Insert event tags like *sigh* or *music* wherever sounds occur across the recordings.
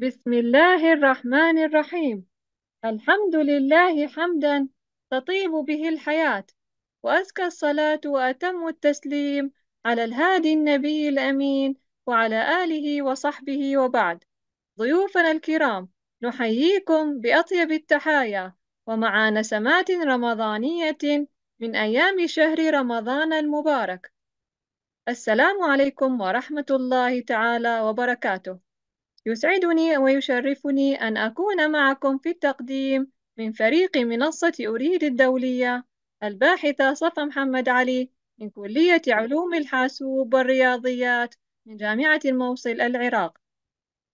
بسم الله الرحمن الرحيم الحمد لله حمدا تطيب به الحياة وأزكى الصلاة وأتم التسليم على الهادي النبي الأمين وعلى آله وصحبه وبعد ضيوفنا الكرام نحييكم بأطيب التحايا ومع نسمات رمضانية من أيام شهر رمضان المبارك السلام عليكم ورحمة الله تعالى وبركاته يسعدني ويشرفني أن أكون معكم في التقديم من فريق منصة أريد الدولية الباحثة صفا محمد علي من كلية علوم الحاسوب والرياضيات من جامعة الموصل العراق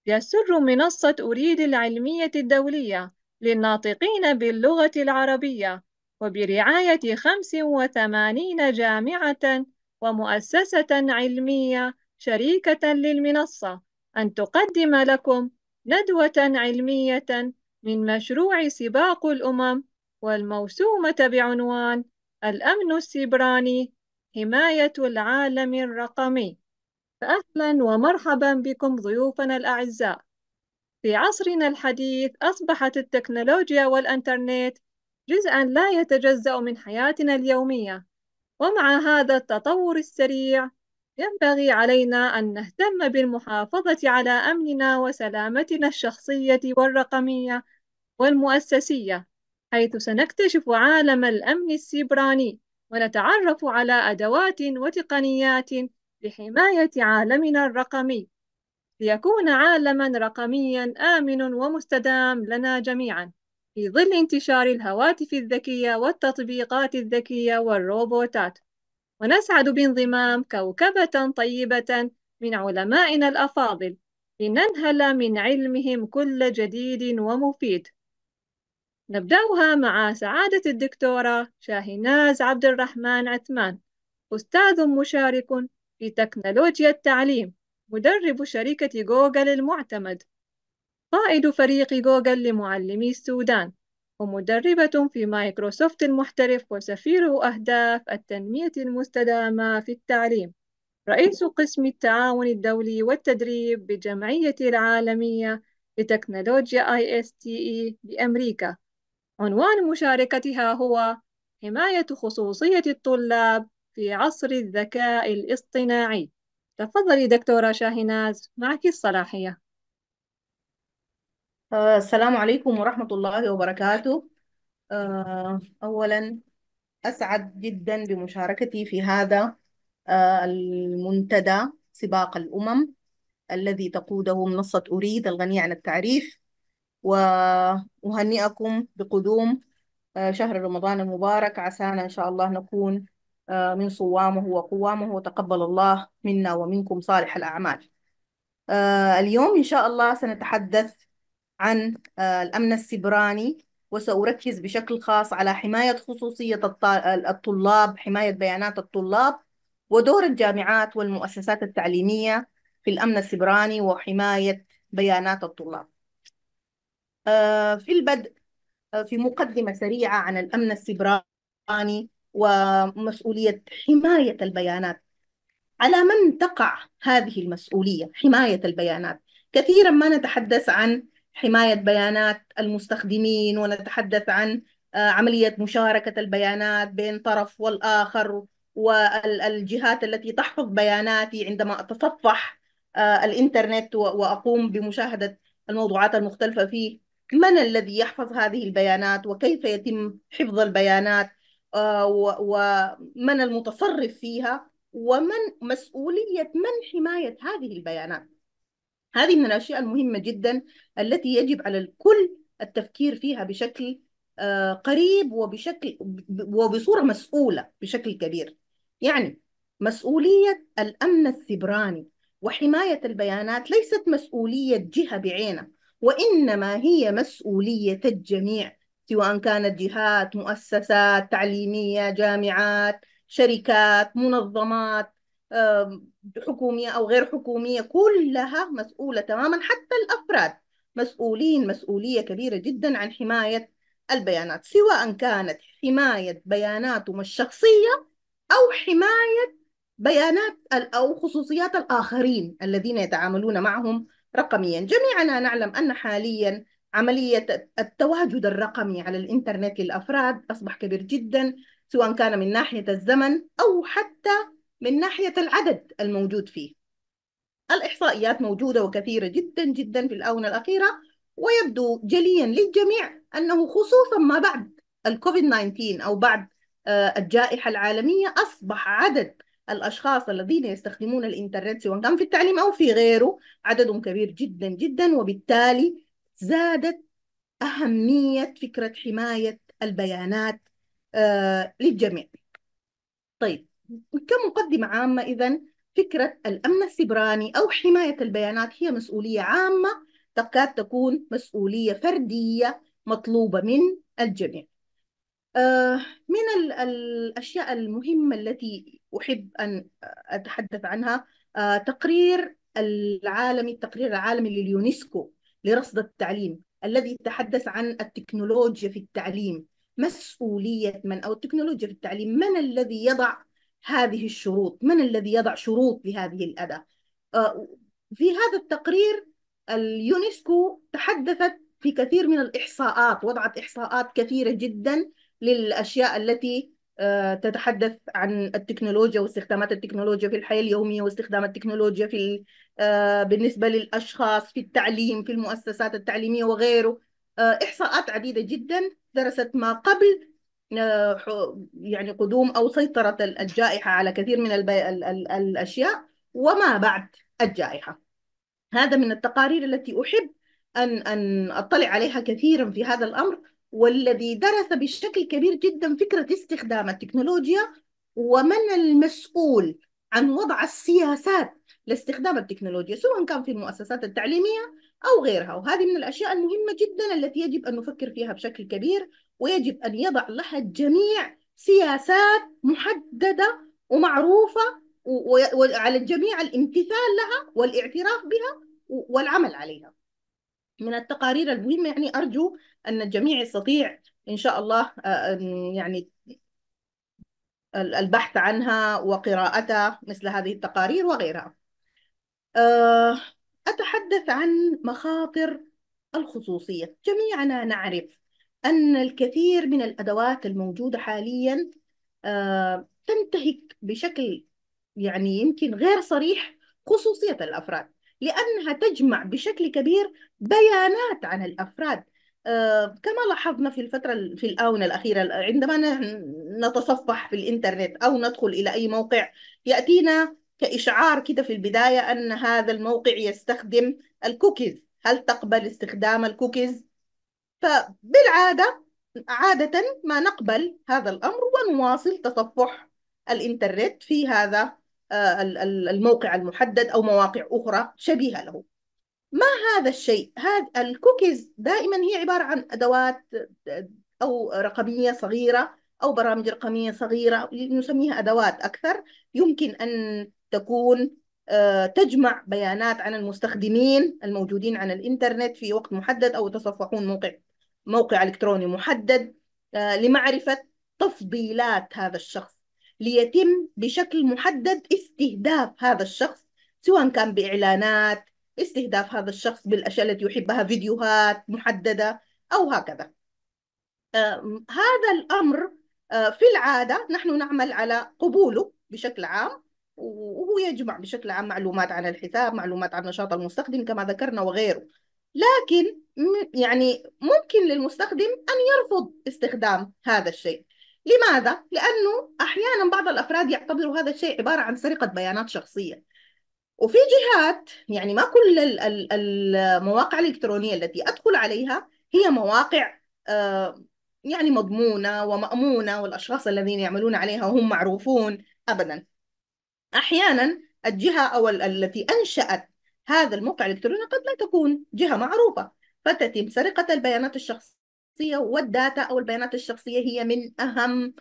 يسر منصة أريد العلمية الدولية للناطقين باللغة العربية وبرعاية 85 جامعة ومؤسسة علمية شريكة للمنصة أن تقدم لكم ندوة علمية من مشروع سباق الأمم والموسومة بعنوان الأمن السيبراني حماية العالم الرقمي فأهلا ومرحبا بكم ضيوفنا الأعزاء في عصرنا الحديث أصبحت التكنولوجيا والإنترنت جزءا لا يتجزأ من حياتنا اليومية ومع هذا التطور السريع ينبغي علينا أن نهتم بالمحافظة على أمننا وسلامتنا الشخصية والرقمية والمؤسسية، حيث سنكتشف عالم الأمن السيبراني ونتعرف على أدوات وتقنيات لحماية عالمنا الرقمي، ليكون عالمًا رقميًا آمن ومستدام لنا جميعًا، في ظل انتشار الهواتف الذكية والتطبيقات الذكية والروبوتات. ونسعد بانضمام كوكبة طيبة من علمائنا الأفاضل لننهل من علمهم كل جديد ومفيد نبدأها مع سعادة الدكتورة شاهناز عبد الرحمن عثمان أستاذ مشارك في تكنولوجيا التعليم مدرب شركة جوجل المعتمد قائد فريق جوجل لمعلمي السودان ومدربة في مايكروسوفت المحترف وسفير أهداف التنمية المستدامة في التعليم رئيس قسم التعاون الدولي والتدريب بجمعية العالمية لتكنولوجيا آي إس تي بأمريكا عنوان مشاركتها هو حماية خصوصية الطلاب في عصر الذكاء الاصطناعي تفضلي دكتورة شاهناز معك الصلاحية السلام عليكم ورحمة الله وبركاته آه، أولا أسعد جدا بمشاركتي في هذا آه، المنتدى سباق الأمم الذي تقوده منصة أريد الغنية عن التعريف وأهنئكم بقدوم آه، شهر رمضان المبارك عسانا إن شاء الله نكون من صوامه وقوامه وتقبل الله منا ومنكم صالح الأعمال اليوم إن شاء الله سنتحدث عن آه، الأمن السبراني وسأركز بشكل خاص على حماية خصوصية الطلاب حماية بيانات الطلاب ودور الجامعات والمؤسسات التعليمية في الأمن السبراني وحماية بيانات الطلاب آه، في البدء آه، في مقدمة سريعة عن الأمن السبراني ومسؤولية حماية البيانات على من تقع هذه المسؤولية حماية البيانات كثيرا ما نتحدث عن حماية بيانات المستخدمين ونتحدث عن آه، عملية مشاركة البيانات بين طرف والآخر والجهات التي تحفظ بياناتي عندما أتصفح آه، الإنترنت وأقوم بمشاهدة الموضوعات المختلفة فيه من الذي يحفظ هذه البيانات وكيف يتم حفظ البيانات آه، ومن المتصرف فيها ومن مسؤولية من حماية هذه البيانات هذه من الأشياء المهمة جدا التي يجب على الكل التفكير فيها بشكل آه، قريب وبشكل وبصورة مسؤولة بشكل كبير يعني مسؤولية الأمن السبراني وحماية البيانات ليست مسؤولية جهة بعينها وإنما هي مسؤولية الجميع سواء كانت جهات مؤسسات تعليمية جامعات شركات منظمات حكومية أو غير حكومية كلها مسؤولة تماما حتى الأفراد مسؤولين مسؤولية كبيرة جدا عن حماية البيانات سواء كانت حماية بياناتهم الشخصية أو حماية بيانات أو خصوصيات الآخرين الذين يتعاملون معهم رقميا جميعنا نعلم أن حاليا عملية التواجد الرقمي على الإنترنت للأفراد أصبح كبير جدا سواء كان من ناحية الزمن أو حتى من ناحية العدد الموجود فيه الإحصائيات موجودة وكثيرة جدا جدا في الآونة الأخيرة ويبدو جليا للجميع أنه خصوصا ما بعد الكوفيد 19 أو بعد آه، الجائحة العالمية أصبح عدد الأشخاص الذين يستخدمون الإنترنت سواء كان في التعليم أو في غيره عدد كبير جدا جدا وبالتالي زادت أهمية فكرة حماية البيانات آه، للجميع طيب كمقدمة عامة إذا فكرة الأمن السبراني أو حماية البيانات هي مسؤولية عامة تكاد تكون مسؤولية فردية مطلوبة من الجميع آه، من الأشياء المهمة التي أحب أن أتحدث عنها آه، تقرير العالمي التقرير العالمي لليونسكو لرصد التعليم الذي تحدث عن التكنولوجيا في التعليم مسؤولية من أو التكنولوجيا في التعليم من الذي يضع هذه الشروط من الذي يضع شروط لهذه الأداة آه، في هذا التقرير اليونسكو تحدثت في كثير من الإحصاءات وضعت إحصاءات كثيرة جدا للأشياء التي آه، تتحدث عن التكنولوجيا واستخدامات التكنولوجيا في الحياة اليومية واستخدام التكنولوجيا في آه، بالنسبة للأشخاص في التعليم في المؤسسات التعليمية وغيره إحصاءات عديدة جدا درست ما قبل آه، يعني قدوم أو سيطرة الجائحة على كثير من البي... ال... ال... الأشياء وما بعد الجائحة هذا من التقارير التي أحب أن أن أطلع عليها كثيرا في هذا الأمر والذي درس بشكل كبير جدا فكرة استخدام التكنولوجيا ومن المسؤول عن وضع السياسات لاستخدام التكنولوجيا سواء كان في المؤسسات التعليمية أو غيرها وهذه من الأشياء المهمة جدا التي يجب أن نفكر فيها بشكل كبير ويجب أن يضع لها الجميع سياسات محددة ومعروفة وعلى الجميع الامتثال لها والاعتراف بها والعمل عليها من التقارير المهمة يعني أرجو أن الجميع يستطيع إن شاء الله آه، يعني البحث عنها وقراءتها مثل هذه التقارير وغيرها آه، أتحدث عن مخاطر الخصوصية جميعنا نعرف أن الكثير من الأدوات الموجودة حاليا آه، تنتهك بشكل يعني يمكن غير صريح خصوصية الأفراد لأنها تجمع بشكل كبير بيانات عن الأفراد آه، كما لاحظنا في الفترة في الآونة الأخيرة عندما نتصفح في الإنترنت أو ندخل إلى أي موقع يأتينا كإشعار كده في البداية أن هذا الموقع يستخدم الكوكيز هل تقبل استخدام الكوكيز فبالعادة عادة ما نقبل هذا الأمر ونواصل تصفح الإنترنت في هذا آه، الموقع المحدد أو مواقع أخرى شبيهة له ما هذا الشيء؟ هذا الكوكيز دائما هي عبارة عن أدوات آه، أو رقمية صغيرة أو برامج رقمية صغيرة نسميها أدوات أكثر يمكن أن تكون آه، تجمع بيانات عن المستخدمين الموجودين على الإنترنت في وقت محدد أو يتصفحون موقع موقع إلكتروني محدد آه، لمعرفة تفضيلات هذا الشخص ليتم بشكل محدد استهداف هذا الشخص سواء كان بإعلانات استهداف هذا الشخص بالأشياء التي يحبها فيديوهات محددة أو هكذا آه، هذا الأمر آه، في العادة نحن نعمل على قبوله بشكل عام وهو يجمع بشكل عام معلومات عن الحساب معلومات عن نشاط المستخدم كما ذكرنا وغيره لكن يعني ممكن للمستخدم أن يرفض استخدام هذا الشيء لماذا؟ لأنه أحيانا بعض الأفراد يعتبروا هذا الشيء عبارة عن سرقة بيانات شخصية وفي جهات يعني ما كل المواقع الإلكترونية التي أدخل عليها هي مواقع آه، يعني مضمونة ومأمونة والأشخاص الذين يعملون عليها هم معروفون أبدا أحيانا الجهة أو التي أنشأت هذا الموقع الإلكتروني قد لا تكون جهة معروفة فتتم سرقة البيانات الشخصية والداتا أو البيانات الشخصية هي من أهم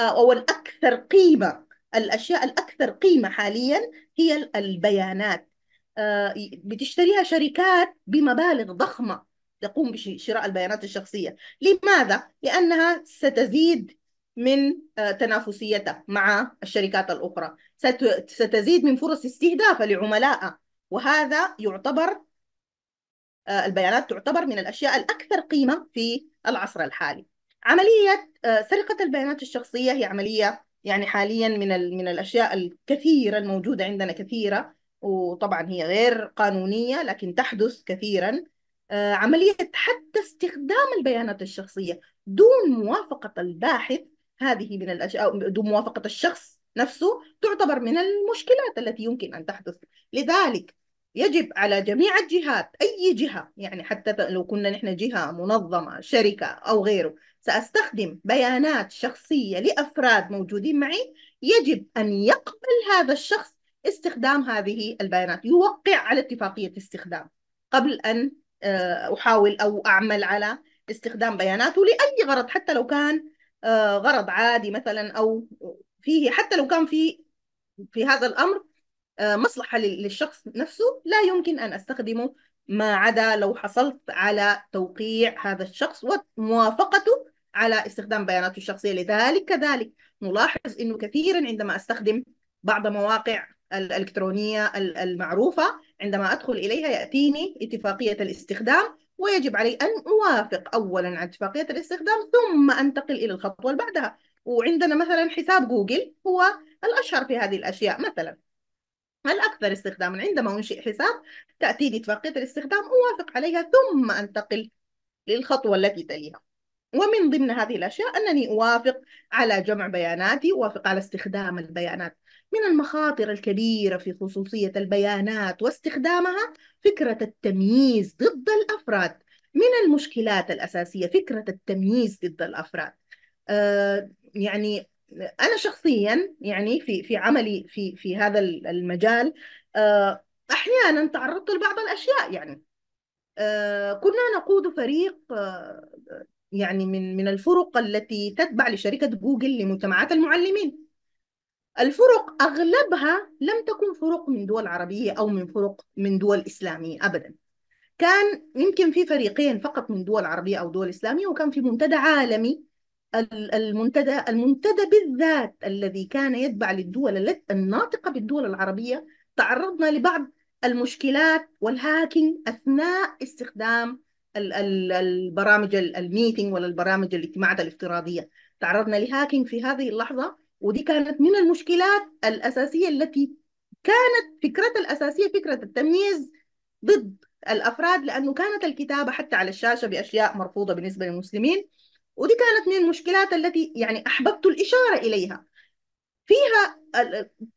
آه، أو الأكثر قيمة الأشياء الأكثر قيمة حاليا هي البيانات آه، بتشتريها شركات بمبالغ ضخمة تقوم بشراء البيانات الشخصية لماذا؟ لأنها ستزيد من آه، تنافسيتها مع الشركات الأخرى ستزيد من فرص استهدافها لعملائها وهذا يعتبر آه، البيانات تعتبر من الأشياء الأكثر قيمة في العصر الحالي عملية آه، سرقة البيانات الشخصية هي عملية يعني حاليا من من الأشياء الكثيرة الموجودة عندنا كثيرة وطبعا هي غير قانونية لكن تحدث كثيرا آه، عملية حتى استخدام البيانات الشخصية دون موافقة الباحث هذه من الأشياء دون موافقة الشخص نفسه تعتبر من المشكلات التي يمكن أن تحدث لذلك يجب على جميع الجهات أي جهة يعني حتى لو كنا نحن جهة منظمة شركة أو غيره سأستخدم بيانات شخصية لأفراد موجودين معي يجب أن يقبل هذا الشخص استخدام هذه البيانات يوقع على اتفاقية استخدام قبل أن آه، أحاول أو أعمل على استخدام بياناته لأي غرض حتى لو كان آه، غرض عادي مثلا أو فيه حتى لو كان في في هذا الأمر آه، مصلحة للشخص نفسه لا يمكن أن أستخدمه ما عدا لو حصلت على توقيع هذا الشخص وموافقته على استخدام بياناته الشخصية لذلك كذلك نلاحظ أنه كثيرا عندما أستخدم بعض مواقع الإلكترونية المعروفة عندما أدخل إليها يأتيني اتفاقية الاستخدام ويجب علي أن أوافق أولا على اتفاقية الاستخدام ثم أنتقل إلى الخطوة اللي بعدها وعندنا مثلا حساب جوجل هو الأشهر في هذه الأشياء مثلا الأكثر استخداما عندما أنشئ حساب تأتي لي الاستخدام أوافق عليها ثم أنتقل للخطوة التي تليها ومن ضمن هذه الأشياء أنني أوافق على جمع بياناتي أوافق على استخدام البيانات من المخاطر الكبيرة في خصوصية البيانات واستخدامها فكرة التمييز ضد الأفراد من المشكلات الأساسية فكرة التمييز ضد الأفراد آه، يعني انا شخصيا يعني في في عملي في في هذا المجال آه، احيانا تعرضت لبعض الاشياء يعني آه، كنا نقود فريق آه، يعني من من الفرق التي تتبع لشركه جوجل لمجتمعات المعلمين الفرق اغلبها لم تكن فرق من دول عربيه او من فرق من دول اسلاميه ابدا كان يمكن في فريقين فقط من دول عربيه او دول اسلاميه وكان في منتدى عالمي المنتدى المنتدى بالذات الذي كان يتبع للدول الناطقة بالدول العربية تعرضنا لبعض المشكلات والهاكينج أثناء استخدام البرامج الميتنج ولا البرامج الاجتماعات الافتراضية تعرضنا لهاكينج في هذه اللحظة ودي كانت من المشكلات الأساسية التي كانت فكرتها الأساسية فكرة التمييز ضد الأفراد لأنه كانت الكتابة حتى على الشاشة بأشياء مرفوضة بالنسبة للمسلمين ودي كانت من المشكلات التي يعني أحببت الإشارة إليها فيها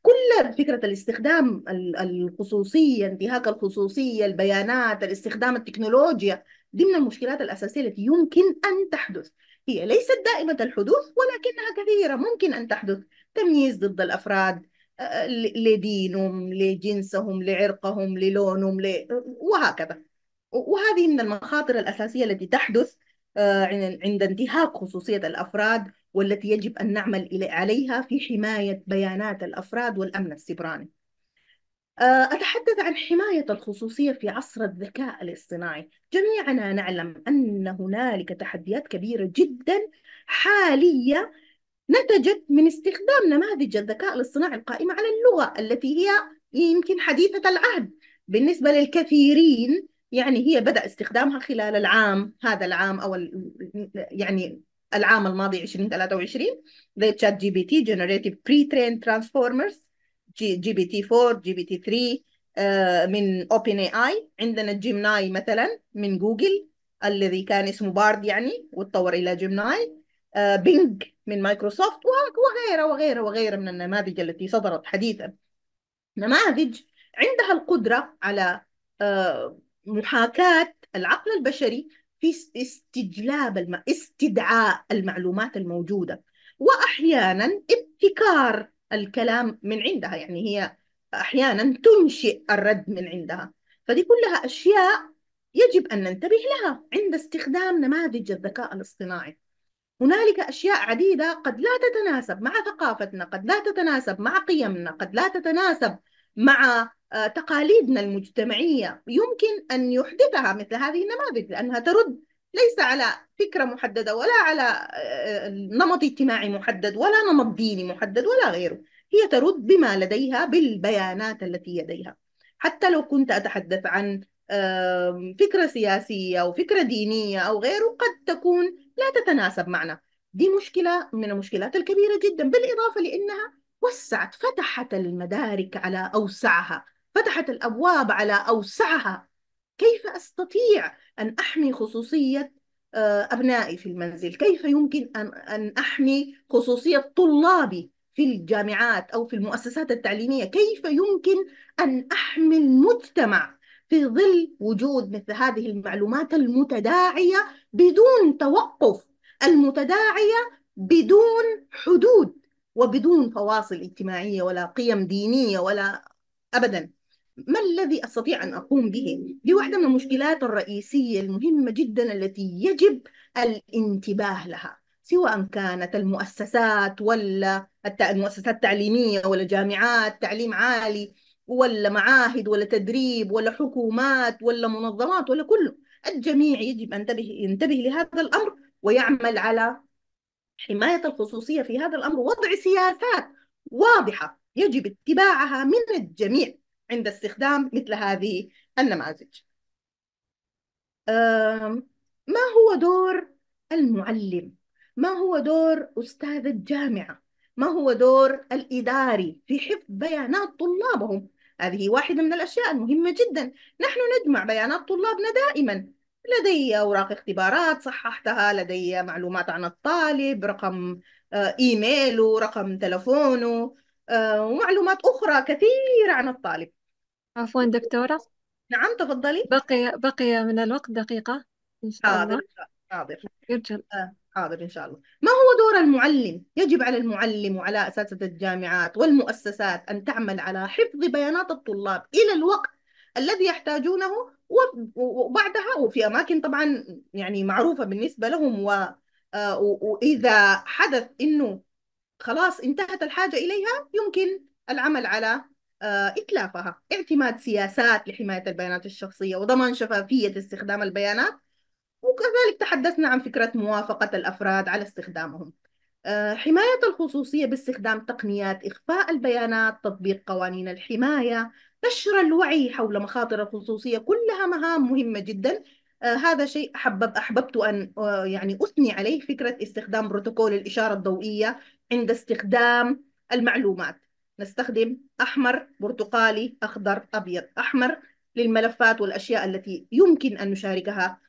كل فكرة الاستخدام الخصوصية انتهاك الخصوصية البيانات الاستخدام التكنولوجيا دي من المشكلات الأساسية التي يمكن أن تحدث هي ليست دائمة الحدوث ولكنها كثيرة ممكن أن تحدث تمييز ضد الأفراد لدينهم لجنسهم لعرقهم للونهم وهكذا وهذه من المخاطر الأساسية التي تحدث آه، عند انتهاك خصوصية الأفراد والتي يجب أن نعمل عليها في حماية بيانات الأفراد والأمن السبراني آه، أتحدث عن حماية الخصوصية في عصر الذكاء الاصطناعي جميعنا نعلم أن هنالك تحديات كبيرة جدا حالية نتجت من استخدام نماذج الذكاء الاصطناعي القائمة على اللغة التي هي يمكن حديثة العهد بالنسبة للكثيرين يعني هي بدأ استخدامها خلال العام هذا العام أو يعني العام الماضي 2023 زي تشات جي بي تي جنريتيف بري ترين ترانسفورمرز جي, بي تي 4 جي بي تي 3 آه، من اوبن اي اي عندنا جيمناي مثلا من جوجل الذي كان اسمه بارد يعني وتطور الى جيمناي آه، بينج من مايكروسوفت وغيره وغيره وغيره من النماذج التي صدرت حديثا نماذج عندها القدره على آه، محاكاة العقل البشري في استجلاب الم... استدعاء المعلومات الموجودة وأحيانا ابتكار الكلام من عندها يعني هي أحيانا تنشئ الرد من عندها فدي كلها أشياء يجب أن ننتبه لها عند استخدام نماذج الذكاء الاصطناعي هنالك أشياء عديدة قد لا تتناسب مع ثقافتنا قد لا تتناسب مع قيمنا قد لا تتناسب مع آه، تقاليدنا المجتمعية يمكن أن يحدثها مثل هذه النماذج لأنها ترد ليس على فكرة محددة ولا على آه، نمط اجتماعي محدد ولا نمط ديني محدد ولا غيره هي ترد بما لديها بالبيانات التي لديها حتى لو كنت أتحدث عن فكرة سياسية أو فكرة دينية أو غيره قد تكون لا تتناسب معنا دي مشكلة من المشكلات الكبيرة جدا بالإضافة لأنها وسعت فتحت المدارك على أوسعها فتحت الأبواب على أوسعها كيف أستطيع أن أحمي خصوصية آه، أبنائي في المنزل كيف يمكن أن أن أحمي خصوصية طلابي في الجامعات أو في المؤسسات التعليمية كيف يمكن أن أحمي المجتمع في ظل وجود مثل هذه المعلومات المتداعية بدون توقف المتداعية بدون حدود وبدون فواصل اجتماعية ولا قيم دينية ولا أبدا ما الذي أستطيع أن أقوم به؟ دي واحدة من المشكلات الرئيسية المهمة جدا التي يجب الانتباه لها سواء كانت المؤسسات ولا المؤسسات التعليمية ولا جامعات تعليم عالي ولا معاهد ولا تدريب ولا حكومات ولا منظمات ولا كله الجميع يجب أن ينتبه لهذا الأمر ويعمل على حماية الخصوصية في هذا الأمر وضع سياسات واضحة يجب اتباعها من الجميع عند استخدام مثل هذه النماذج ما هو دور المعلم ما هو دور أستاذ الجامعة ما هو دور الإداري في حفظ بيانات طلابهم هذه واحدة من الأشياء المهمة جدا نحن نجمع بيانات طلابنا دائما لدي أوراق اختبارات صححتها لدي معلومات عن الطالب رقم آه، إيميله رقم تلفونه آه، ومعلومات أخرى كثيرة عن الطالب عفوا دكتورة نعم تفضلي بقي بقي من الوقت دقيقة إن شاء حاضر الله حاضر يرجل آه، حاضر إن شاء الله ما هو دور المعلم؟ يجب على المعلم وعلى أساتذة الجامعات والمؤسسات أن تعمل على حفظ بيانات الطلاب إلى الوقت الذي يحتاجونه وبعدها وفي أماكن طبعا يعني معروفة بالنسبة لهم آه، و وإذا حدث إنه خلاص انتهت الحاجة إليها يمكن العمل على آه، إتلافها اعتماد سياسات لحماية البيانات الشخصية وضمان شفافية استخدام البيانات وكذلك تحدثنا عن فكرة موافقة الأفراد على استخدامهم آه، حماية الخصوصية باستخدام تقنيات إخفاء البيانات، تطبيق قوانين الحماية، نشر الوعي حول مخاطر الخصوصية، كلها مهام مهمة جدا. آه، هذا شيء أحبب أحببت أن آه، يعني أثني عليه فكرة استخدام بروتوكول الإشارة الضوئية عند استخدام المعلومات. نستخدم أحمر، برتقالي، أخضر، أبيض، أحمر للملفات والأشياء التي يمكن أن نشاركها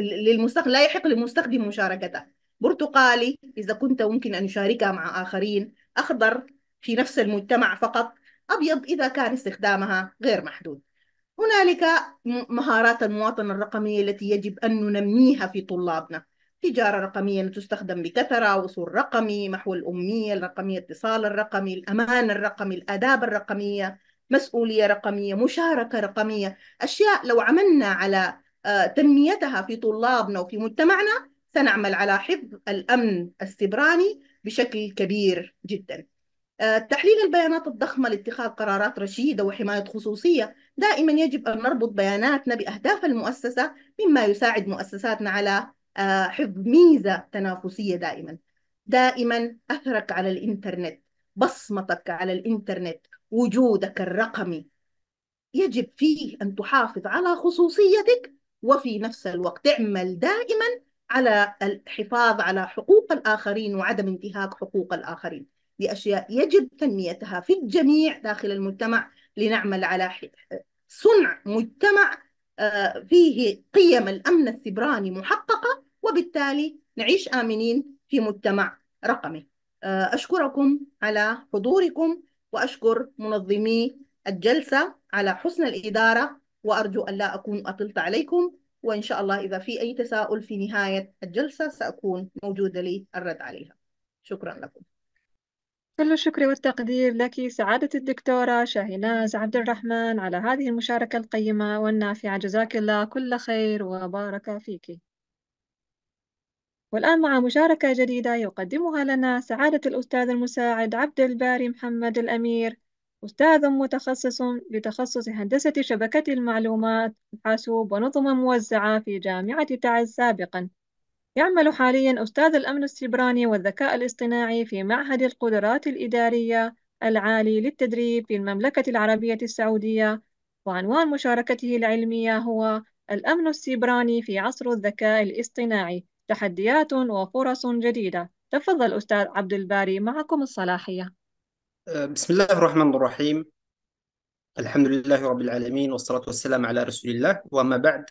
للمستخدم لا يحق للمستخدم مشاركتها برتقالي إذا كنت ممكن أن يشاركها مع آخرين أخضر في نفس المجتمع فقط أبيض إذا كان استخدامها غير محدود هنالك مهارات المواطن الرقمية التي يجب أن ننميها في طلابنا تجارة رقمية تستخدم بكثرة وصول رقمي محو الأمية الرقمية اتصال الرقمي الأمان الرقمي الآداب الرقمية مسؤولية رقمية مشاركة رقمية أشياء لو عملنا على آه، تنميتها في طلابنا وفي مجتمعنا سنعمل على حفظ الأمن السبراني بشكل كبير جدا آه، تحليل البيانات الضخمة لاتخاذ قرارات رشيدة وحماية خصوصية دائما يجب أن نربط بياناتنا بأهداف المؤسسة مما يساعد مؤسساتنا على آه، حفظ ميزة تنافسية دائما دائما أثرك على الإنترنت بصمتك على الإنترنت وجودك الرقمي يجب فيه أن تحافظ على خصوصيتك وفي نفس الوقت اعمل دائما على الحفاظ على حقوق الآخرين وعدم انتهاك حقوق الآخرين لأشياء يجب تنميتها في الجميع داخل المجتمع لنعمل على صنع مجتمع آه، فيه قيم الأمن السبراني محققة وبالتالي نعيش آمنين في مجتمع رقمي آه، أشكركم على حضوركم وأشكر منظمي الجلسة على حسن الإدارة وأرجو أن لا أكون أطلت عليكم وإن شاء الله إذا في أي تساؤل في نهاية الجلسة سأكون موجودة لي الرد عليها شكرا لكم كل الشكر والتقدير لك سعادة الدكتورة شاهناز عبد الرحمن على هذه المشاركة القيمة والنافعة جزاك الله كل خير وبارك فيك والآن مع مشاركة جديدة يقدمها لنا سعادة الأستاذ المساعد عبد الباري محمد الأمير أستاذ متخصص بتخصص هندسة شبكة المعلومات حاسوب ونظم موزعة في جامعة تعز سابقا يعمل حاليا أستاذ الأمن السبراني والذكاء الاصطناعي في معهد القدرات الإدارية العالي للتدريب في المملكة العربية السعودية وعنوان مشاركته العلمية هو الأمن السيبراني في عصر الذكاء الاصطناعي تحديات وفرص جديدة تفضل أستاذ عبد الباري معكم الصلاحية آه، بسم الله الرحمن الرحيم الحمد لله رب العالمين والصلاة والسلام على رسول الله وما بعد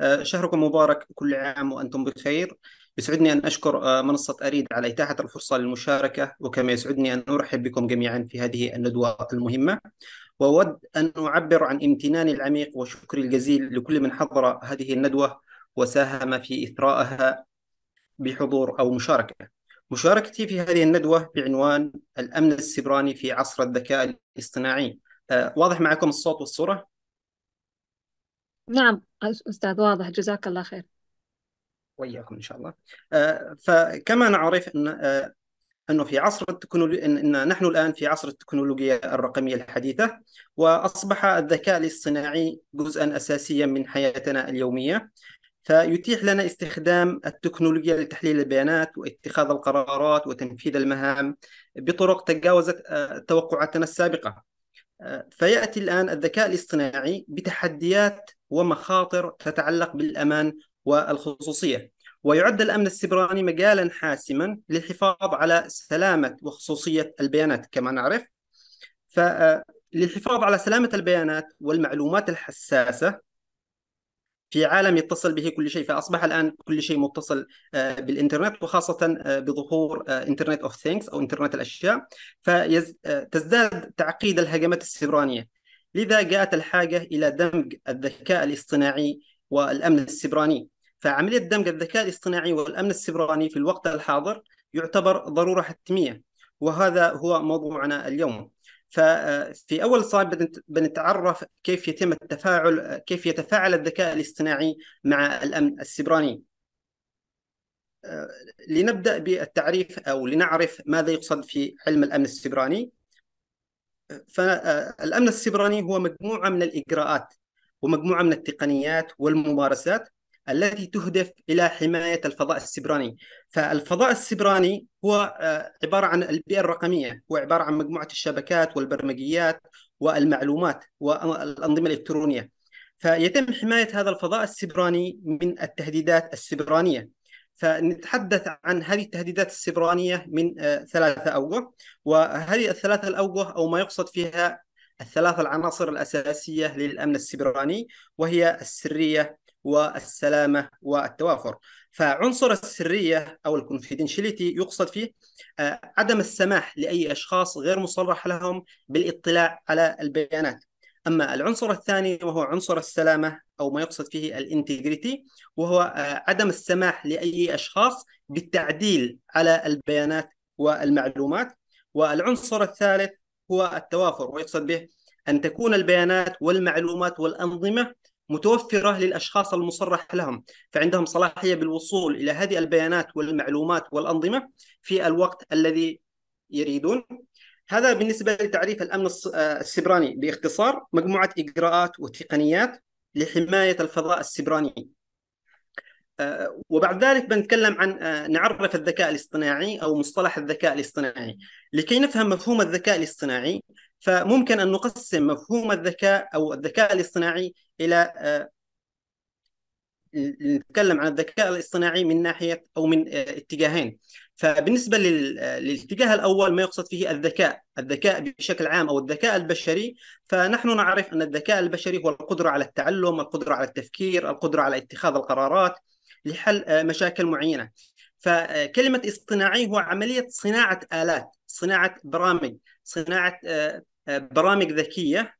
آه، شهركم مبارك كل عام وأنتم بخير يسعدني أن أشكر آه، منصة أريد على إتاحة الفرصة للمشاركة وكما يسعدني أن أرحب بكم جميعا في هذه الندوة المهمة وأود أن أعبر عن امتناني العميق وشكري الجزيل لكل من حضر هذه الندوة وساهم في إثراءها بحضور أو مشاركة مشاركتي في هذه الندوة بعنوان الأمن السبراني في عصر الذكاء الاصطناعي آه، واضح معكم الصوت والصورة؟ نعم أستاذ واضح جزاك الله خير وياكم إن شاء الله آه، فكما نعرف أن آه، أنه في عصر التكنولوجيا أن نحن الآن في عصر التكنولوجيا الرقمية الحديثة وأصبح الذكاء الاصطناعي جزءا أساسيا من حياتنا اليومية فيتيح لنا استخدام التكنولوجيا لتحليل البيانات واتخاذ القرارات وتنفيذ المهام بطرق تجاوزت آه، توقعاتنا السابقه آه، فياتي الان الذكاء الاصطناعي بتحديات ومخاطر تتعلق بالامان والخصوصيه ويعد الامن السبراني مجالا حاسما للحفاظ على سلامه وخصوصيه البيانات كما نعرف فللحفاظ آه، على سلامه البيانات والمعلومات الحساسه في عالم يتصل به كل شيء فاصبح الان كل شيء متصل آه، بالانترنت وخاصه آه، بظهور آه، انترنت اوف ثينكس او انترنت الاشياء فتزداد تعقيد الهجمات السبرانيه لذا جاءت الحاجه الى دمج الذكاء الاصطناعي والامن السبراني فعمليه دمج الذكاء الاصطناعي والامن السبراني في الوقت الحاضر يعتبر ضروره حتميه وهذا هو موضوعنا اليوم ففي اول سلايد بنتعرف كيف يتم التفاعل كيف يتفاعل الذكاء الاصطناعي مع الامن السبراني آه، لنبدا بالتعريف او لنعرف ماذا يقصد في علم الامن السبراني فالامن آه، السبراني هو مجموعه من الاجراءات ومجموعه من التقنيات والممارسات التي تهدف إلى حماية الفضاء السبراني فالفضاء السبراني هو آه، عبارة عن البيئة الرقمية هو عبارة عن مجموعة الشبكات والبرمجيات والمعلومات والأنظمة الإلكترونية فيتم حماية هذا الفضاء السبراني من التهديدات السبرانية فنتحدث عن هذه التهديدات السبرانية من آه، ثلاثة أوجه وهذه الثلاثة الأوجه أو ما يقصد فيها الثلاثة العناصر الأساسية للأمن السبراني وهي السرية والسلامه والتوافر فعنصر السريه او الكونفيدنشاليتي يقصد فيه آه، عدم السماح لاي اشخاص غير مصرح لهم بالاطلاع على البيانات اما العنصر الثاني وهو عنصر السلامه او ما يقصد فيه الانتجريتي وهو آه، عدم السماح لاي اشخاص بالتعديل على البيانات والمعلومات والعنصر الثالث هو التوافر ويقصد به ان تكون البيانات والمعلومات والانظمه متوفرة للأشخاص المصرح لهم فعندهم صلاحية بالوصول إلى هذه البيانات والمعلومات والأنظمة في الوقت الذي يريدون هذا بالنسبة لتعريف الأمن آه، السبراني باختصار مجموعة إجراءات وتقنيات لحماية الفضاء السبراني آه، وبعد ذلك بنتكلم عن آه، نعرف الذكاء الاصطناعي أو مصطلح الذكاء الاصطناعي لكي نفهم مفهوم الذكاء الاصطناعي فممكن أن نقسم مفهوم الذكاء أو الذكاء الاصطناعي الى آه، نتكلم عن الذكاء الاصطناعي من ناحيه او من آه، اتجاهين فبالنسبه آه، للاتجاه الاول ما يقصد فيه الذكاء الذكاء بشكل عام او الذكاء البشري فنحن نعرف ان الذكاء البشري هو القدره على التعلم القدره على التفكير القدره على اتخاذ القرارات لحل مشاكل معينه فكلمه اصطناعي هو عمليه صناعه الات صناعه برامج صناعه برامج ذكيه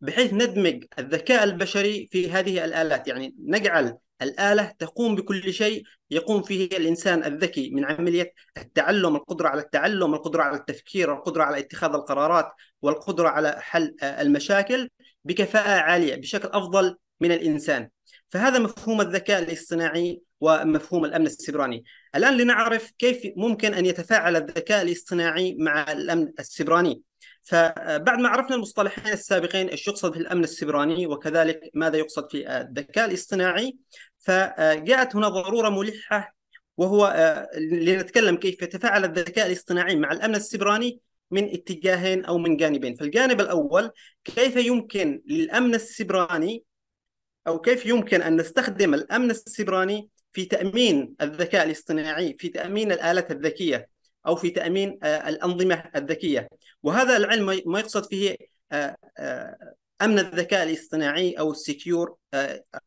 بحيث ندمج الذكاء البشري في هذه الآلات يعني نجعل الآلة تقوم بكل شيء يقوم فيه الإنسان الذكي من عملية التعلم القدرة على التعلم القدرة على التفكير القدرة على اتخاذ القرارات والقدرة على حل آه، المشاكل بكفاءة عالية بشكل أفضل من الإنسان فهذا مفهوم الذكاء الاصطناعي ومفهوم الأمن السبراني الآن لنعرف كيف ممكن أن يتفاعل الذكاء الاصطناعي مع الأمن السبراني فبعد ما عرفنا المصطلحين السابقين ايش يقصد في الامن السبراني وكذلك ماذا يقصد في الذكاء الاصطناعي فجاءت هنا ضروره ملحه وهو آه، لنتكلم كيف يتفاعل الذكاء الاصطناعي مع الامن السبراني من اتجاهين او من جانبين، فالجانب الاول كيف يمكن للامن السبراني او كيف يمكن ان نستخدم الامن السبراني في تامين الذكاء الاصطناعي، في تامين الالات الذكيه او في تامين آه، الانظمه الذكيه، وهذا العلم ما يقصد فيه آه، آه، امن الذكاء الاصطناعي او السكيور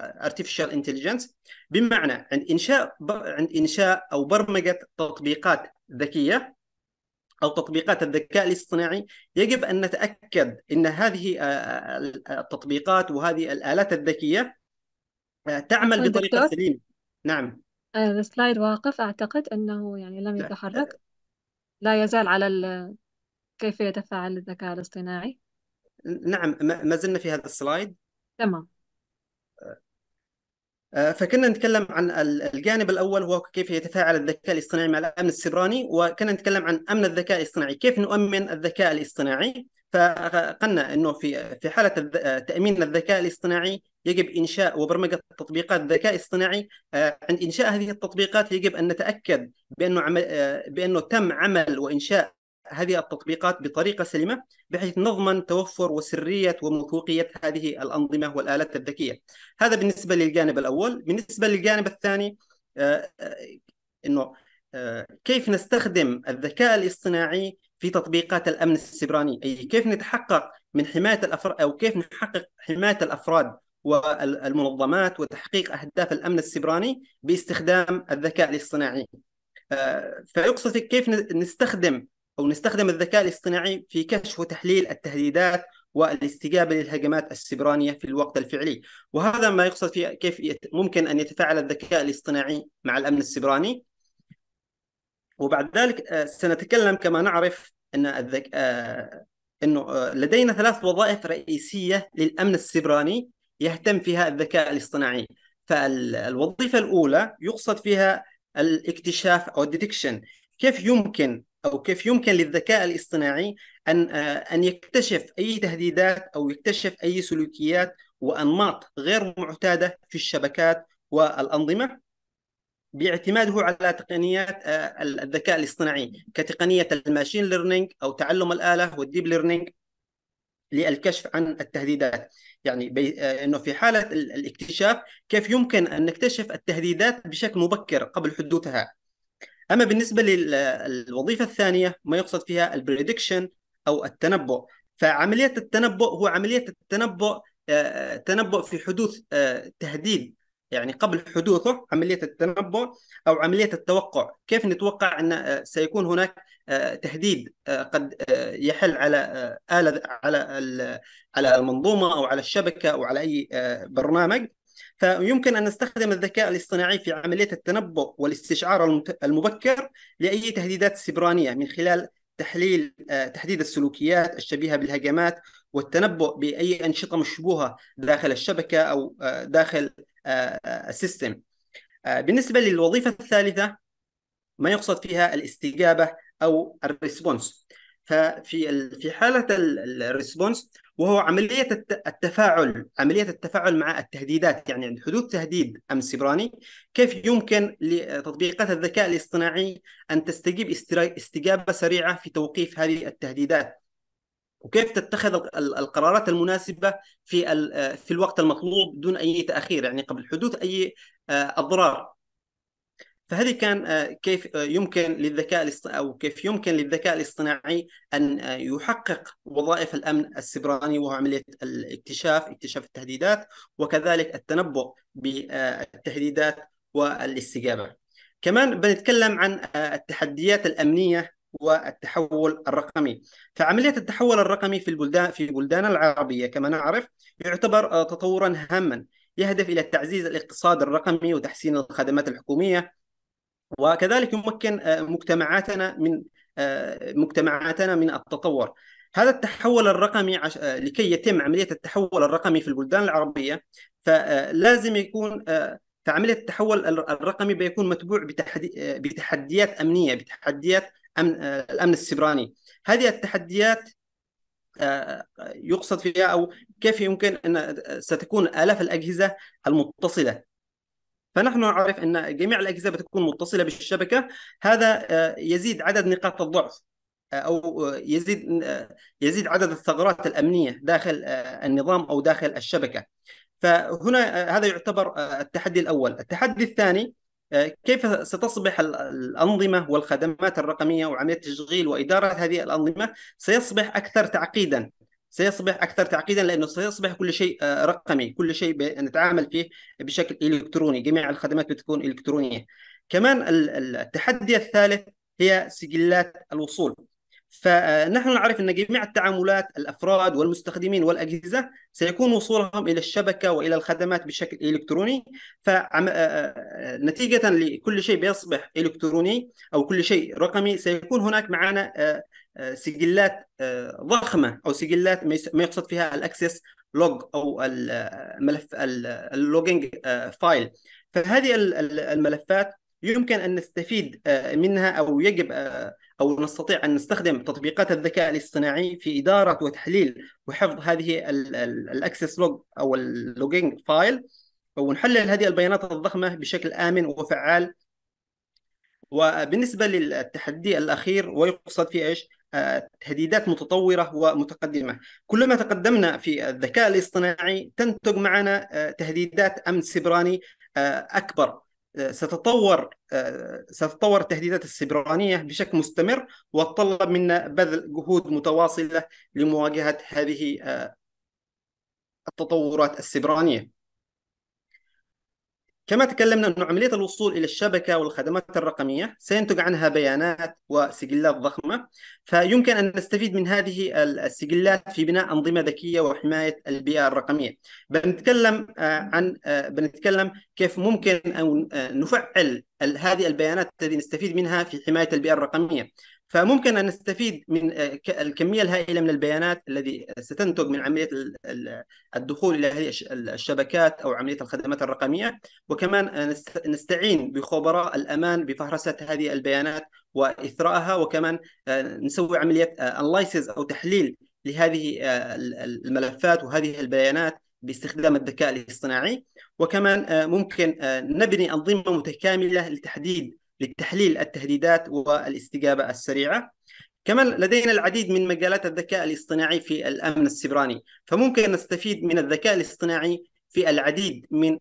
ارتفيشال انتليجنس بمعنى عند انشاء عند انشاء او برمجه تطبيقات ذكيه او تطبيقات الذكاء الاصطناعي يجب ان نتاكد ان هذه آه، التطبيقات وهذه الالات الذكيه تعمل بطريقه سليمه نعم السلايد واقف اعتقد انه يعني لم يتحرك لا يزال على كيف يتفاعل الذكاء الاصطناعي؟ نعم ما زلنا في هذا السلايد تمام آه، فكنا نتكلم عن الجانب الاول هو كيف يتفاعل الذكاء الاصطناعي مع الامن السيبراني وكنا نتكلم عن امن الذكاء الاصطناعي كيف نؤمن الذكاء الاصطناعي فقلنا انه في في حاله آه، تامين الذكاء الاصطناعي يجب انشاء وبرمجه تطبيقات ذكاء اصطناعي آه، عند انشاء هذه التطبيقات يجب ان نتاكد بانه عمل بانه تم عمل وانشاء هذه التطبيقات بطريقه سليمه بحيث نضمن توفر وسريه وموثوقيه هذه الانظمه والالات الذكيه. هذا بالنسبه للجانب الاول، بالنسبه للجانب الثاني آه، آه، انه آه، كيف نستخدم الذكاء الاصطناعي في تطبيقات الامن السبراني، اي كيف نتحقق من حمايه الافراد او كيف نحقق حمايه الافراد والمنظمات وتحقيق اهداف الامن السبراني باستخدام الذكاء الاصطناعي. فيقصد كيف نستخدم أو نستخدم الذكاء الاصطناعي في كشف وتحليل التهديدات والاستجابة للهجمات السبرانية في الوقت الفعلي وهذا ما يقصد في كيف ممكن أن يتفاعل الذكاء الاصطناعي مع الأمن السبراني وبعد ذلك آه، سنتكلم كما نعرف أن الذك... آه، أنه آه، لدينا ثلاث وظائف رئيسية للأمن السبراني يهتم فيها الذكاء الاصطناعي فالوظيفة الأولى يقصد فيها الاكتشاف أو الديتكشن كيف يمكن او كيف يمكن للذكاء الاصطناعي ان آه، ان يكتشف اي تهديدات او يكتشف اي سلوكيات وانماط غير معتاده في الشبكات والانظمه باعتماده على تقنيات آه، الذكاء الاصطناعي كتقنيه الماشين ليرنينج او تعلم الاله والديب ليرنينج للكشف عن التهديدات يعني بي... آه، انه في حاله الاكتشاف كيف يمكن ان نكتشف التهديدات بشكل مبكر قبل حدوثها اما بالنسبه للوظيفه الثانيه ما يقصد فيها البريدكشن او التنبؤ فعمليه التنبؤ هو عمليه التنبؤ آه، تنبؤ في حدوث آه، تهديد يعني قبل حدوثه عمليه التنبؤ او عمليه التوقع كيف نتوقع ان آه، سيكون هناك تهديد قد يحل على اله على على المنظومه او على الشبكه او على اي برنامج فيمكن أن نستخدم الذكاء الاصطناعي في عملية التنبؤ والاستشعار المبكر لأي تهديدات سبرانية من خلال تحليل آه، تحديد السلوكيات الشبيهة بالهجمات والتنبؤ بأي أنشطة مشبوهة داخل الشبكة أو آه، داخل آه، السيستم بالنسبة للوظيفة الثالثة ما يقصد فيها الاستجابة أو الريسبونس ففي في حالة الريسبونس وهو عملية التفاعل عملية التفاعل مع التهديدات يعني عند حدوث تهديد أمن سيبراني كيف يمكن لتطبيقات الذكاء الاصطناعي أن تستجيب استجابة سريعة في توقيف هذه التهديدات وكيف تتخذ القرارات المناسبة في في الوقت المطلوب دون أي تأخير يعني قبل حدوث أي آه، أضرار فهذه كان آه، كيف آه، يمكن للذكاء او كيف يمكن للذكاء الاصطناعي ان آه، يحقق وظائف الامن السبراني وهو عمليه الاكتشاف، اكتشاف التهديدات وكذلك التنبؤ بالتهديدات والاستجابه. كمان بنتكلم عن التحديات الامنيه والتحول الرقمي فعملية التحول الرقمي في البلدان في بلدان العربية كما نعرف يعتبر تطورا هاما يهدف إلى تعزيز الاقتصاد الرقمي وتحسين الخدمات الحكومية وكذلك يمكن آه، مجتمعاتنا من آه، مجتمعاتنا من التطور هذا التحول الرقمي عش... آه، لكي يتم عملية التحول الرقمي في البلدان العربية فلازم يكون فعملية التحول الرقمي بيكون متبوع بتحدي... بتحديات أمنية بتحديات أمن... الأمن السبراني هذه التحديات يقصد فيها أو كيف يمكن أن ستكون آلاف الأجهزة المتصلة فنحن نعرف ان جميع الاجهزه بتكون متصله بالشبكه هذا آه، يزيد عدد نقاط الضعف آه، او آه، يزيد يزيد عدد الثغرات الامنيه داخل النظام او داخل الشبكه فهنا هذا يعتبر التحدي الاول التحدي الثاني كيف ستصبح الانظمه والخدمات الرقميه وعمليه تشغيل واداره هذه الانظمه سيصبح اكثر تعقيدا سيصبح أكثر تعقيدا لأنه سيصبح كل شيء آه، رقمي كل شيء نتعامل فيه بشكل إلكتروني جميع الخدمات بتكون إلكترونية كمان التحدي الثالث هي سجلات الوصول فنحن آه، نعرف ان جميع التعاملات الافراد والمستخدمين والاجهزه سيكون وصولهم الى الشبكه والى الخدمات بشكل الكتروني فنتيجه آه، لكل شيء بيصبح الكتروني او كل شيء رقمي سيكون هناك معنا آه، سجلات آه، ضخمه او سجلات ما يقصد فيها الاكسس لوج او الملف اللوجينج فايل فهذه الملفات يمكن ان نستفيد آه، منها او يجب او نستطيع ان نستخدم تطبيقات الذكاء الاصطناعي في اداره وتحليل وحفظ هذه الاكسس لوج او اللوجينج فايل ونحلل هذه البيانات الضخمه بشكل امن وفعال وبالنسبه للتحدي الاخير ويقصد في ايش؟ تهديدات متطورة ومتقدمة كلما تقدمنا في الذكاء الاصطناعي تنتج معنا آه، تهديدات أمن سبراني آه، أكبر آه، ستتطور ستتطور التهديدات السبرانية بشكل مستمر وتطلب منا بذل جهود متواصلة لمواجهة هذه التطورات السبرانية كما تكلمنا أن عملية الوصول إلى الشبكة والخدمات الرقمية سينتج عنها بيانات وسجلات ضخمة فيمكن أن نستفيد من هذه السجلات في بناء أنظمة ذكية وحماية البيئة الرقمية بنتكلم آه، عن آه، بنتكلم كيف ممكن أن آه، نفعل هذه البيانات التي نستفيد منها في حماية البيئة الرقمية فممكن ان نستفيد من آه، الكميه الهائله من البيانات الذي ستنتج من عمليه الدخول الى هذه الشبكات او عمليه الخدمات الرقميه وكمان آه، نستعين بخبراء الامان بفهرسه هذه البيانات واثرائها وكمان آه، نسوي عمليه انلايسز او تحليل لهذه الملفات وهذه البيانات باستخدام الذكاء الاصطناعي وكمان ممكن نبني انظمه متكامله لتحديد لتحليل التهديدات والاستجابة السريعة كمان لدينا العديد من مجالات الذكاء الاصطناعي في الأمن السبراني فممكن نستفيد من الذكاء الاصطناعي في العديد من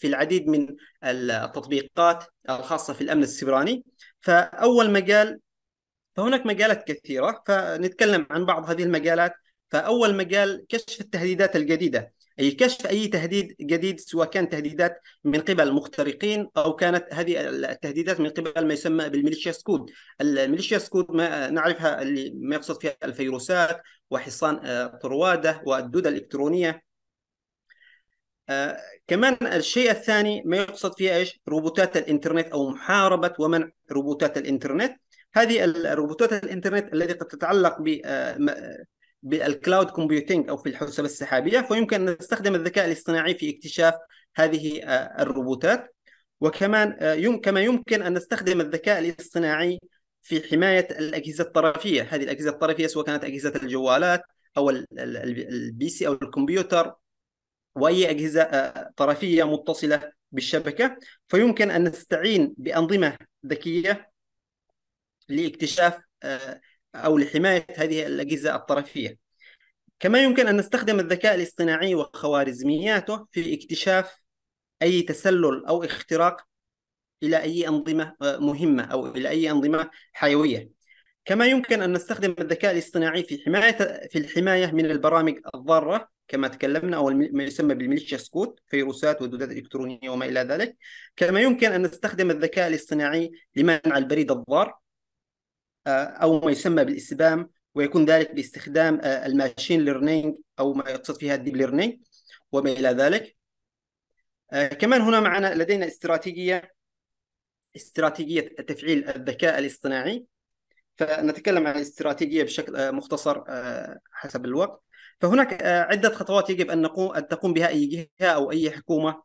في العديد من التطبيقات الخاصة في الأمن السبراني فأول مجال فهناك مجالات كثيرة فنتكلم عن بعض هذه المجالات فأول مجال كشف التهديدات الجديدة أي كشف أي تهديد جديد سواء كان تهديدات من قبل مخترقين أو كانت هذه التهديدات من قبل ما يسمى بالميليشيا سكود الميليشيا سكود ما نعرفها اللي ما يقصد فيها الفيروسات وحصان آه، طروادة والدودة الإلكترونية آه كمان الشيء الثاني ما يقصد فيها ايش؟ روبوتات الانترنت او محاربه ومنع روبوتات الانترنت. هذه الروبوتات الانترنت التي قد تتعلق ب آه، بالكلاود كومبيوتينج او في الحوسبه السحابيه فيمكن ان نستخدم الذكاء الاصطناعي في اكتشاف هذه آه، الروبوتات وكمان آه، كما يمكن ان نستخدم الذكاء الاصطناعي في حمايه الاجهزه الطرفيه هذه الاجهزه الطرفيه سواء كانت اجهزه الجوالات او البي سي او الكمبيوتر واي اجهزه آه، طرفيه متصله بالشبكه فيمكن ان نستعين بانظمه ذكيه لاكتشاف أو لحماية هذه الأجهزة الطرفية كما يمكن أن نستخدم الذكاء الاصطناعي وخوارزمياته في اكتشاف أي تسلل أو اختراق إلى أي أنظمة آه، مهمة أو إلى أي أنظمة حيوية كما يمكن أن نستخدم الذكاء الاصطناعي في حماية في الحماية من البرامج الضارة كما تكلمنا أو ما يسمى بالميليشيا سكوت فيروسات ودودات إلكترونية وما إلى ذلك كما يمكن أن نستخدم الذكاء الاصطناعي لمنع البريد الضار آه، او ما يسمى بالاسبام ويكون ذلك باستخدام آه، الماشين ليرنينج او ما يقصد فيها الديب ليرنينج وما الى ذلك آه، كمان هنا معنا لدينا استراتيجيه استراتيجيه تفعيل الذكاء الاصطناعي فنتكلم عن الاستراتيجيه بشكل مختصر حسب الوقت فهناك عده خطوات يجب ان نقوم ان تقوم بها اي جهه او اي حكومه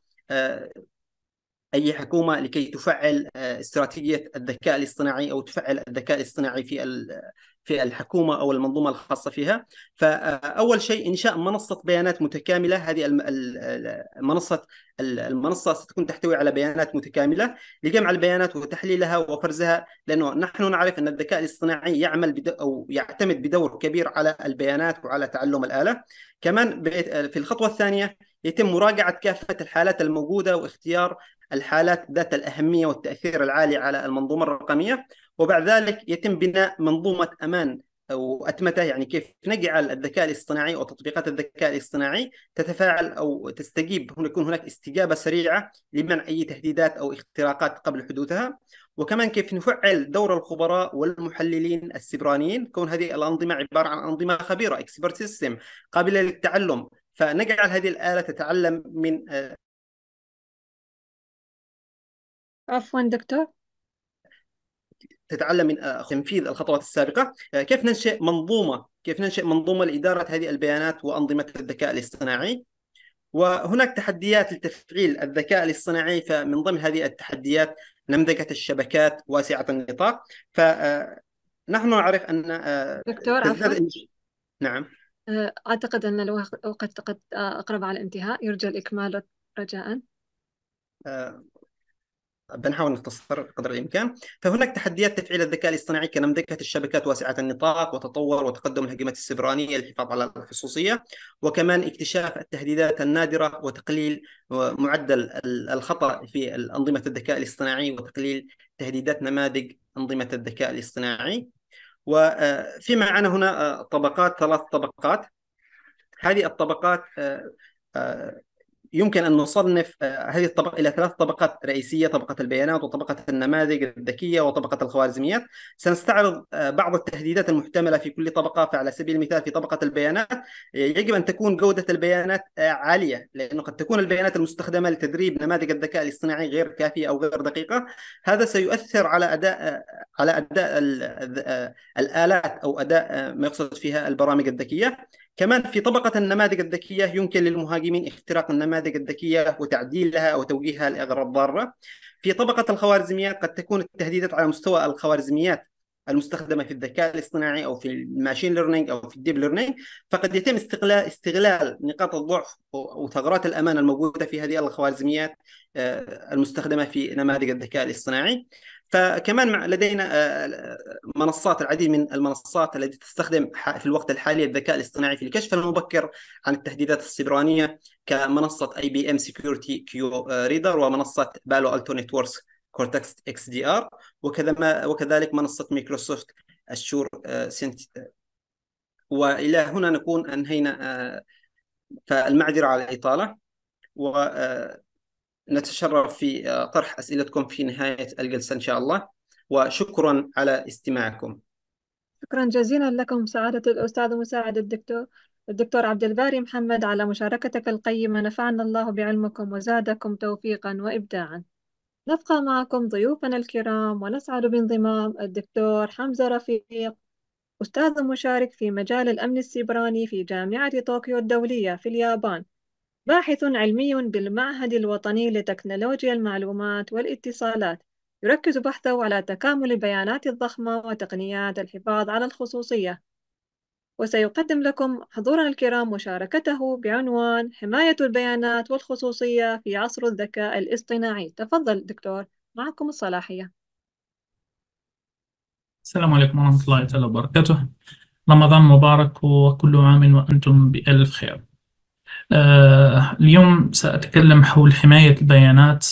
اي حكومه لكي تفعل آه، استراتيجيه الذكاء الاصطناعي او تفعل الذكاء الاصطناعي في في الحكومه او المنظومه الخاصه فيها فاول آه، شيء انشاء منصه بيانات متكامله هذه المنصه المنصه ستكون تحتوي على بيانات متكامله لجمع البيانات وتحليلها وفرزها لانه نحن نعرف ان الذكاء الاصطناعي يعمل او يعتمد بدور كبير على البيانات وعلى تعلم الاله كمان آه، في الخطوه الثانيه يتم مراجعة كافة الحالات الموجودة واختيار الحالات ذات الأهمية والتأثير العالي على المنظومة الرقمية وبعد ذلك يتم بناء منظومة أمان او اتمته يعني كيف نجعل الذكاء الاصطناعي أو تطبيقات الذكاء الاصطناعي تتفاعل أو تستجيب يكون هناك استجابة سريعة لمنع أي تهديدات أو اختراقات قبل حدوثها وكمان كيف نفعل دور الخبراء والمحللين السبرانيين كون هذه الأنظمة عبارة عن أنظمة خبيرة اكسبرت سيستم قابلة للتعلم فنجعل هذه الآلة تتعلم من آه، عفوا دكتور تتعلم من آه، تنفيذ الخطوات السابقة آه، كيف ننشئ منظومة كيف ننشئ منظومة لإدارة هذه البيانات وأنظمة الذكاء الاصطناعي وهناك تحديات لتفعيل الذكاء الاصطناعي فمن ضمن هذه التحديات نمذجة الشبكات واسعة النطاق فنحن نعرف أن دكتور عفوا نعم أعتقد أن الوقت قد آه، أقرب على الانتهاء يرجى الإكمال رجاء آه، بنحاول نختصر قدر الامكان فهناك تحديات تفعيل الذكاء الاصطناعي كنمذجه الشبكات واسعه النطاق وتطور وتقدم الهجمات السبرانيه للحفاظ على الخصوصيه وكمان اكتشاف التهديدات النادره وتقليل معدل الخطا في انظمه الذكاء الاصطناعي وتقليل تهديدات نماذج انظمه الذكاء الاصطناعي وفي آه، معنا هنا آه، طبقات ثلاث طبقات هذه الطبقات آه، يمكن أن نصنف آه، هذه الطبقة إلى ثلاث طبقات رئيسية طبقة البيانات وطبقة النماذج الذكية وطبقة الخوارزميات سنستعرض آه، بعض التهديدات المحتملة في كل طبقة فعلى سبيل المثال في طبقة البيانات آه، يجب أن تكون جودة البيانات عالية لأنه قد تكون البيانات المستخدمة لتدريب نماذج الذكاء الاصطناعي غير كافية أو غير دقيقة هذا سيؤثر على أداء على أداء الآلات أو أداء ما يقصد فيها البرامج الذكية كمان في طبقة النماذج الذكية يمكن للمهاجمين اختراق النماذج الذكية وتعديلها أو توجيهها لأغراض ضارة في طبقة الخوارزميات قد تكون التهديدات على مستوى الخوارزميات المستخدمه في الذكاء الاصطناعي او في الماشين ليرنينج او في الديب ليرنينج فقد يتم استغلال استغلال نقاط الضعف وثغرات الامان الموجوده في هذه الخوارزميات آه، المستخدمه في نماذج الذكاء الاصطناعي فكمان لدينا آه، منصات العديد من المنصات التي تستخدم في الوقت الحالي الذكاء الاصطناعي في الكشف المبكر عن التهديدات السبرانيه كمنصه اي بي ام سكيورتي كيو ريدر ومنصه بالو التو نتوركس كورتكس اكس دي ار وكذا ما وكذلك منصه مايكروسوفت الشور آه، سنت والى هنا نكون انهينا آه، فالمعذره على الاطاله ونتشرف آه، في طرح اسئلتكم في نهايه الجلسه ان شاء الله وشكرا على استماعكم شكرا جزيلا لكم سعادة الأستاذ مساعد الدكتور الدكتور عبد الباري محمد على مشاركتك القيمة نفعنا الله بعلمكم وزادكم توفيقا وإبداعا نبقى معكم ضيوفنا الكرام ونسعد بانضمام الدكتور حمزة رفيق أستاذ مشارك في مجال الأمن السيبراني في جامعة طوكيو الدولية في اليابان باحث علمي بالمعهد الوطني لتكنولوجيا المعلومات والاتصالات يركز بحثه على تكامل البيانات الضخمة وتقنيات الحفاظ على الخصوصية وسيقدم لكم حضورنا الكرام مشاركته بعنوان حماية البيانات والخصوصية في عصر الذكاء الاصطناعي تفضل دكتور معكم الصلاحية السلام عليكم ورحمة الله تعالى وبركاته رمضان مبارك وكل عام وأنتم بألف خير آه، اليوم سأتكلم حول حماية البيانات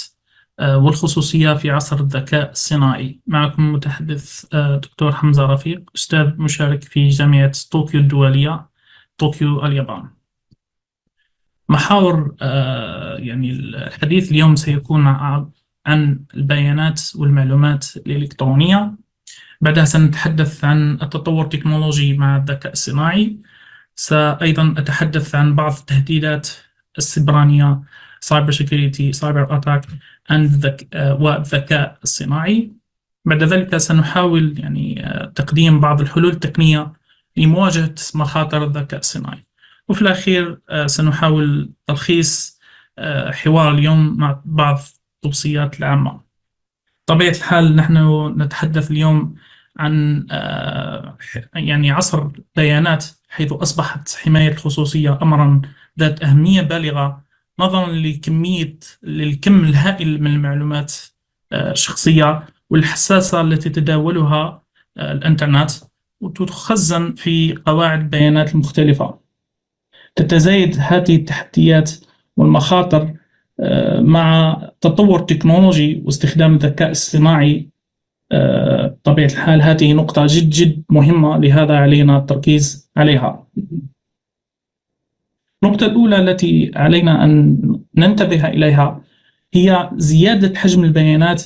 آه، والخصوصية في عصر الذكاء الصناعي معكم متحدث آه، دكتور حمزة رفيق أستاذ مشارك في جامعة طوكيو الدولية طوكيو اليابان محاور آه، يعني الحديث اليوم سيكون عن البيانات والمعلومات الإلكترونية بعدها سنتحدث عن التطور التكنولوجي مع الذكاء الصناعي سأيضا أتحدث عن بعض التهديدات السبرانية سايبر سيكوريتي سايبر أتاك الذك... آه، والذكاء الصناعي بعد ذلك سنحاول يعني آه، تقديم بعض الحلول التقنية لمواجهة مخاطر الذكاء الصناعي وفي الأخير آه، سنحاول تلخيص حوار اليوم مع بعض التوصيات العامة طبيعة الحال نحن نتحدث اليوم عن يعني عصر بيانات حيث أصبحت حماية الخصوصية أمرا ذات أهمية بالغة نظرا لكميه الكم الهائل من المعلومات آه، الشخصيه والحساسه التي تتداولها آه، الانترنت وتتخزن في قواعد بيانات مختلفه تتزايد هذه التحديات والمخاطر آه، مع تطور تكنولوجي واستخدام الذكاء الصناعي بطبيعه الحال هذه نقطه جد جد مهمه لهذا علينا التركيز عليها النقطة الأولى التي علينا أن ننتبه إليها هي زيادة حجم البيانات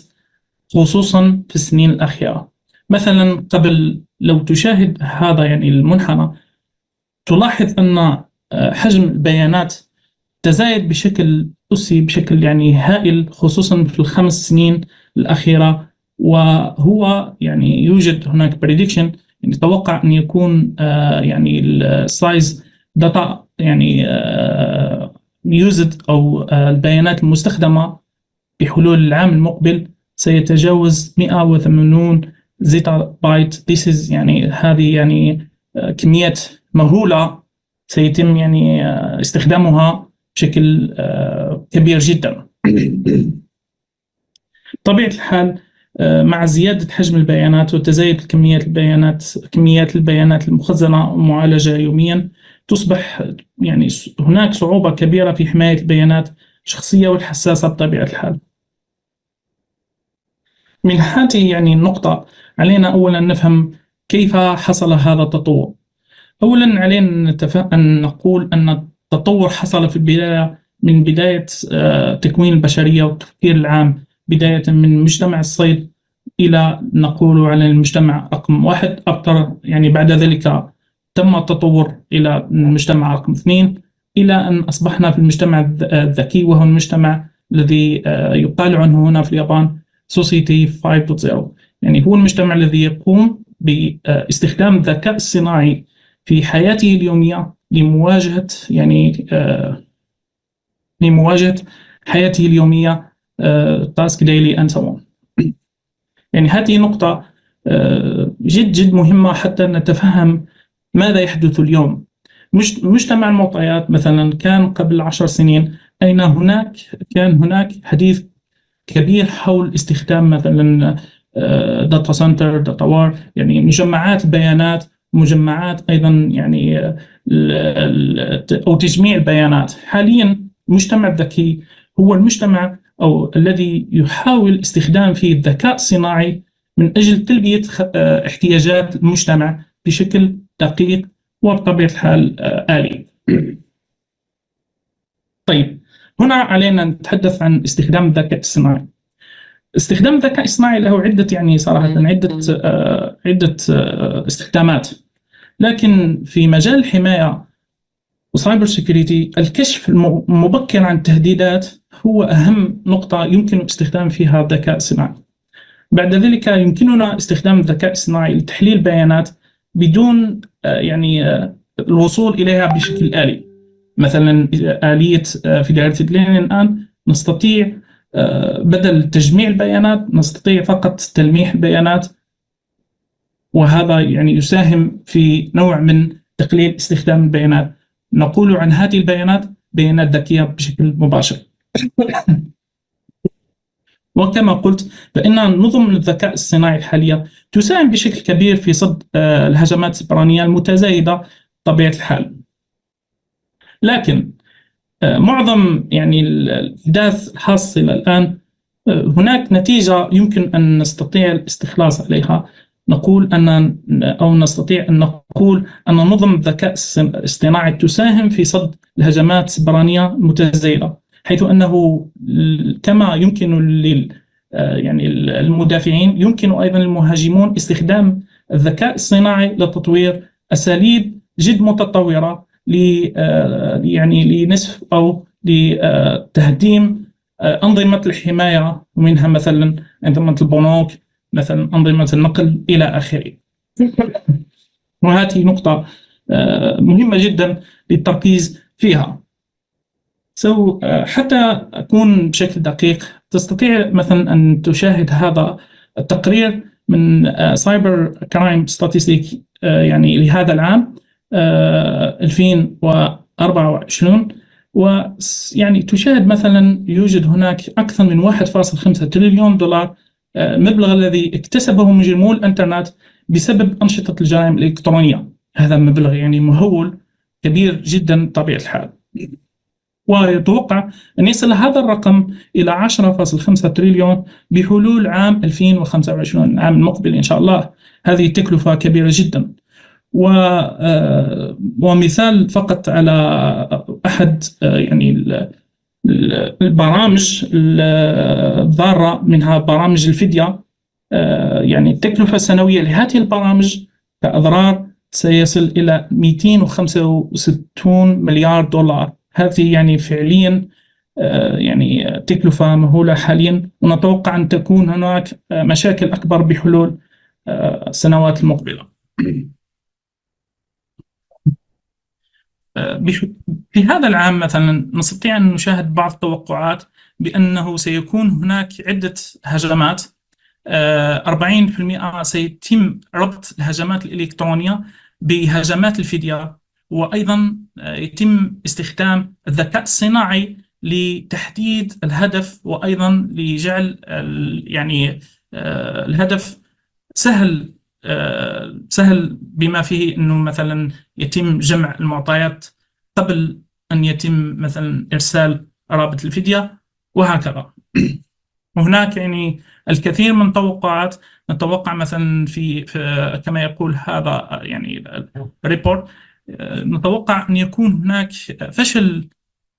خصوصا في السنين الأخيرة مثلا قبل لو تشاهد هذا يعني المنحنى تلاحظ أن آه، حجم البيانات تزايد بشكل أسي بشكل يعني هائل خصوصا في الخمس سنين الأخيرة وهو يعني يوجد هناك بريدكشن يعني توقع أن يكون آه، يعني السايز داتا يعني يوزد آه، او آه، البيانات المستخدمه بحلول العام المقبل سيتجاوز 180 زيتا بايت ذيس يعني هذه يعني آه، كميات مهوله سيتم يعني استخدامها بشكل كبير جدا بطبيعه *coughs* الحال مع زيادة حجم البيانات وتزايد كميات البيانات كميات البيانات المخزنة ومعالجة يوميا تصبح يعني هناك صعوبة كبيرة في حماية البيانات الشخصية والحساسة بطبيعة الحال من هذه يعني النقطة علينا أولا نفهم كيف حصل هذا التطور أولا علينا أن نقول أن التطور حصل في البداية من بداية آه، تكوين البشرية والتفكير العام بداية من مجتمع الصيد إلى نقول على المجتمع رقم واحد أكثر يعني بعد ذلك تم التطور إلى المجتمع رقم اثنين إلى أن أصبحنا في المجتمع الذكي وهو المجتمع الذي آه، يقال عنه هنا في اليابان سوسيتي 5.0 يعني هو المجتمع الذي يقوم باستخدام الذكاء الصناعي في حياته اليومية لمواجهة يعني آه، لمواجهة حياته اليومية تاسك آه، ديلي and so on يعني هذه نقطة جد جد مهمة حتى نتفهم ماذا يحدث اليوم؟ مجتمع المعطيات مثلا كان قبل عشر سنين أين هناك كان هناك حديث كبير حول استخدام مثلا داتا سنتر داتا وار يعني مجمعات البيانات مجمعات ايضا يعني آه، او تجميع البيانات حاليا المجتمع الذكي هو المجتمع او الذي يحاول استخدام فيه الذكاء الصناعي من اجل تلبيه آه، احتياجات المجتمع بشكل دقيق وبطبيعة الحال آه، آلي طيب هنا علينا نتحدث عن استخدام الذكاء الصناعي استخدام الذكاء الصناعي له عدة يعني صراحة عدة آه، عدة آه، استخدامات لكن في مجال الحماية وسايبر سيكوريتي الكشف المبكر عن التهديدات هو أهم نقطة يمكن استخدام فيها الذكاء الصناعي بعد ذلك يمكننا استخدام الذكاء الصناعي لتحليل بيانات بدون آه، يعني آه، الوصول اليها بشكل الي مثلا اليه آه، دائره لين الان نستطيع بدل تجميع البيانات نستطيع فقط تلميح البيانات وهذا يعني يساهم في نوع من تقليل استخدام البيانات نقول عن هذه البيانات بيانات ذكيه بشكل مباشر *laughs* وكما قلت فإن نظم الذكاء الصناعي الحالية تساهم بشكل كبير في صد آه، الهجمات السبرانية المتزايدة بطبيعة الحال لكن آه، معظم يعني الأحداث الحاصلة الآن آه، هناك نتيجة يمكن أن نستطيع الاستخلاص عليها نقول أن أو نستطيع أن نقول أن نظم الذكاء الاصطناعي تساهم في صد الهجمات السبرانية المتزايدة حيث انه كما يمكن لل آه، يعني المدافعين يمكن ايضا المهاجمون استخدام الذكاء الصناعي لتطوير اساليب جد متطوره ل آه، يعني لنسف او لتهديم آه، انظمه الحمايه ومنها مثلا انظمه البنوك مثلا انظمه النقل الى اخره. *laughs* وهذه نقطه مهمه جدا للتركيز فيها. سو uh, حتى أكون بشكل دقيق تستطيع مثلا أن تشاهد هذا التقرير من سايبر كرايم ستاتستيك يعني لهذا العام 2024 آه، ويعني تشاهد مثلا يوجد هناك أكثر من 1.5 تريليون دولار آه، المبلغ الذي اكتسبه مجرمو الانترنت بسبب أنشطة الجرائم الإلكترونية هذا مبلغ يعني مهول كبير جدا بطبيعة الحال ويتوقع أن يصل هذا الرقم إلى 10.5 تريليون بحلول عام 2025 العام المقبل إن شاء الله هذه تكلفة كبيرة جدا آه، ومثال فقط على أحد آه، يعني البرامج الضارة منها برامج الفدية آه، يعني التكلفة السنوية لهذه البرامج كأضرار سيصل إلى 265 مليار دولار هذه يعني فعليا آه، يعني تكلفة مهولة حاليا ونتوقع أن تكون هناك آه، مشاكل أكبر بحلول آه، السنوات المقبلة في هذا العام مثلا نستطيع أن نشاهد بعض التوقعات بأنه سيكون هناك عدة هجمات 40% سيتم ربط الهجمات الإلكترونية بهجمات الفدية وأيضا يتم استخدام الذكاء الصناعي لتحديد الهدف وايضا لجعل يعني آه، الهدف سهل آه، سهل بما فيه انه مثلا يتم جمع المعطيات قبل ان يتم مثلا ارسال رابط الفديه وهكذا وهناك يعني الكثير من التوقعات نتوقع مثلا في, في كما يقول هذا يعني ريبورت نتوقع أن يكون هناك فشل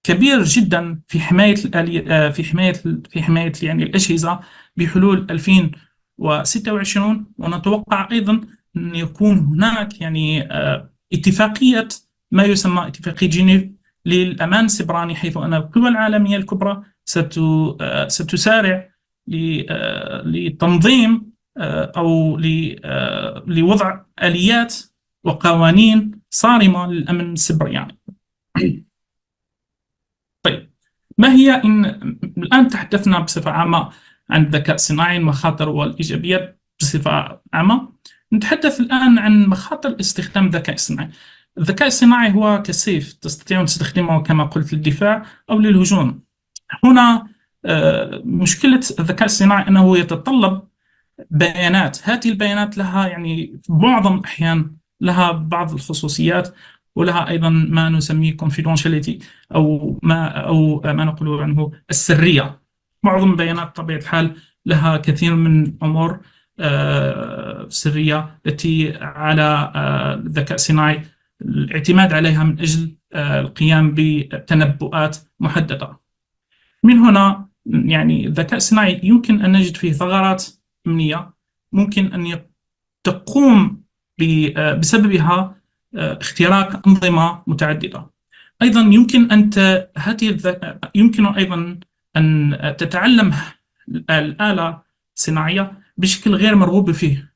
كبير جدا في حماية الالي في حماية في حماية يعني الأجهزة بحلول 2026 ونتوقع أيضا أن يكون هناك يعني آه، اتفاقية ما يسمى اتفاقية جنيف للأمان السبراني حيث أن القوى العالمية الكبرى آه، ستسارع آه، لتنظيم أو لوضع آليات وقوانين صارمة للأمن السبر يعني طيب ما هي إن الآن تحدثنا بصفة عامة عن الذكاء الصناعي المخاطر والإيجابيات بصفة عامة نتحدث الآن عن مخاطر استخدام الذكاء الصناعي الذكاء الصناعي هو كسيف تستطيع أن تستخدمه كما قلت للدفاع أو للهجوم هنا آه، مشكلة الذكاء الصناعي أنه يتطلب بيانات هذه البيانات لها يعني معظم الأحيان لها بعض الخصوصيات ولها ايضا ما نسميه كونفيدنشاليتي او ما او ما نقول عنه السريه معظم البيانات بطبيعه الحال لها كثير من امور آه، سريه التي على الذكاء آه، الصناعي الاعتماد عليها من اجل آه، القيام بتنبؤات محدده. من هنا يعني الذكاء الصناعي يمكن ان نجد فيه ثغرات امنيه ممكن ان تقوم آه، بسببها آه، اختراق أنظمة متعددة أيضا يمكن أن هذه آه، يمكن أيضا أن تتعلم الآلة الصناعية بشكل غير مرغوب فيه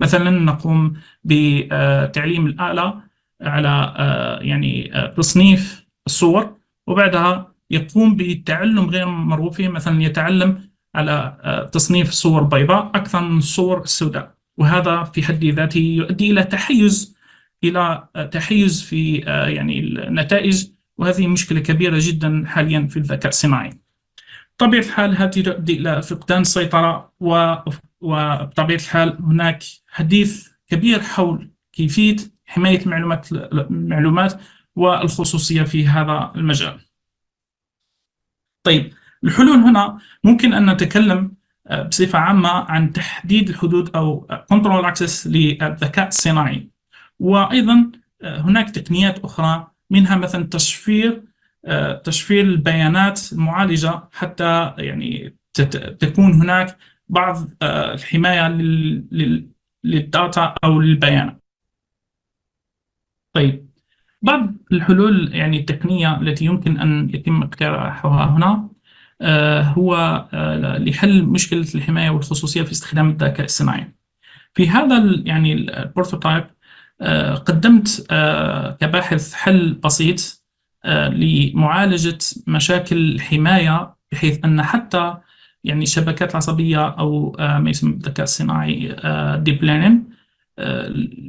مثلا نقوم بتعليم الآلة على يعني تصنيف الصور وبعدها يقوم بتعلم غير مرغوب فيه مثلا يتعلم على تصنيف الصور البيضاء أكثر من الصور السوداء وهذا في حد ذاته يؤدي الى تحيز الى تحيز في آه، يعني النتائج وهذه مشكله كبيره جدا حاليا في الذكاء الصناعي. بطبيعه الحال هذه تؤدي الى فقدان السيطره وبطبيعه الحال هناك حديث كبير حول كيفيه حمايه المعلومات المعلومات والخصوصيه في هذا المجال. طيب الحلول هنا ممكن ان نتكلم آه، بصفه عامه عن تحديد الحدود او كنترول اكسس للذكاء الصناعي وايضا آه، هناك تقنيات اخرى منها مثلا تشفير آه، تشفير البيانات المعالجه حتى يعني تكون هناك بعض الحمايه للداتا او للبيانات طيب بعض الحلول يعني التقنيه التي يمكن ان يتم اقتراحها هنا آه، هو آه، لحل مشكله الحمايه والخصوصيه في استخدام الذكاء الصناعي. في هذا يعني البروتوتايب آه، قدمت كباحث حل بسيط لمعالجه مشاكل الحمايه بحيث ان حتى يعني الشبكات العصبيه او ما يسمى بالذكاء الصناعي ديب ليرنينج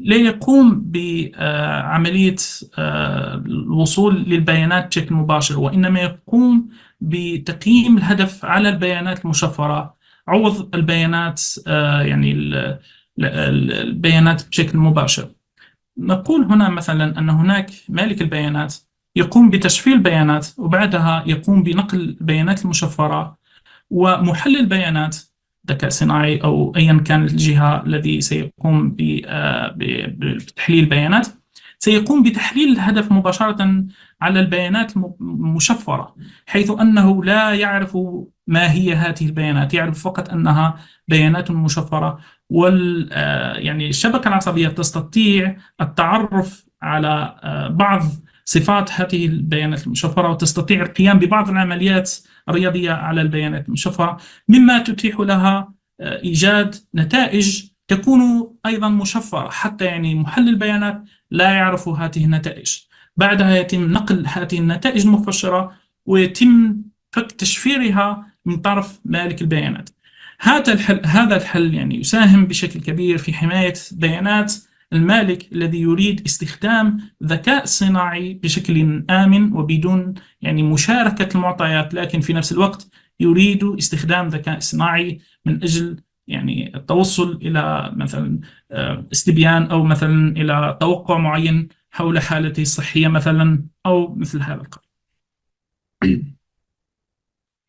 لا يقوم بعملية الوصول للبيانات بشكل مباشر وإنما يقوم بتقييم الهدف على البيانات المشفرة عوض البيانات آه، يعني البيانات بشكل مباشر نقول هنا مثلا أن هناك مالك البيانات يقوم بتشفير البيانات وبعدها يقوم بنقل البيانات المشفرة ومحلل البيانات ذكاء صناعي أو أيا كان الجهة الذي سيقوم آه، بتحليل البيانات سيقوم بتحليل الهدف مباشرة على البيانات المشفرة حيث أنه لا يعرف ما هي هذه البيانات يعرف فقط أنها بيانات مشفرة وال آه، يعني الشبكة العصبية تستطيع التعرف على آه، بعض صفات هذه البيانات المشفرة وتستطيع القيام ببعض العمليات الرياضية على البيانات المشفرة مما تتيح لها آه، إيجاد نتائج تكون أيضا مشفرة حتى يعني محلل البيانات لا يعرف هذه النتائج بعدها يتم نقل هذه النتائج المفشرة ويتم فك تشفيرها من طرف مالك البيانات هذا الحل هذا الحل يعني يساهم بشكل كبير في حماية بيانات المالك الذي يريد استخدام ذكاء صناعي بشكل آمن وبدون يعني مشاركة المعطيات لكن في نفس الوقت يريد استخدام ذكاء صناعي من أجل يعني التوصل الى مثلا آه، استبيان او مثلا الى توقع معين حول حالته الصحيه مثلا او مثل هذا القرار. *clears throat*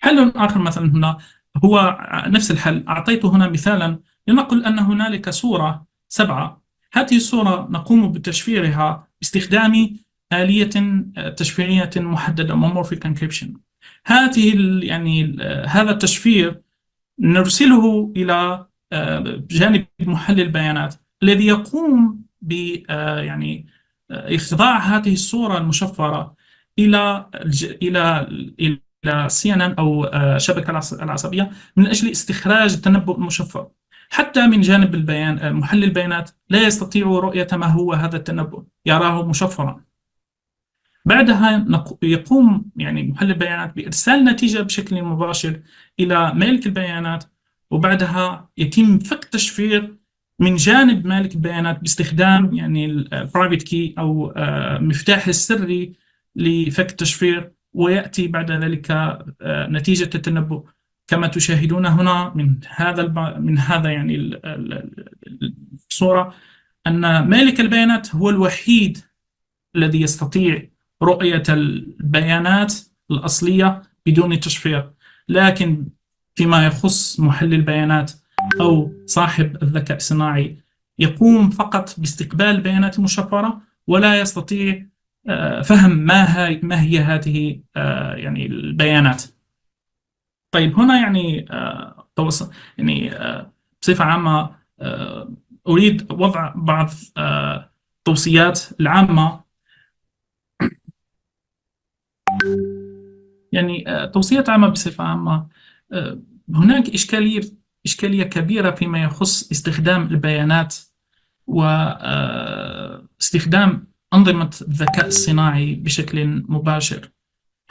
حل اخر مثلا هنا هو آه، نفس الحل اعطيت هنا مثالا لنقل ان هنالك صوره سبعه هذه الصوره نقوم بتشفيرها باستخدام اليه آه، تشفيريه محدده مورفيك انكريبشن هذه يعني هذا التشفير نرسله إلى آه، جانب محلل البيانات الذي يقوم ب آه، يعني آه، إخضاع هذه الصورة المشفرة إلى إلى إلى سي ان ان أو الشبكة العصبية من أجل استخراج التنبؤ المشفر حتى من جانب البيان محلل البيانات لا يستطيع رؤية ما هو هذا التنبؤ يراه مشفرا بعدها يقوم يعني محلل البيانات بإرسال نتيجه بشكل مباشر إلى مالك البيانات وبعدها يتم فك تشفير من جانب مالك البيانات باستخدام يعني البرايفت آه، كي أو آه، مفتاح السري لفك التشفير ويأتي بعد ذلك آه، نتيجة التنبؤ كما تشاهدون هنا من هذا من هذا يعني الصورة أن مالك البيانات هو الوحيد الذي يستطيع رؤية البيانات الأصلية بدون تشفير لكن فيما يخص محلل البيانات أو صاحب الذكاء الصناعي يقوم فقط باستقبال البيانات المشفرة ولا يستطيع آه، فهم ما هي, ما هي هذه آه، يعني البيانات طيب هنا يعني آه، يعني بصفة عامة أريد وضع بعض التوصيات العامة يعني آه، توصيات عامة بصفة عامة آه، هناك إشكالية إشكالية كبيرة فيما يخص استخدام البيانات واستخدام آه، أنظمة الذكاء الصناعي بشكل مباشر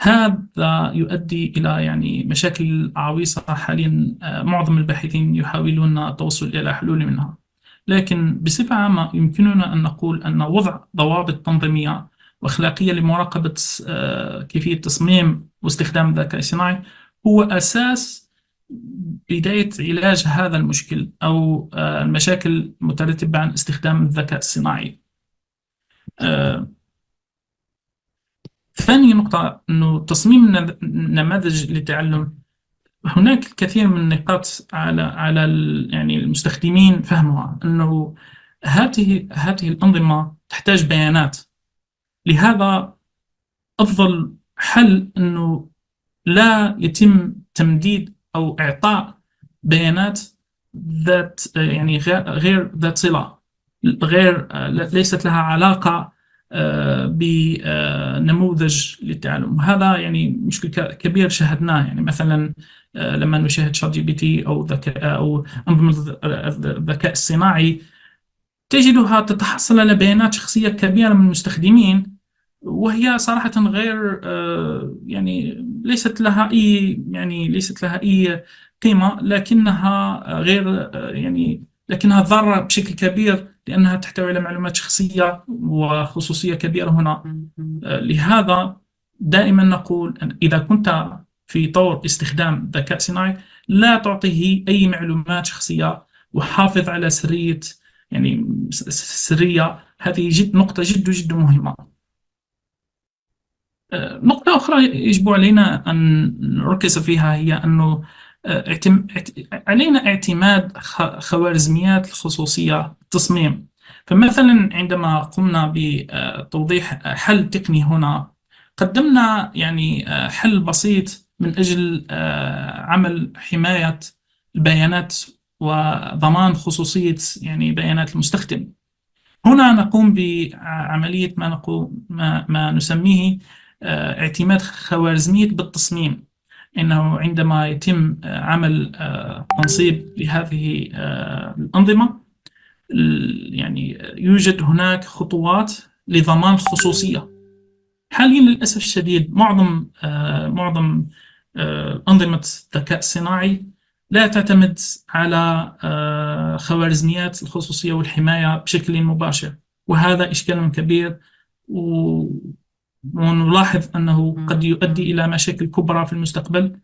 هذا يؤدي إلى يعني مشاكل عويصة حاليا معظم الباحثين يحاولون التوصل إلى حلول منها لكن بصفة عامة يمكننا أن نقول أن وضع ضوابط تنظيمية وأخلاقية لمراقبة كيفية تصميم واستخدام الذكاء الصناعي هو أساس بداية علاج هذا المشكل أو آه، المشاكل المترتبة عن استخدام الذكاء الصناعي آه، ثاني نقطة أنه تصميم نماذج للتعلم هناك الكثير من النقاط على على يعني المستخدمين فهمها أنه هذه هذه الأنظمة تحتاج بيانات لهذا أفضل حل أنه لا يتم تمديد أو إعطاء بيانات ذات يعني غير ذات صلة غير ليست لها علاقة آه، بنموذج آه، للتعلم وهذا يعني مشكل كبير شاهدناه يعني مثلا آه، لما نشاهد شات جي بي تي او ذكاء او انظمه الذكاء الصناعي تجدها تتحصل على بيانات شخصيه كبيره من المستخدمين وهي صراحة غير آه، يعني ليست لها أي يعني ليست لها أي قيمة لكنها آه، غير آه، يعني لكنها ضارة بشكل كبير لأنها تحتوي على معلومات شخصية وخصوصية كبيرة هنا لهذا دائما نقول أن إذا كنت في طور استخدام ذكاء صناعي لا تعطيه أي معلومات شخصية وحافظ على سرية يعني سرية هذه جد نقطة جد جد مهمة آه، نقطة أخرى يجب علينا أن نركز فيها هي أنه آه، اعتم... علينا اعتماد خوارزميات الخصوصية التصميم فمثلا عندما قمنا بتوضيح حل تقني هنا قدمنا يعني آه، حل بسيط من أجل عمل حماية البيانات وضمان خصوصية يعني بيانات المستخدم هنا نقوم بعملية ما, نقوم ما, ما نسميه اعتماد خوارزمية بالتصميم انه عندما يتم آه، عمل آه، تنصيب لهذه آه، الانظمه يعني يوجد هناك خطوات لضمان الخصوصيه حاليا للاسف الشديد معظم معظم انظمه الذكاء الصناعي لا تعتمد على خوارزميات الخصوصيه والحمايه بشكل مباشر وهذا اشكال كبير و ونلاحظ أنه قد يؤدي إلى مشاكل كبرى في المستقبل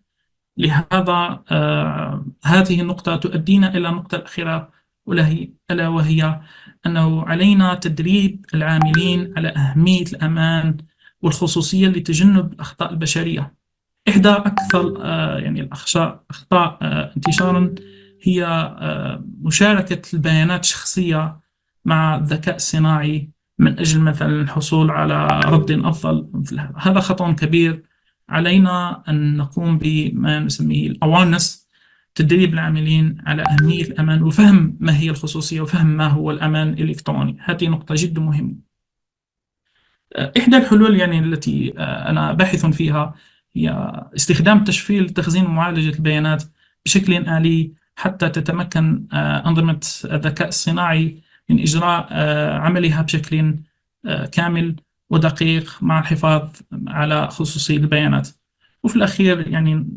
لهذا آه، هذه النقطة تؤدينا إلى النقطة الأخيرة ألا وهي أنه علينا تدريب العاملين على أهمية الأمان والخصوصية لتجنب الأخطاء البشرية إحدى أكثر آه، يعني الأخطاء آه، انتشارا هي مشاركة البيانات الشخصية مع الذكاء الصناعي من أجل مثلا الحصول على رد أفضل هذا خطأ كبير علينا أن نقوم بما نسميه الأوانس تدريب العاملين على أهمية الأمان وفهم ما هي الخصوصية وفهم ما هو الأمان الإلكتروني هذه نقطة جدا مهمة إحدى الحلول يعني التي آه، أنا باحث فيها هي استخدام تشفير لتخزين ومعالجة البيانات بشكل آلي حتى تتمكن آه، أنظمة الذكاء الصناعي من إجراء آه، عملها بشكل آه، كامل ودقيق مع الحفاظ على خصوصية البيانات وفي الأخير يعني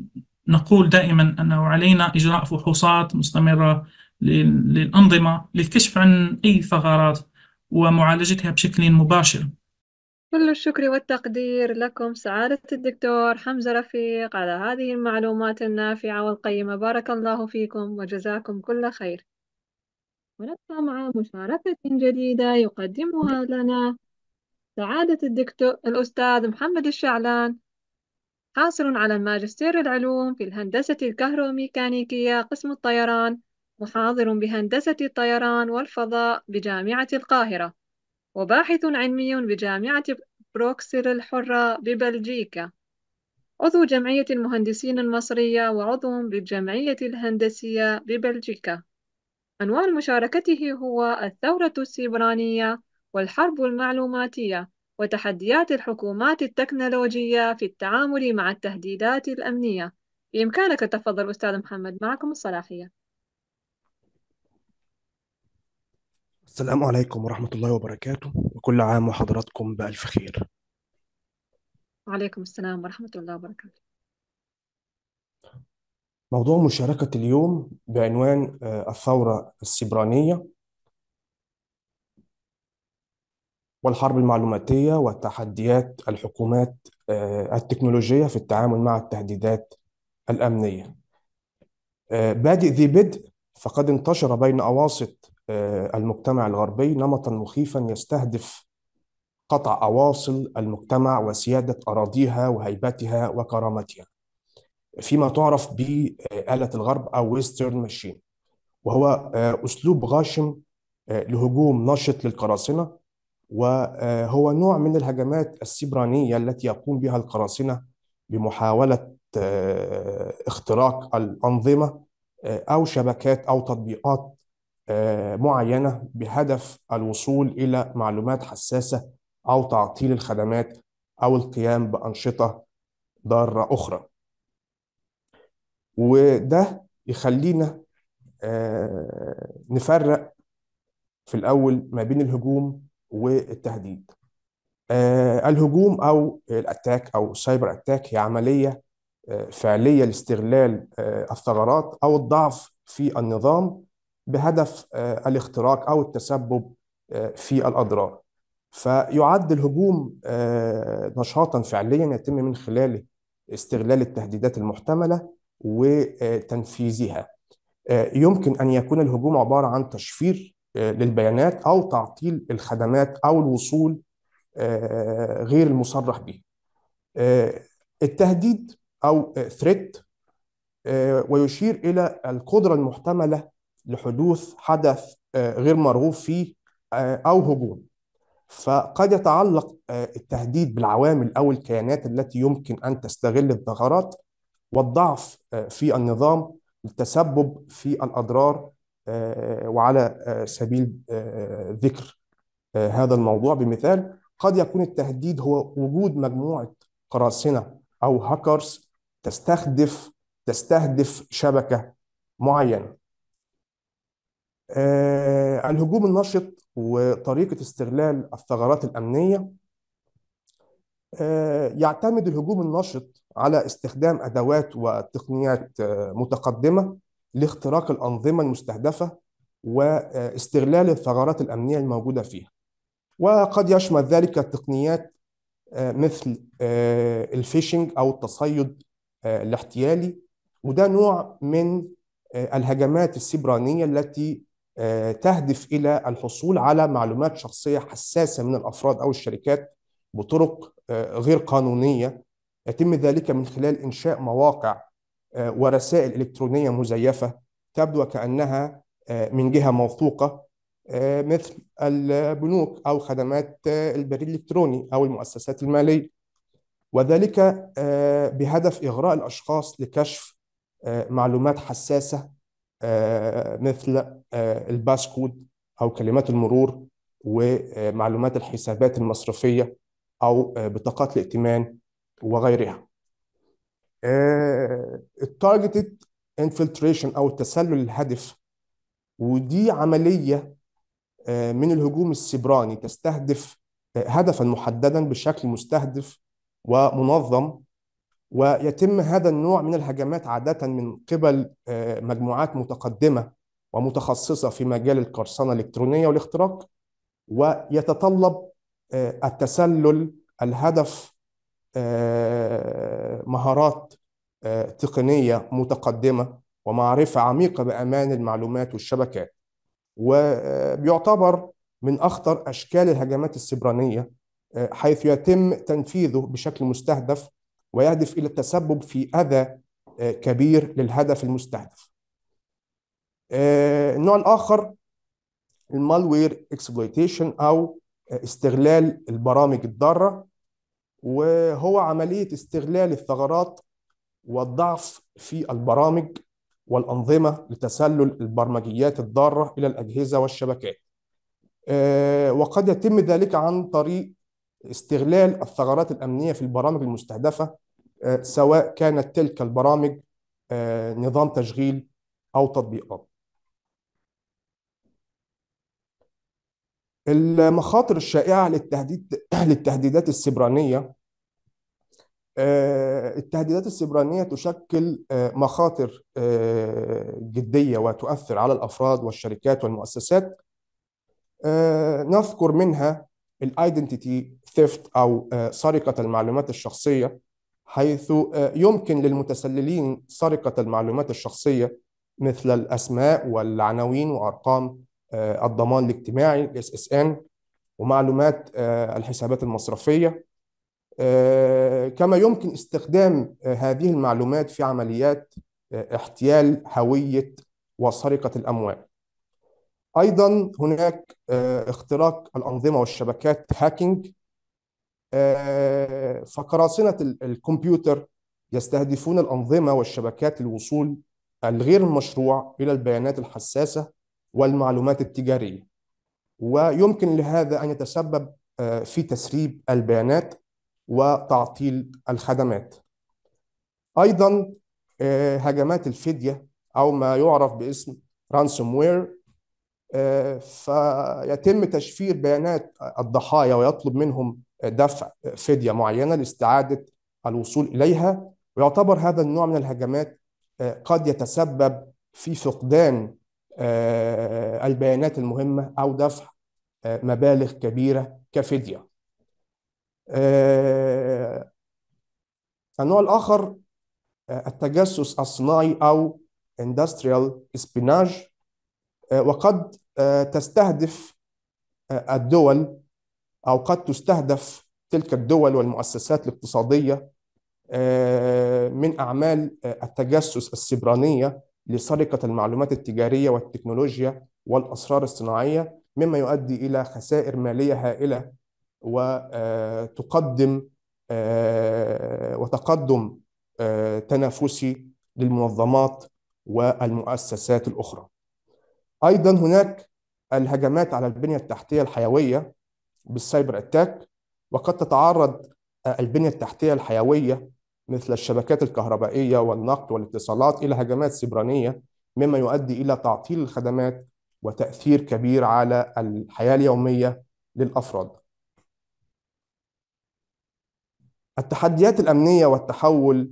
نقول دائما أنه علينا إجراء فحوصات مستمرة للأنظمة للكشف عن أي ثغرات ومعالجتها بشكل مباشر كل الشكر والتقدير لكم سعادة الدكتور حمزة رفيق على هذه المعلومات النافعة والقيمة بارك الله فيكم وجزاكم كل خير مع مشاركة جديدة يقدمها لنا سعادة الدكتور الأستاذ محمد الشعلان حاصل على الماجستير العلوم في الهندسة الكهروميكانيكية قسم الطيران محاضر بهندسة الطيران والفضاء بجامعة القاهرة وباحث علمي بجامعة بروكسل الحرة ببلجيكا عضو جمعية المهندسين المصرية وعضو بالجمعية الهندسية ببلجيكا عنوان مشاركته هو الثورة السيبرانية والحرب المعلوماتية وتحديات الحكومات التكنولوجية في التعامل مع التهديدات الأمنية بإمكانك تفضل أستاذ محمد معكم الصلاحية السلام عليكم ورحمة الله وبركاته وكل عام وحضراتكم بألف خير وعليكم السلام ورحمة الله وبركاته موضوع مشاركة اليوم بعنوان آه، الثورة السبرانية والحرب المعلوماتية وتحديات الحكومات آه، التكنولوجية في التعامل مع التهديدات الأمنية آه، بادئ ذي بدء فقد انتشر بين أواسط المجتمع الغربي نمطا مخيفا يستهدف قطع أواصل المجتمع وسيادة أراضيها وهيبتها وكرامتها فيما تعرف بآلة الغرب أو ويسترن ماشين وهو آه، أسلوب غاشم آه، لهجوم نشط للقراصنة وهو نوع من الهجمات السبرانية التي يقوم بها القراصنة بمحاولة آه، اختراق الأنظمة أو شبكات أو تطبيقات معينة بهدف الوصول إلى معلومات حساسة أو تعطيل الخدمات أو القيام بأنشطة ضارة أخرى وده يخلينا آه، نفرق في الاول ما بين الهجوم والتهديد آه، الهجوم او الاتاك او السايبر اتاك هي عمليه آه، فعليه لاستغلال الثغرات او الضعف في النظام بهدف الاختراق او التسبب في الاضرار فيعد الهجوم نشاطا فعليا يتم من خلاله استغلال التهديدات المحتمله وتنفيذها آه، يمكن ان يكون الهجوم عباره عن تشفير آه، للبيانات او تعطيل الخدمات او الوصول آه، غير المصرح به التهديد او ثريت ويشير الى القدره المحتمله لحدوث حدث غير مرغوب فيه او هجوم فقد يتعلق التهديد بالعوامل او الكيانات التي يمكن ان تستغل الثغرات والضعف آه، في النظام التسبب في الأضرار آه، آه، وعلى سبيل ذكر هذا الموضوع بمثال قد يكون التهديد هو وجود مجموعة قراصنة أو هاكرز تستهدف تستهدف شبكة معينة الهجوم النشط وطريقة استغلال الثغرات الأمنية يعتمد الهجوم النشط على استخدام ادوات وتقنيات آه، متقدمه لاختراق الانظمه المستهدفه واستغلال الثغرات الامنيه الموجوده فيها. وقد يشمل ذلك تقنيات آه، مثل آه، الفيشنج او التصيد الاحتيالي وده نوع من الهجمات السبرانيه التي تهدف الى الحصول على معلومات شخصيه حساسه من الافراد او الشركات بطرق غير قانونيه يتم ذلك من خلال إنشاء مواقع آه، ورسائل إلكترونية مزيفة تبدو وكأنها آه، من جهة موثوقة آه، مثل البنوك أو خدمات البريد الإلكتروني أو المؤسسات المالية وذلك بهدف إغراء الأشخاص لكشف معلومات حساسة مثل الباسكود أو كلمات المرور ومعلومات الحسابات المصرفية أو بطاقات الائتمان وغيرها آه، التارجتد انفلتريشن او التسلل الهدف ودي عمليه آه، من الهجوم السبراني تستهدف آه، هدفا محددا بشكل مستهدف ومنظم ويتم هذا النوع من الهجمات عاده من قبل مجموعات متقدمه ومتخصصه في مجال القرصنه الالكترونيه والاختراق ويتطلب التسلل الهدف آه، مهارات آه، تقنيه متقدمه ومعرفه عميقه بامان المعلومات والشبكات وبيعتبر من اخطر اشكال الهجمات السبرانيه آه، حيث يتم تنفيذه بشكل مستهدف ويهدف الى التسبب في اذى كبير للهدف المستهدف. النوع الاخر المالوير اكسبلويتيشن او استغلال البرامج الضاره وهو عملية استغلال الثغرات والضعف في البرامج والأنظمة لتسلل البرمجيات الضارة إلى الأجهزة والشبكات آه، وقد يتم ذلك عن طريق استغلال الثغرات الأمنية في البرامج المستهدفة آه، سواء كانت تلك البرامج آه، نظام تشغيل أو تطبيقات المخاطر الشائعة للتهديد *clears throat* للتهديدات السبرانية آه، التهديدات السبرانية تشكل آه، مخاطر آه، جدية وتؤثر على الأفراد والشركات والمؤسسات نذكر منها الايدنتيتي ثيفت أو سرقة المعلومات الشخصية حيث يمكن للمتسللين سرقة المعلومات الشخصية مثل الأسماء والعناوين وأرقام آه، الضمان الاجتماعي اس اس ان ومعلومات آه، الحسابات المصرفيه آه، كما يمكن استخدام هذه المعلومات في عمليات احتيال هويه وسرقه الاموال ايضا هناك اختراق الانظمه والشبكات هاكينج فقراصنه الكمبيوتر يستهدفون الانظمه والشبكات للوصول الغير مشروع الى البيانات الحساسه والمعلومات التجارية ويمكن لهذا أن يتسبب آه، في تسريب البيانات وتعطيل الخدمات أيضا آه، هجمات الفدية أو ما يعرف باسم ransomware وير آه، فيتم تشفير بيانات الضحايا ويطلب منهم دفع فدية معينة لاستعادة الوصول إليها ويعتبر هذا النوع من الهجمات قد يتسبب في فقدان آه، البيانات المهمة أو دفع آه، مبالغ كبيرة كفدية آه، النوع الآخر التجسس الصناعي أو industrial espionage وقد تستهدف الدول أو قد تستهدف تلك الدول والمؤسسات الاقتصادية من أعمال التجسس السبرانية لسرقة المعلومات التجارية والتكنولوجيا والأسرار الصناعية مما يؤدي إلى خسائر مالية هائلة آه، آه، وتقدم وتقدم آه، تنافسي للمنظمات والمؤسسات الأخرى أيضا هناك الهجمات على البنية التحتية الحيوية بالسايبر أتاك وقد تتعرض البنية التحتية الحيوية مثل الشبكات الكهربائية والنقل والاتصالات إلى هجمات سبرانية مما يؤدي إلى تعطيل الخدمات وتأثير كبير على الحياة اليومية للأفراد. التحديات الأمنية والتحول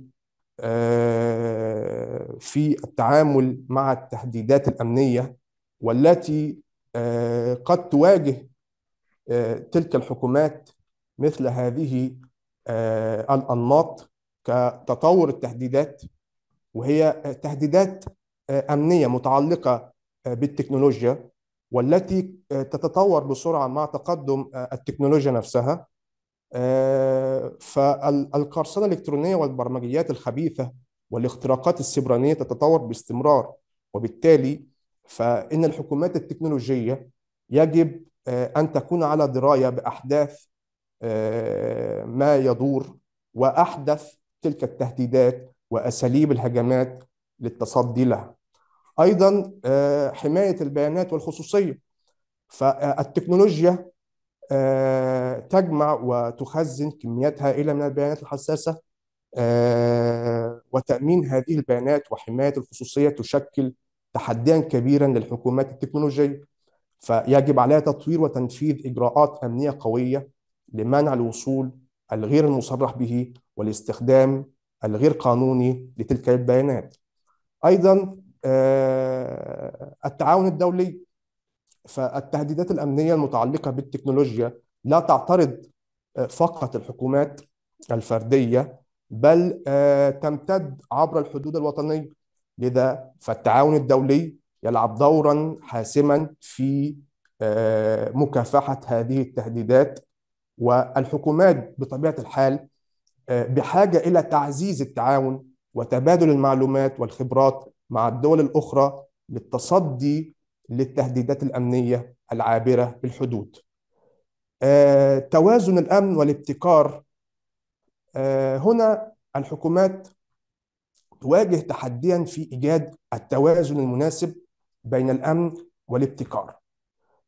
آه، في التعامل مع التهديدات الأمنية والتي آه، قد تواجه آه، تلك الحكومات مثل هذه الأنماط كتطور التهديدات وهي تهديدات آه، امنيه متعلقه آه، بالتكنولوجيا والتي آه، تتطور بسرعه مع تقدم التكنولوجيا نفسها فالقرصنه الالكترونيه والبرمجيات الخبيثه والاختراقات السبرانيه تتطور باستمرار وبالتالي فان الحكومات التكنولوجيه يجب ان تكون على درايه باحداث ما يدور واحدث تلك التهديدات واساليب الهجمات للتصدي لها. ايضا آه، حمايه البيانات والخصوصيه. فالتكنولوجيا آه، تجمع وتخزن كميات هائله من البيانات الحساسه آه، وتامين هذه البيانات وحمايه الخصوصيه تشكل تحديا كبيرا للحكومات التكنولوجيه. فيجب عليها تطوير وتنفيذ اجراءات امنيه قويه لمنع الوصول الغير المصرح به والاستخدام الغير قانوني لتلك البيانات ايضا آه، التعاون الدولي فالتهديدات الامنيه المتعلقه بالتكنولوجيا لا تعترض آه، فقط الحكومات الفرديه بل آه، تمتد عبر الحدود الوطنيه لذا فالتعاون الدولي يلعب دورا حاسما في مكافحه هذه التهديدات والحكومات بطبيعه الحال آه، بحاجه الى تعزيز التعاون وتبادل المعلومات والخبرات مع الدول الاخرى للتصدي للتهديدات الامنيه العابره بالحدود. آه، توازن الامن والابتكار آه، هنا الحكومات تواجه تحديا في ايجاد التوازن المناسب بين الامن والابتكار.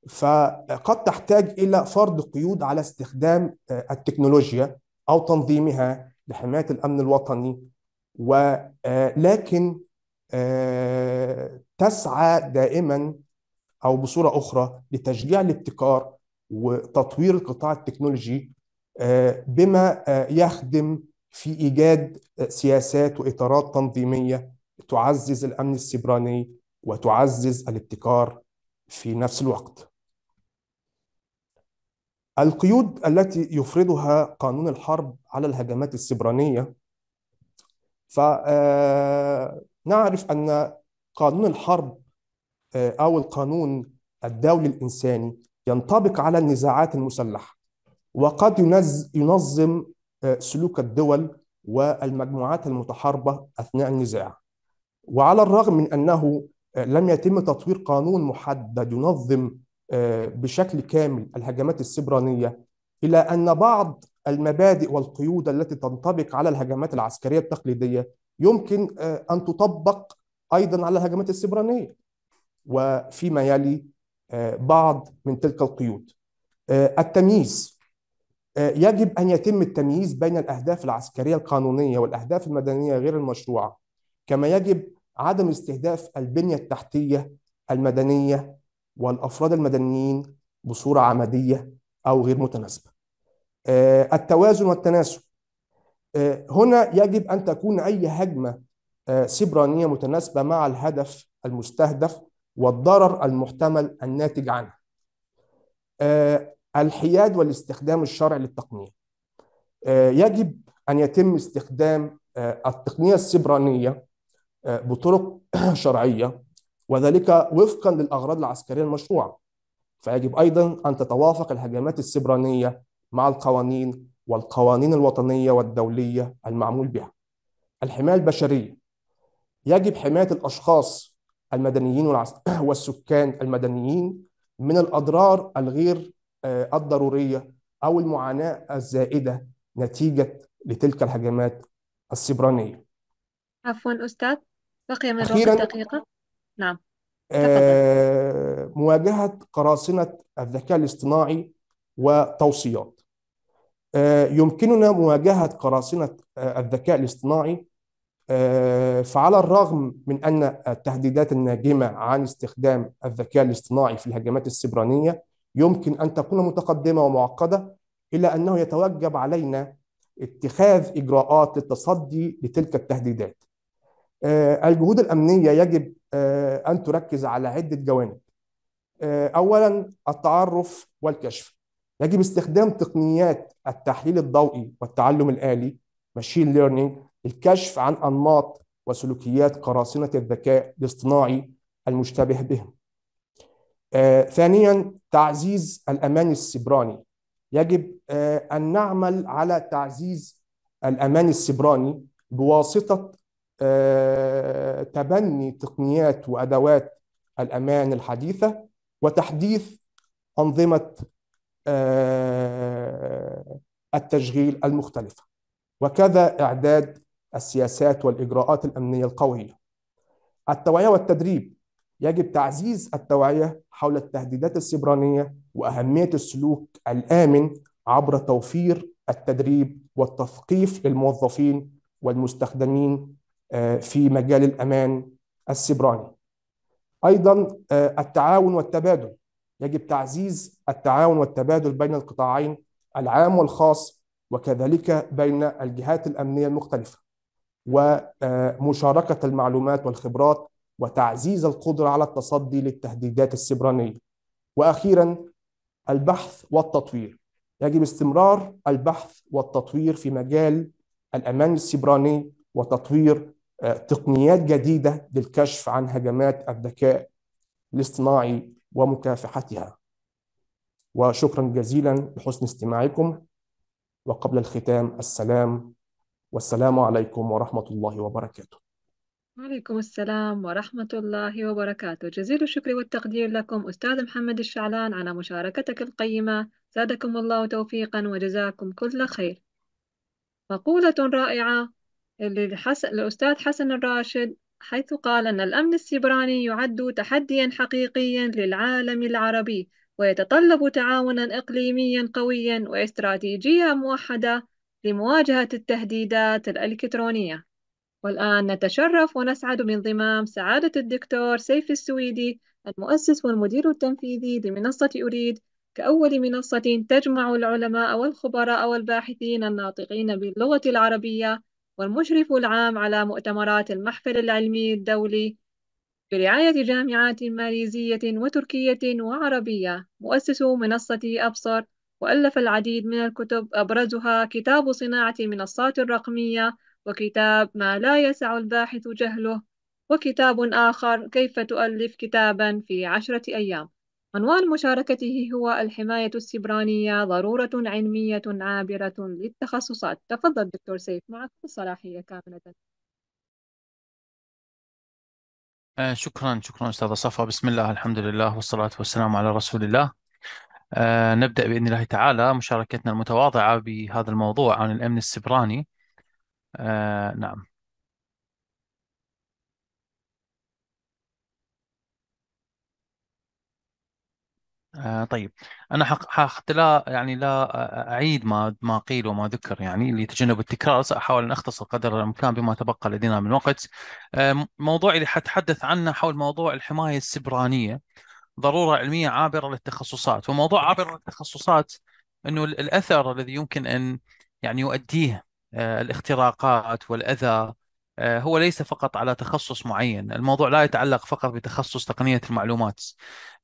فقد تحتاج الى فرض قيود على استخدام التكنولوجيا او تنظيمها لحمايه الامن الوطني ولكن آه، آه، تسعى دائما او بصوره اخرى لتشجيع الابتكار وتطوير القطاع التكنولوجي آه، بما يخدم في ايجاد سياسات واطارات تنظيميه تعزز الامن السيبراني وتعزز الابتكار في نفس الوقت القيود التي يفرضها قانون الحرب على الهجمات السبرانية فنعرف آه، أن قانون الحرب آه، أو القانون الدولي الإنساني ينطبق على النزاعات المسلحة وقد ينظم آه، سلوك الدول والمجموعات المتحاربة أثناء النزاع وعلى الرغم من أنه لم يتم تطوير قانون محدد ينظم آه، بشكل كامل الهجمات السبرانية إلى أن بعض المبادئ والقيود التي تنطبق على الهجمات العسكرية التقليدية يمكن آه، أن تطبق أيضا على الهجمات السبرانية وفيما يلي آه، بعض من تلك القيود التمييز يجب أن يتم التمييز بين الأهداف العسكرية القانونية والأهداف المدنية غير المشروعة كما يجب عدم استهداف البنية التحتية المدنية والأفراد المدنيين بصورة عمدية أو غير متناسبة آه، التوازن والتناسب آه، هنا يجب أن تكون أي هجمة آه، سبرانية متناسبة مع الهدف المستهدف والضرر المحتمل الناتج عنها الحياد والاستخدام الشرعي للتقنية يجب أن يتم استخدام التقنية السبرانية بطرق *coughs* شرعية وذلك وفقا للاغراض العسكريه المشروعه فيجب ايضا ان تتوافق الهجمات السبرانيه مع القوانين والقوانين الوطنيه والدوليه المعمول بها الحمايه البشريه يجب حمايه الاشخاص المدنيين والعس... *clears throat* والسكان المدنيين من الاضرار الغير آه، الضروريه او المعاناه الزائده نتيجه لتلك الهجمات السبرانيه. عفوا استاذ بقي من دقيقه. نعم تفضل آه، مواجهة قراصنة الذكاء الاصطناعي وتوصيات آه، يمكننا مواجهة قراصنة آه، الذكاء الاصطناعي فعلى الرغم من أن التهديدات الناجمة عن استخدام الذكاء الاصطناعي في الهجمات السبرانية يمكن أن تكون متقدمة ومعقدة إلا أنه يتوجب علينا اتخاذ إجراءات للتصدي لتلك التهديدات آه، الجهود الامنيه يجب آه، ان تركز على عده جوانب. آه، اولا التعرف والكشف. يجب استخدام تقنيات التحليل الضوئي والتعلم الالي ماشين ليرنينج الكشف عن انماط وسلوكيات قراصنه الذكاء الاصطناعي المشتبه بهم. ثانيا تعزيز الامان السبراني. يجب ان نعمل على تعزيز الامان السبراني بواسطه آه، تبني تقنيات وادوات الامان الحديثه وتحديث انظمه آه، التشغيل المختلفه وكذا اعداد السياسات والاجراءات الامنيه القويه التوعيه والتدريب يجب تعزيز التوعيه حول التهديدات السبرانيه واهميه السلوك الامن عبر توفير التدريب والتثقيف للموظفين والمستخدمين آه، في مجال الامان السبراني. ايضا آه، التعاون والتبادل يجب تعزيز التعاون والتبادل بين القطاعين العام والخاص وكذلك بين الجهات الامنيه المختلفه ومشاركه آه، المعلومات والخبرات وتعزيز القدره على التصدي للتهديدات السبرانيه. واخيرا البحث والتطوير يجب استمرار البحث والتطوير في مجال الامان السبراني وتطوير آه، تقنيات جديده للكشف عن هجمات الذكاء الاصطناعي ومكافحتها. وشكرا جزيلا لحسن استماعكم وقبل الختام السلام والسلام عليكم ورحمه الله وبركاته. وعليكم السلام ورحمة الله وبركاته جزيل الشكر والتقدير لكم أستاذ محمد الشعلان على مشاركتك القيمة زادكم الله توفيقا وجزاكم كل خير مقولة رائعة للحس... الأستاذ حسن الراشد حيث قال أن الأمن السيبراني يعد تحديا حقيقيا للعالم العربي ويتطلب تعاونا إقليميا قويا واستراتيجية موحدة لمواجهة التهديدات الإلكترونية والآن نتشرف ونسعد بانضمام سعادة الدكتور سيف السويدي المؤسس والمدير التنفيذي لمنصة أريد كأول منصة تجمع العلماء والخبراء والباحثين الناطقين باللغة العربية والمشرف العام على مؤتمرات المحفل العلمي الدولي برعاية جامعات ماليزية وتركية وعربية مؤسس منصة أبصر وألف العديد من الكتب أبرزها كتاب صناعة منصات الرقمية وكتاب ما لا يسع الباحث جهله وكتاب آخر كيف تؤلف كتابا في عشرة أيام عنوان مشاركته هو الحماية السبرانية ضرورة علمية عابرة للتخصصات تفضل دكتور سيف معك الصلاحية كاملة آه، شكرا شكرا أستاذة صفا بسم الله الحمد لله والصلاة والسلام على رسول الله آه، نبدأ بإذن الله تعالى مشاركتنا المتواضعة بهذا الموضوع عن الأمن السبراني آه، نعم آه طيب انا حق لا يعني لا آه، اعيد ما ما قيل وما ذكر يعني لتجنب التكرار ساحاول ان اختصر قدر الامكان بما تبقى لدينا من وقت آه موضوعي اللي حتحدث عنه حول موضوع الحمايه السبرانيه ضروره علميه عابره للتخصصات وموضوع عابر للتخصصات انه الاثر الذي يمكن ان يعني يؤديه آه، الاختراقات والاذى آه، هو ليس فقط على تخصص معين الموضوع لا يتعلق فقط بتخصص تقنية المعلومات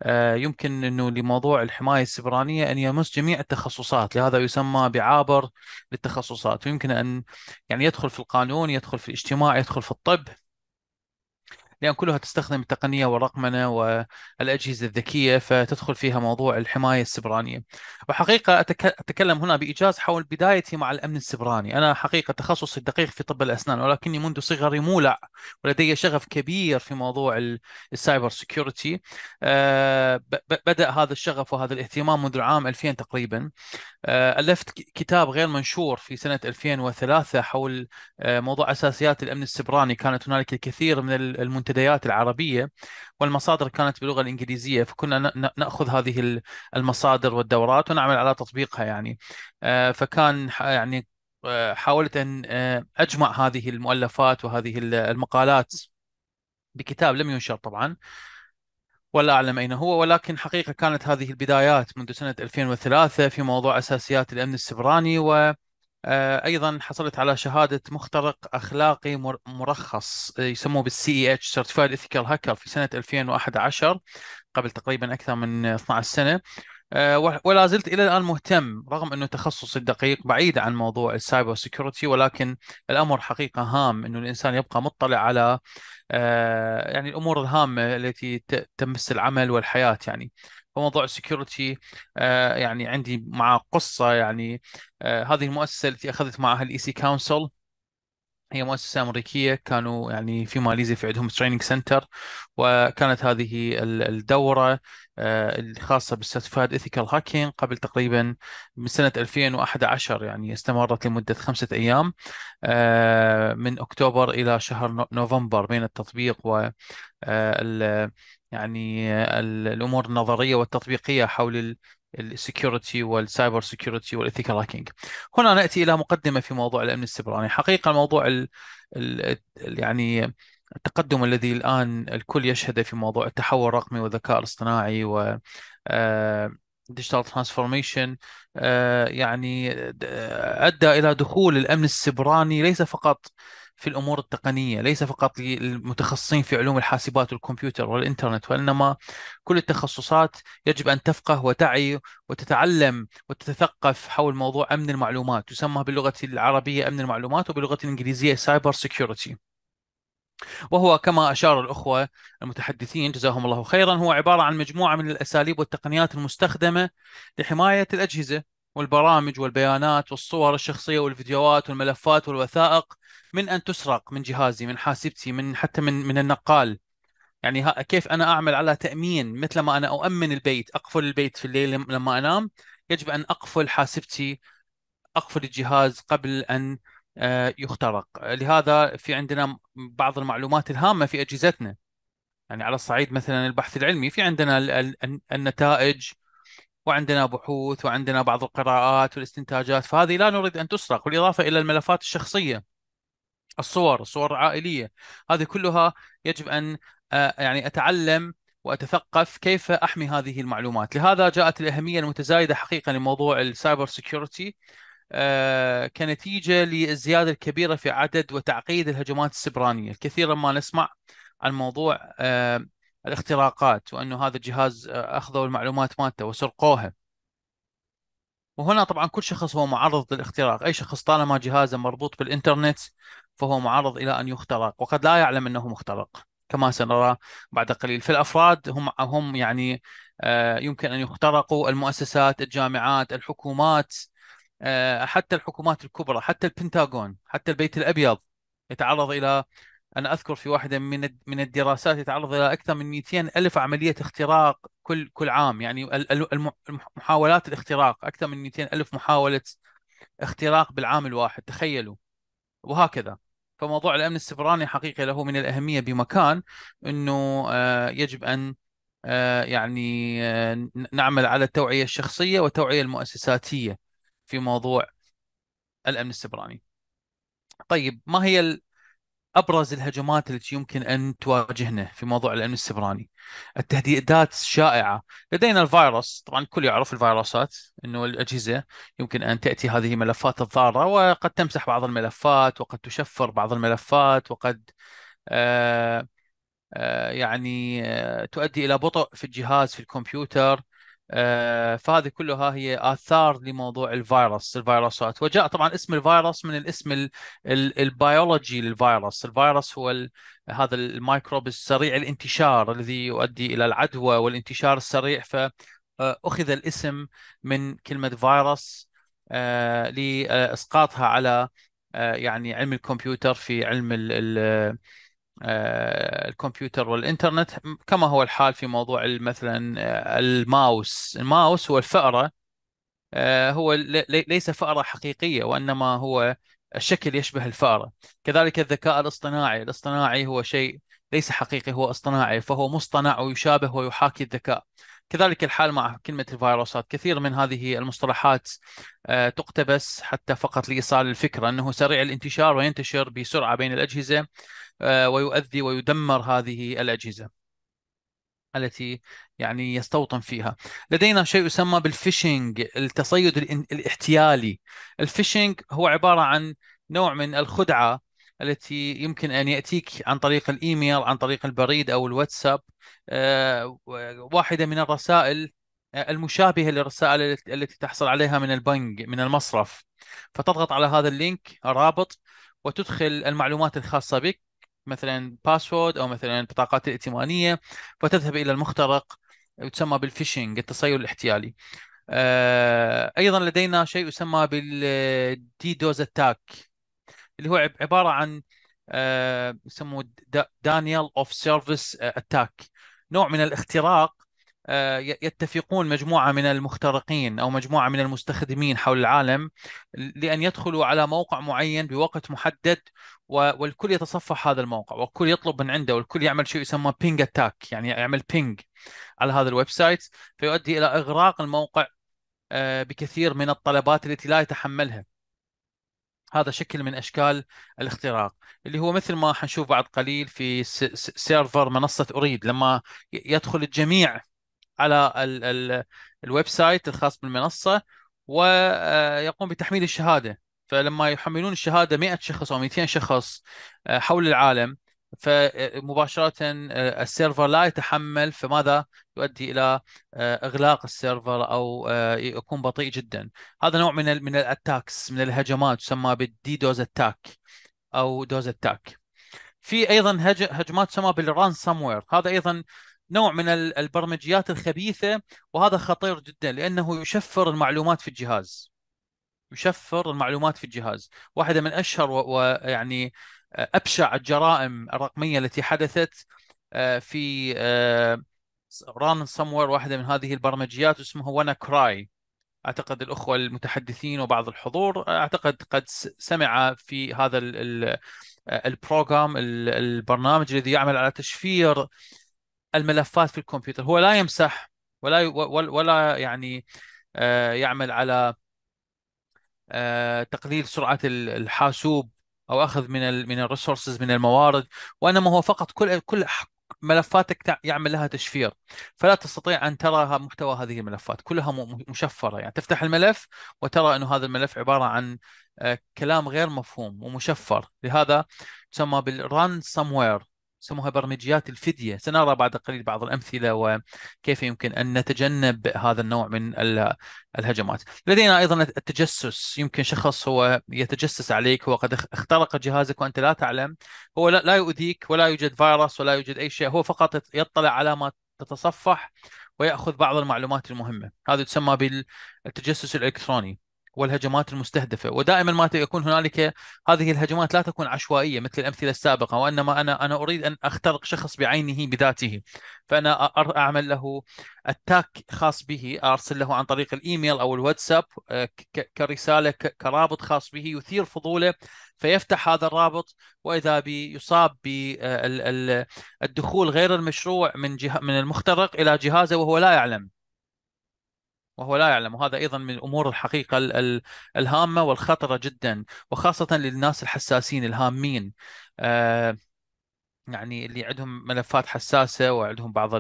آه، يمكن أنه لموضوع الحماية السبرانية أن يمس جميع التخصصات لهذا يسمى بعابر للتخصصات ويمكن أن يعني يدخل في القانون يدخل في الاجتماع يدخل في الطب لان كلها تستخدم التقنيه والرقمنه والاجهزه الذكيه فتدخل فيها موضوع الحمايه السبرانيه. وحقيقه اتكلم هنا بايجاز حول بدايتي مع الامن السبراني، انا حقيقه تخصصي الدقيق في طب الاسنان ولكني منذ صغري مولع ولدي شغف كبير في موضوع السايبر سكيورتي. آه، بدا هذا الشغف وهذا الاهتمام منذ العام 2000 تقريبا. آه، الفت كتاب غير منشور في سنه 2003 حول آه، موضوع اساسيات الامن السبراني، كانت هنالك الكثير من المنتجات المنتديات العربيه والمصادر كانت باللغه الانجليزيه فكنا ناخذ هذه المصادر والدورات ونعمل على تطبيقها يعني آه، فكان يعني آه، حاولت ان آه، اجمع هذه المؤلفات وهذه المقالات بكتاب لم ينشر طبعا ولا أعلم أين هو ولكن حقيقة كانت هذه البدايات منذ سنة 2003 في موضوع أساسيات الأمن السبراني و آه، ايضا حصلت على شهاده مخترق اخلاقي مرخص آه، يسموه بالسي اي اتش سيرتيفايد ايثيكال هاكر في سنه 2011 قبل تقريبا اكثر من 12 سنه آه، ولا زلت الى الان مهتم رغم انه تخصصي الدقيق بعيد عن موضوع السايبر سيكيورتي ولكن الامر حقيقه هام انه الانسان يبقى مطلع على يعني الامور الهامه التي تمس العمل والحياه يعني فموضوع السكيورتي آه، يعني عندي مع قصه يعني آه، هذه المؤسسه التي اخذت معها الاي سي كونسل هي مؤسسة أمريكية كانوا يعني في ماليزيا في عندهم تريننج سنتر وكانت هذه الدورة آه، الخاصة بالسيرتيفايد إثيكال هاكينج قبل تقريبا من سنة 2011 يعني استمرت لمدة خمسة أيام من أكتوبر إلى شهر نوفمبر بين التطبيق و يعني الامور النظريه والتطبيقيه حول السكيورتي والسايبر سكيورتي والايثيكال هاكينج. هنا ناتي الى مقدمه في موضوع الامن السبراني حقيقه موضوع الـ الـ يعني التقدم الذي الان الكل يشهده في موضوع التحول الرقمي والذكاء الاصطناعي و ديجيتال آه، ترانسفورميشن آه، يعني ادى الى دخول الامن السبراني ليس فقط في الامور التقنيه ليس فقط للمتخصصين في علوم الحاسبات والكمبيوتر والانترنت وانما كل التخصصات يجب ان تفقه وتعي وتتعلم وتتثقف حول موضوع امن المعلومات يسمى باللغه العربيه امن المعلومات وباللغه الانجليزيه سايبر سيكيورتي وهو كما أشار الأخوة المتحدثين جزاهم الله خيرا هو عبارة عن مجموعة من الأساليب والتقنيات المستخدمة لحماية الأجهزة والبرامج والبيانات والصور الشخصية والفيديوهات والملفات والوثائق من ان تسرق من جهازي من حاسبتي من حتى من من النقال يعني كيف انا اعمل على تامين مثل ما انا اؤمن البيت اقفل البيت في الليل لما انام يجب ان اقفل حاسبتي اقفل الجهاز قبل ان آه، يخترق لهذا في عندنا بعض المعلومات الهامه في اجهزتنا يعني على الصعيد مثلا البحث العلمي في عندنا النتائج وعندنا بحوث وعندنا بعض القراءات والاستنتاجات فهذه لا نريد ان تسرق بالاضافه الى الملفات الشخصيه الصور الصور العائليه هذه كلها يجب ان آه، يعني اتعلم واتثقف كيف احمي هذه المعلومات لهذا جاءت الاهميه المتزايده حقيقه لموضوع السايبر سيكيورتي آه، كنتيجه للزياده الكبيره في عدد وتعقيد الهجمات السبرانيه كثيرا ما نسمع عن موضوع آه، الاختراقات وانه هذا الجهاز اخذوا المعلومات مالته وسرقوها وهنا طبعا كل شخص هو معرض للاختراق اي شخص طالما جهازه مربوط بالانترنت فهو معرض إلى أن يخترق وقد لا يعلم أنه مخترق كما سنرى بعد قليل في الأفراد هم هم يعني آه، يمكن أن يخترقوا المؤسسات الجامعات الحكومات آه، حتى الحكومات الكبرى حتى البنتاغون حتى البيت الأبيض يتعرض إلى أنا أذكر في واحدة من من الدراسات يتعرض إلى أكثر من 200 ألف عملية اختراق كل كل عام يعني محاولات الاختراق أكثر من 200 ألف محاولة اختراق بالعام الواحد تخيلوا وهكذا فموضوع الامن السبراني حقيقه له من الاهميه بمكان انه آه، يجب ان آه، يعني آه، نعمل على التوعيه الشخصيه والتوعيه المؤسساتيه في موضوع الامن السبراني. طيب ما هي ابرز الهجمات التي يمكن ان تواجهنا في موضوع الامن السبراني. التهديدات شائعه، لدينا الفيروس، طبعا الكل يعرف الفيروسات انه الاجهزه يمكن ان تاتي هذه ملفات الضاره وقد تمسح بعض الملفات وقد تشفر بعض الملفات وقد آه, آه، يعني آه، تؤدي الى بطء في الجهاز في الكمبيوتر آه، فهذه كلها هي اثار لموضوع الفيروس الفيروسات وجاء طبعا اسم الفيروس من الاسم البيولوجي للفيروس الفيروس هو هذا الميكروب السريع الانتشار الذي يؤدي الى العدوى والانتشار السريع فاخذ آه، الاسم من كلمه فيروس آه، لاسقاطها على يعني علم الكمبيوتر في علم آه، الكمبيوتر والإنترنت كما هو الحال في موضوع مثلا آه، الماوس الماوس هو الفأرة آه، هو ليس فأرة حقيقية وإنما هو الشكل يشبه الفأرة كذلك الذكاء الاصطناعي الاصطناعي هو شيء ليس حقيقي هو اصطناعي فهو مصطنع ويشابه ويحاكي الذكاء كذلك الحال مع كلمة الفيروسات كثير من هذه المصطلحات تقتبس حتى فقط لإيصال الفكرة أنه سريع الانتشار وينتشر بسرعة بين الأجهزة آه، ويؤذي ويدمر هذه الاجهزه التي يعني يستوطن فيها لدينا شيء يسمى بالفيشنج التصيد الاحتيالي الفيشنج هو عباره عن نوع من الخدعه التي يمكن ان ياتيك عن طريق الايميل عن طريق البريد او الواتساب آه، واحده من الرسائل آه، المشابهه للرسائل التي تحصل عليها من البنك من المصرف فتضغط على هذا اللينك رابط وتدخل المعلومات الخاصه بك مثلا باسورد او مثلا بطاقات الائتمانيه وتذهب الى المخترق يسمى بالفيشنج التصيد الاحتيالي آه، ايضا لدينا شيء يسمى بالدي دوز اتاك اللي هو عباره عن آه، يسموه دانيال اوف سيرفيس اتاك نوع من الاختراق آه، يتفقون مجموعة من المخترقين أو مجموعة من المستخدمين حول العالم لأن يدخلوا على موقع معين بوقت محدد والكل يتصفح هذا الموقع والكل يطلب من عنده والكل يعمل شيء يسمى بينج اتاك يعني يعمل بينج على هذا الويب سايت فيؤدي إلى إغراق الموقع آه، بكثير من الطلبات التي لا يتحملها هذا شكل من اشكال الاختراق اللي هو مثل ما حنشوف بعد قليل في سيرفر منصه اريد لما يدخل الجميع على ال ال الويب سايت الخاص بالمنصه ويقوم آه، بتحميل الشهاده فلما يحملون الشهاده 100 شخص او 200 شخص آه، حول العالم فمباشره آه، السيرفر لا يتحمل فماذا يؤدي الى اغلاق السيرفر او يكون بطيء جدا هذا نوع من من الاتاكس من الهجمات تسمى بالدي دوز اتاك او دوز اتاك في ايضا هجمات تسمى بالرانسوم وير هذا ايضا نوع من البرمجيات الخبيثه وهذا خطير جدا لانه يشفر المعلومات في الجهاز يشفر المعلومات في الجهاز واحده من اشهر ويعني آه، ابشع الجرائم الرقميه التي حدثت آه، في ران آه، سموير واحده من هذه البرمجيات اسمها وانا كراي اعتقد الاخوه المتحدثين وبعض الحضور اعتقد قد سمع في هذا البروجرام البرنامج الذي يعمل على تشفير الملفات في الكمبيوتر هو لا يمسح ولا ولا يعني آه، يعمل على آه، تقليل سرعه الحاسوب او اخذ من من الريسورسز من الموارد وانما هو فقط كل كل ملفاتك يعمل لها تشفير فلا تستطيع ان ترى محتوى هذه الملفات كلها مشفره يعني تفتح الملف وترى انه هذا الملف عباره عن آه، كلام غير مفهوم ومشفر لهذا تسمى بالران سموير يسموها برمجيات الفديه سنرى بعد قليل بعض الامثله وكيف يمكن ان نتجنب هذا النوع من الهجمات لدينا ايضا التجسس يمكن شخص هو يتجسس عليك هو قد اخترق جهازك وانت لا تعلم هو لا يؤذيك ولا يوجد فيروس ولا يوجد اي شيء هو فقط يطلع على ما تتصفح وياخذ بعض المعلومات المهمه هذا تسمى بالتجسس الالكتروني والهجمات المستهدفه ودائما ما يكون هنالك هذه الهجمات لا تكون عشوائيه مثل الامثله السابقه وانما انا انا اريد ان اخترق شخص بعينه بذاته فانا اعمل له اتاك خاص به ارسل له عن طريق الايميل او الواتساب آه، كرساله كرابط خاص به يثير فضوله فيفتح هذا الرابط واذا بي يصاب بالدخول آه، غير المشروع من جه... من المخترق الى جهازه وهو لا يعلم وهو لا يعلم وهذا ايضا من الامور الحقيقه الهامه والخطره جدا وخاصه للناس الحساسين الهامين آه يعني اللي عندهم ملفات حساسه وعندهم بعض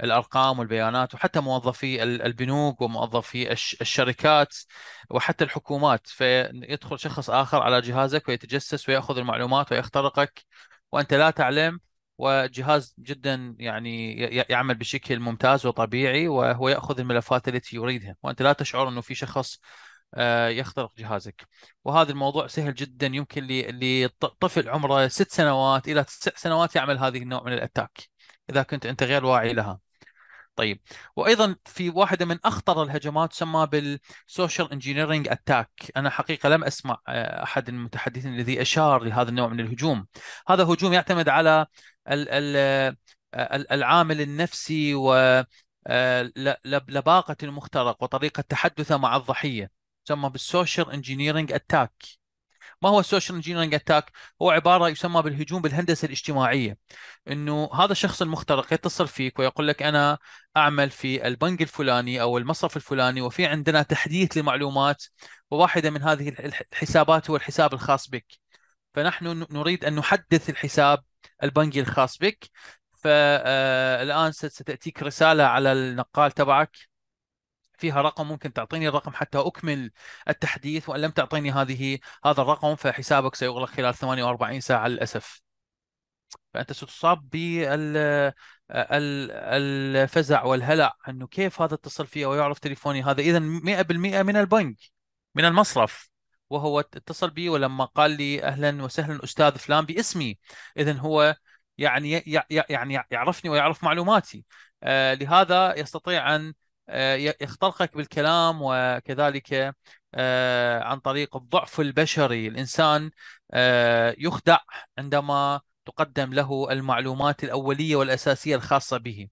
الارقام والبيانات وحتى موظفي البنوك وموظفي الشركات وحتى الحكومات فيدخل شخص اخر على جهازك ويتجسس وياخذ المعلومات ويخترقك وانت لا تعلم وجهاز جدا يعني يعمل بشكل ممتاز وطبيعي وهو ياخذ الملفات التي يريدها وانت لا تشعر انه في شخص آه، يخترق جهازك وهذا الموضوع سهل جدا يمكن لطفل عمره ست سنوات الى تسع سنوات يعمل هذه النوع من الاتاك اذا كنت انت غير واعي لها طيب وايضا في واحده من اخطر الهجمات تسمى بالسوشيال انجينيرنج اتاك انا حقيقه لم اسمع آه، احد المتحدثين الذي اشار لهذا النوع من الهجوم هذا هجوم يعتمد على العامل النفسي ولباقة آه، المخترق وطريقة تحدثه مع الضحية تسمى بالسوشيال انجينيرنج اتاك ما هو السوشيال انجينيرنج اتاك هو عباره يسمى بالهجوم بالهندسه الاجتماعيه انه هذا الشخص المخترق يتصل فيك ويقول لك انا اعمل في البنك الفلاني او المصرف الفلاني وفي عندنا تحديث لمعلومات وواحده من هذه الحسابات هو الحساب الخاص بك فنحن نريد ان نحدث الحساب البنجي الخاص بك فالان آه، ستاتيك رساله على النقال تبعك فيها رقم ممكن تعطيني الرقم حتى اكمل التحديث وان لم تعطيني هذه هذا الرقم فحسابك سيغلق خلال 48 ساعه للاسف فانت ستصاب بالفزع آه، والهلع انه كيف هذا اتصل فيه ويعرف تليفوني هذا اذا 100% من البنك من المصرف وهو اتصل بي ولما قال لي اهلا وسهلا استاذ فلان باسمي اذا هو يعني يعني يعرفني ويعرف معلوماتي آه، لهذا يستطيع ان آه، يخترقك بالكلام وكذلك آه، عن طريق الضعف البشري الانسان يخدع عندما تقدم له المعلومات الاوليه والاساسيه الخاصه به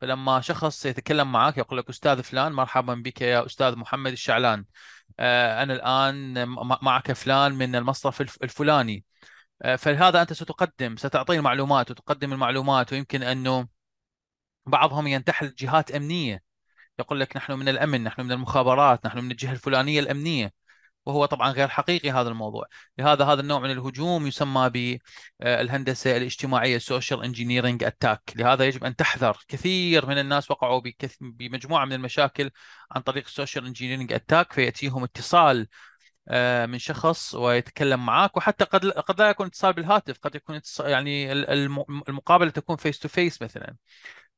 فلما شخص يتكلم معك يقول لك استاذ فلان مرحبا بك يا استاذ محمد الشعلان آه، انا الان معك فلان من المصرف الفلاني آه، فلهذا انت ستقدم ستعطيه المعلومات وتقدم المعلومات ويمكن انه بعضهم ينتحل جهات امنيه يقول لك نحن من الامن نحن من المخابرات نحن من الجهه الفلانيه الامنيه وهو طبعا غير حقيقي هذا الموضوع لهذا هذا النوع من الهجوم يسمى بالهندسة آه، الاجتماعية السوشيال انجينيرنج اتاك لهذا يجب أن تحذر كثير من الناس وقعوا بمجموعة من المشاكل عن طريق السوشيال انجينيرنج اتاك فيأتيهم اتصال آه، من شخص ويتكلم معك وحتى قد قد لا يكون اتصال بالهاتف قد يكون يعني المقابله تكون فيس تو فيس مثلا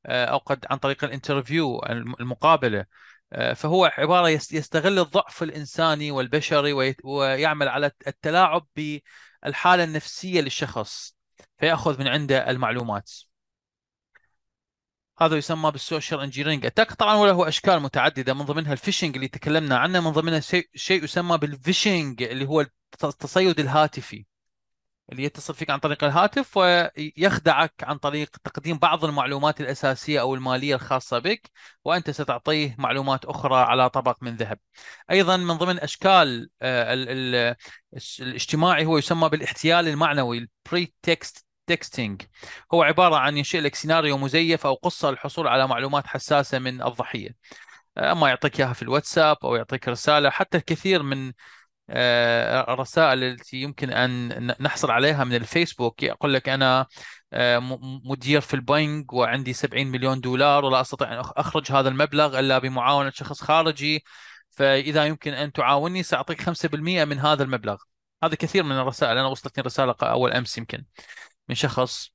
آه، او قد عن طريق الانترفيو المقابله آه، فهو عباره يستغل الضعف الانساني والبشري ويعمل على التلاعب بالحاله النفسيه للشخص فياخذ من عنده المعلومات. هذا يسمى بالسوشيال انجينيرنج اتاك طبعا وله اشكال متعدده من ضمنها الفيشنج اللي تكلمنا عنه من ضمنها شيء يسمى بالفيشنج اللي هو التصيد الهاتفي اللي يتصل فيك عن طريق الهاتف ويخدعك عن طريق تقديم بعض المعلومات الأساسية أو المالية الخاصة بك وأنت ستعطيه معلومات أخرى على طبق من ذهب أيضا من ضمن أشكال آه، الاجتماعي هو يسمى بالاحتيال المعنوي البري تكست تكستينج هو عبارة عن ينشئ لك سيناريو مزيف أو قصة للحصول على معلومات حساسة من الضحية آه، اما يعطيك اياها في الواتساب او يعطيك رساله حتى الكثير من الرسائل آه، التي يمكن ان نحصل عليها من الفيسبوك يقول لك انا آه، مدير في البنك وعندي 70 مليون دولار ولا استطيع ان اخرج هذا المبلغ الا بمعاونه شخص خارجي فاذا يمكن ان تعاوني ساعطيك 5% من هذا المبلغ هذا كثير من الرسائل انا وصلتني رساله اول امس يمكن من شخص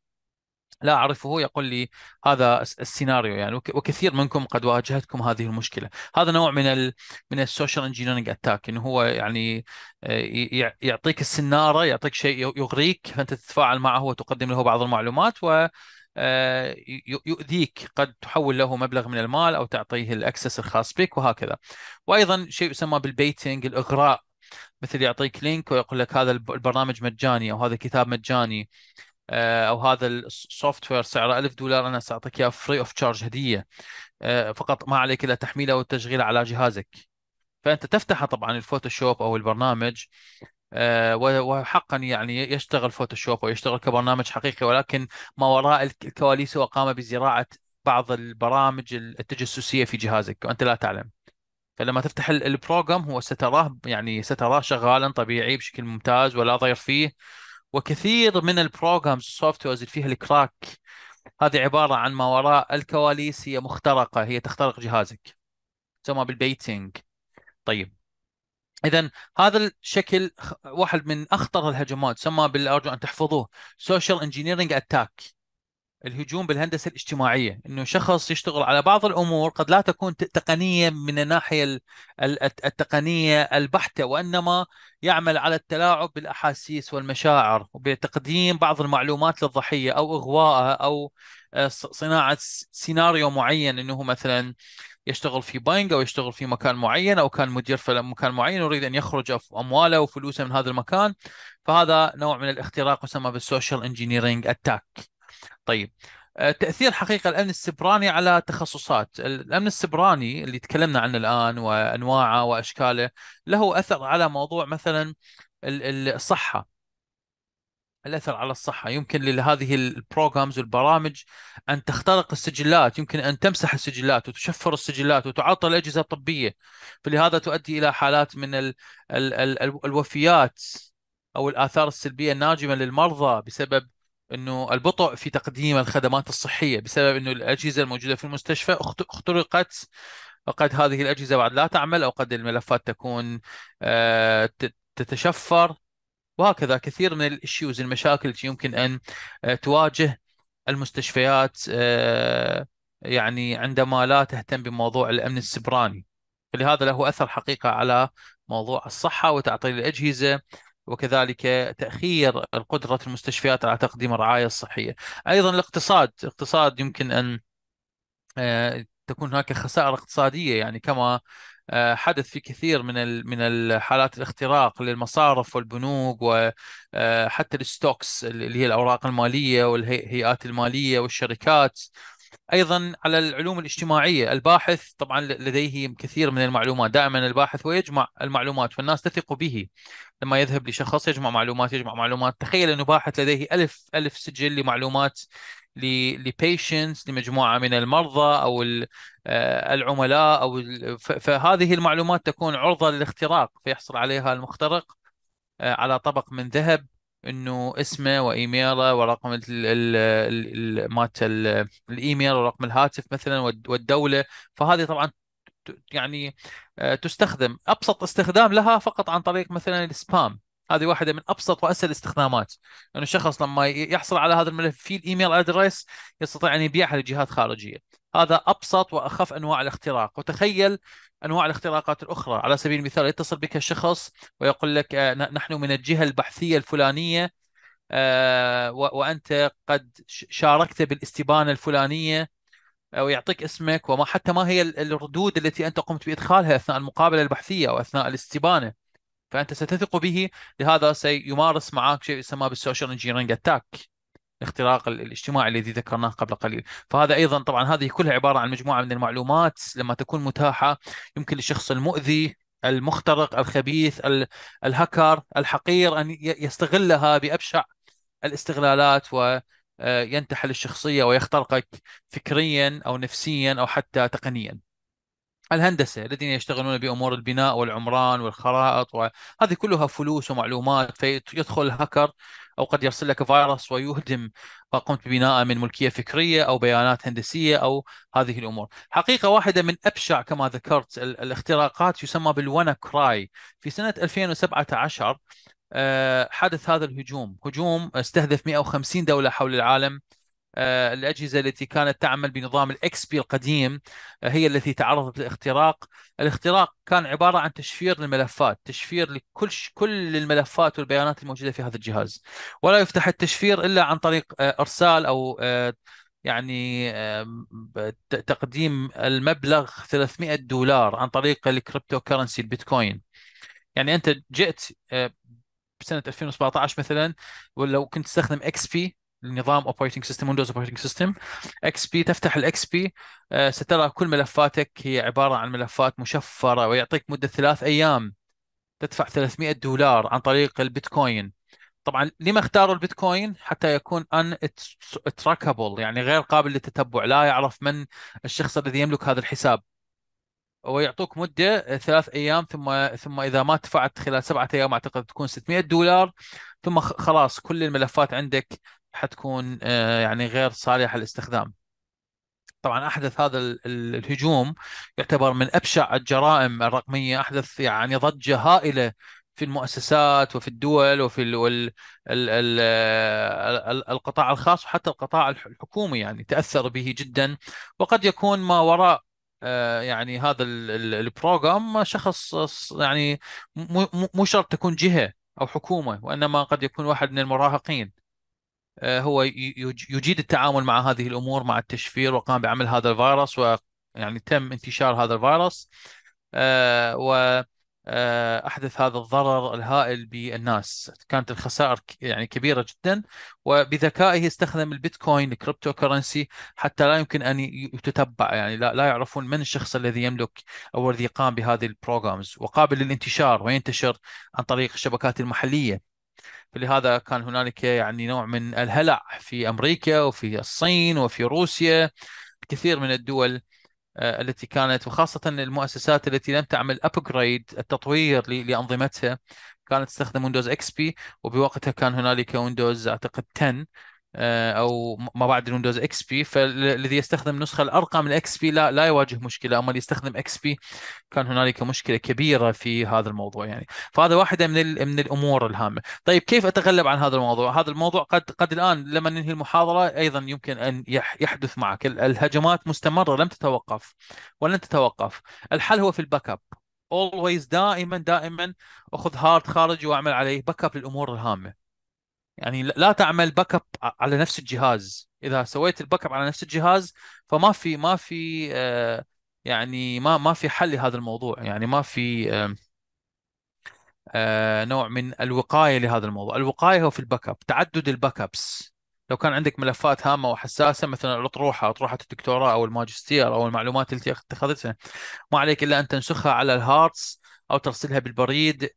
لا اعرفه يقول لي هذا السيناريو يعني وكثير منكم قد واجهتكم هذه المشكله هذا نوع من الـ من السوشيال انجينيرنج اتاك انه هو يعني آه، يعطيك السناره يعطيك شيء يغريك فانت تتفاعل معه وتقدم له بعض المعلومات و آه، يؤذيك قد تحول له مبلغ من المال او تعطيه الاكسس الخاص بك وهكذا وايضا شيء يسمى بالبيتنج الاغراء مثل يعطيك لينك ويقول لك هذا البرنامج مجاني او هذا الكتاب مجاني آه، او هذا السوفت وير سعره 1000 دولار انا ساعطيك اياه فري اوف تشارج هديه آه، فقط ما عليك الا تحميله وتشغيله على جهازك فانت تفتحه طبعا الفوتوشوب او البرنامج آه، وحقا يعني يشتغل فوتوشوب ويشتغل كبرنامج حقيقي ولكن ما وراء الكواليس هو قام بزراعه بعض البرامج التجسسيه في جهازك وانت لا تعلم فلما تفتح البروجرام هو ستراه يعني ستراه شغالا طبيعي بشكل ممتاز ولا ضير فيه وكثير من البروجرامز السوفت ويرز اللي فيها الكراك هذه عباره عن ما وراء الكواليس هي مخترقه هي تخترق جهازك تسمى بالبيتنج طيب اذا هذا الشكل واحد من اخطر الهجمات تسمى بالارجو ان تحفظوه سوشيال انجينيرنج اتاك الهجوم بالهندسه الاجتماعيه انه شخص يشتغل على بعض الامور قد لا تكون تقنيه من الناحيه التقنيه البحته وانما يعمل على التلاعب بالاحاسيس والمشاعر وبتقديم بعض المعلومات للضحيه او اغواءها او آه، صناعه سيناريو معين انه مثلا يشتغل في بنك او يشتغل في مكان معين او كان مدير في مكان معين ويريد ان يخرج امواله وفلوسه من هذا المكان فهذا نوع من الاختراق يسمى بالسوشيال انجينيرنج اتاك طيب آه، تاثير حقيقه الامن السبراني على تخصصات الامن السبراني اللي تكلمنا عنه الان وانواعه واشكاله له اثر على موضوع مثلا الصحه الاثر على الصحه يمكن لهذه البروجرامز والبرامج ان تخترق السجلات يمكن ان تمسح السجلات وتشفر السجلات وتعطل الاجهزه الطبيه فلهذا تؤدي الى حالات من الـ الـ الـ الوفيات او الاثار السلبيه الناجمه للمرضى بسبب انه البطء في تقديم الخدمات الصحيه بسبب انه الاجهزه الموجوده في المستشفى اخترقت وقد هذه الاجهزه بعد لا تعمل او قد الملفات تكون آه، تتشفر وهكذا كثير من الاشيوز المشاكل التي يمكن ان آه، تواجه المستشفيات آه، يعني عندما لا تهتم بموضوع الامن السبراني فلهذا له اثر حقيقه على موضوع الصحه وتعطيل الاجهزه وكذلك تأخير قدرة المستشفيات على تقديم الرعاية الصحية أيضا الاقتصاد الاقتصاد يمكن أن آه، تكون هناك خسائر اقتصادية يعني كما آه، حدث في كثير من من حالات الاختراق للمصارف والبنوك وحتى آه، الستوكس اللي هي الاوراق الماليه والهيئات الماليه والشركات ايضا على العلوم الاجتماعيه الباحث طبعا لديه كثير من المعلومات دائما الباحث ويجمع المعلومات فالناس تثق به لما يذهب لشخص يجمع معلومات يجمع معلومات تخيل انه باحث لديه ألف ألف سجل لمعلومات لبيشنتس لمجموعه من المرضى او آه، العملاء او فهذه المعلومات تكون عرضه للاختراق فيحصل عليها المخترق آه، على طبق من ذهب انه اسمه وايميله ورقم مالت الايميل ورقم الهاتف مثلا والدوله فهذه طبعا يعني آه، تستخدم ابسط استخدام لها فقط عن طريق مثلا السبام هذه واحده من ابسط واسهل الاستخدامات انه يعني الشخص لما يحصل على هذا الملف في الايميل ادريس يستطيع ان يبيعها لجهات خارجيه هذا ابسط واخف انواع الاختراق وتخيل انواع الاختراقات الاخرى على سبيل المثال يتصل بك شخص ويقول لك آه، نحن من الجهه البحثيه الفلانيه آه، وانت قد شاركت بالاستبانه الفلانيه آه، ويعطيك اسمك وما حتى ما هي الردود التي انت قمت بادخالها اثناء المقابله البحثيه او اثناء الاستبانه فانت ستثق به لهذا سيمارس معك شيء يسمى بالسوشيال انجينيرنج اتاك الاختراق الاجتماعي الذي ذكرناه قبل قليل فهذا أيضا طبعا هذه كلها عبارة عن مجموعة من المعلومات لما تكون متاحة يمكن للشخص المؤذي المخترق الخبيث الهكر الحقير أن يستغلها بأبشع الاستغلالات و آه، ينتحل الشخصية ويخترقك فكريا أو نفسيا أو حتى تقنيا الهندسه الذين يشتغلون بامور البناء والعمران والخرائط وهذه كلها فلوس ومعلومات فيدخل الهاكر او قد يرسل لك فيروس ويهدم ما قمت ببناءه من ملكيه فكريه او بيانات هندسيه او هذه الامور. حقيقه واحده من ابشع كما ذكرت الاختراقات يسمى بالوانا كراي في سنه 2017 آه، حدث هذا الهجوم، هجوم استهدف 150 دوله حول العالم آه، الأجهزة التي كانت تعمل بنظام الاكس بي القديم آه، هي التي تعرضت للاختراق الاختراق كان عبارة عن تشفير للملفات تشفير لكل كل الملفات والبيانات الموجودة في هذا الجهاز ولا يفتح التشفير إلا عن طريق آه، إرسال أو يعني تقديم المبلغ 300 دولار عن طريق الكريبتو كرنسي البيتكوين يعني انت جئت بسنه 2017 مثلا ولو كنت تستخدم اكس بي نظام اوبريتنج سيستم ويندوز اوبريتنج سيستم اكس بي تفتح الاكس آه، بي سترى كل ملفاتك هي عباره عن ملفات مشفره ويعطيك مده ثلاث ايام تدفع 300 دولار عن طريق البيتكوين طبعا لما اختاروا البيتكوين حتى يكون ان تراكابل يعني غير قابل للتتبع لا يعرف من الشخص الذي يملك هذا الحساب ويعطوك مده ثلاث ايام ثم ثم اذا ما دفعت خلال سبعه ايام اعتقد تكون 600 دولار ثم خلاص كل الملفات عندك حتكون آه، يعني غير صالحه للاستخدام طبعا احدث هذا الهجوم يعتبر من ابشع الجرائم الرقميه احدث يعني ضجه هائله في المؤسسات وفي الدول وفي الـ الـ الـ آه، الـ الـ القطاع الخاص وحتى القطاع الحكومي يعني تاثر به جدا وقد يكون ما وراء آه، يعني هذا البروجرام شخص يعني مو شرط تكون جهه او حكومه وانما قد يكون واحد من المراهقين آه، هو يجيد التعامل مع هذه الامور مع التشفير وقام بعمل هذا الفيروس ويعني تم انتشار هذا الفيروس آه، و آه، احدث هذا الضرر الهائل بالناس كانت الخسائر يعني كبيره جدا وبذكائه استخدم البيتكوين الكريبتو كرنسي حتى لا يمكن ان يتتبع يعني لا, لا يعرفون من الشخص الذي يملك او الذي قام بهذه البروجرامز وقابل للانتشار وينتشر عن طريق الشبكات المحليه فلهذا كان هنالك يعني نوع من الهلع في امريكا وفي الصين وفي روسيا كثير من الدول آه، التي كانت وخاصه المؤسسات التي لم تعمل ابجريد التطوير لانظمتها كانت تستخدم ويندوز اكس بي وبوقتها كان هنالك ويندوز اعتقد 10 آه، او ما بعد الويندوز اكس بي فالذي يستخدم النسخه الارقى من الاكس بي لا لا يواجه مشكله اما اللي يستخدم اكس بي كان هنالك مشكله كبيره في هذا الموضوع يعني فهذا واحده من من الامور الهامه طيب كيف اتغلب عن هذا الموضوع هذا الموضوع قد قد الان لما ننهي المحاضره ايضا يمكن ان يحدث معك الهجمات مستمره لم تتوقف ولن تتوقف الحل هو في الباك اب اولويز دائما دائما اخذ هارد خارجي واعمل عليه باك اب للامور الهامه يعني لا تعمل باك اب على نفس الجهاز اذا سويت الباك اب على نفس الجهاز فما في ما في آه، يعني ما ما في حل لهذا الموضوع يعني ما في آه، نوع من الوقايه لهذا الموضوع الوقايه هو في الباك اب تعدد الباك ابس لو كان عندك ملفات هامه وحساسه مثلا اطروحه اطروحه الدكتوراه او الماجستير او المعلومات التي اتخذتها ما عليك الا ان تنسخها على الهارتس او ترسلها بالبريد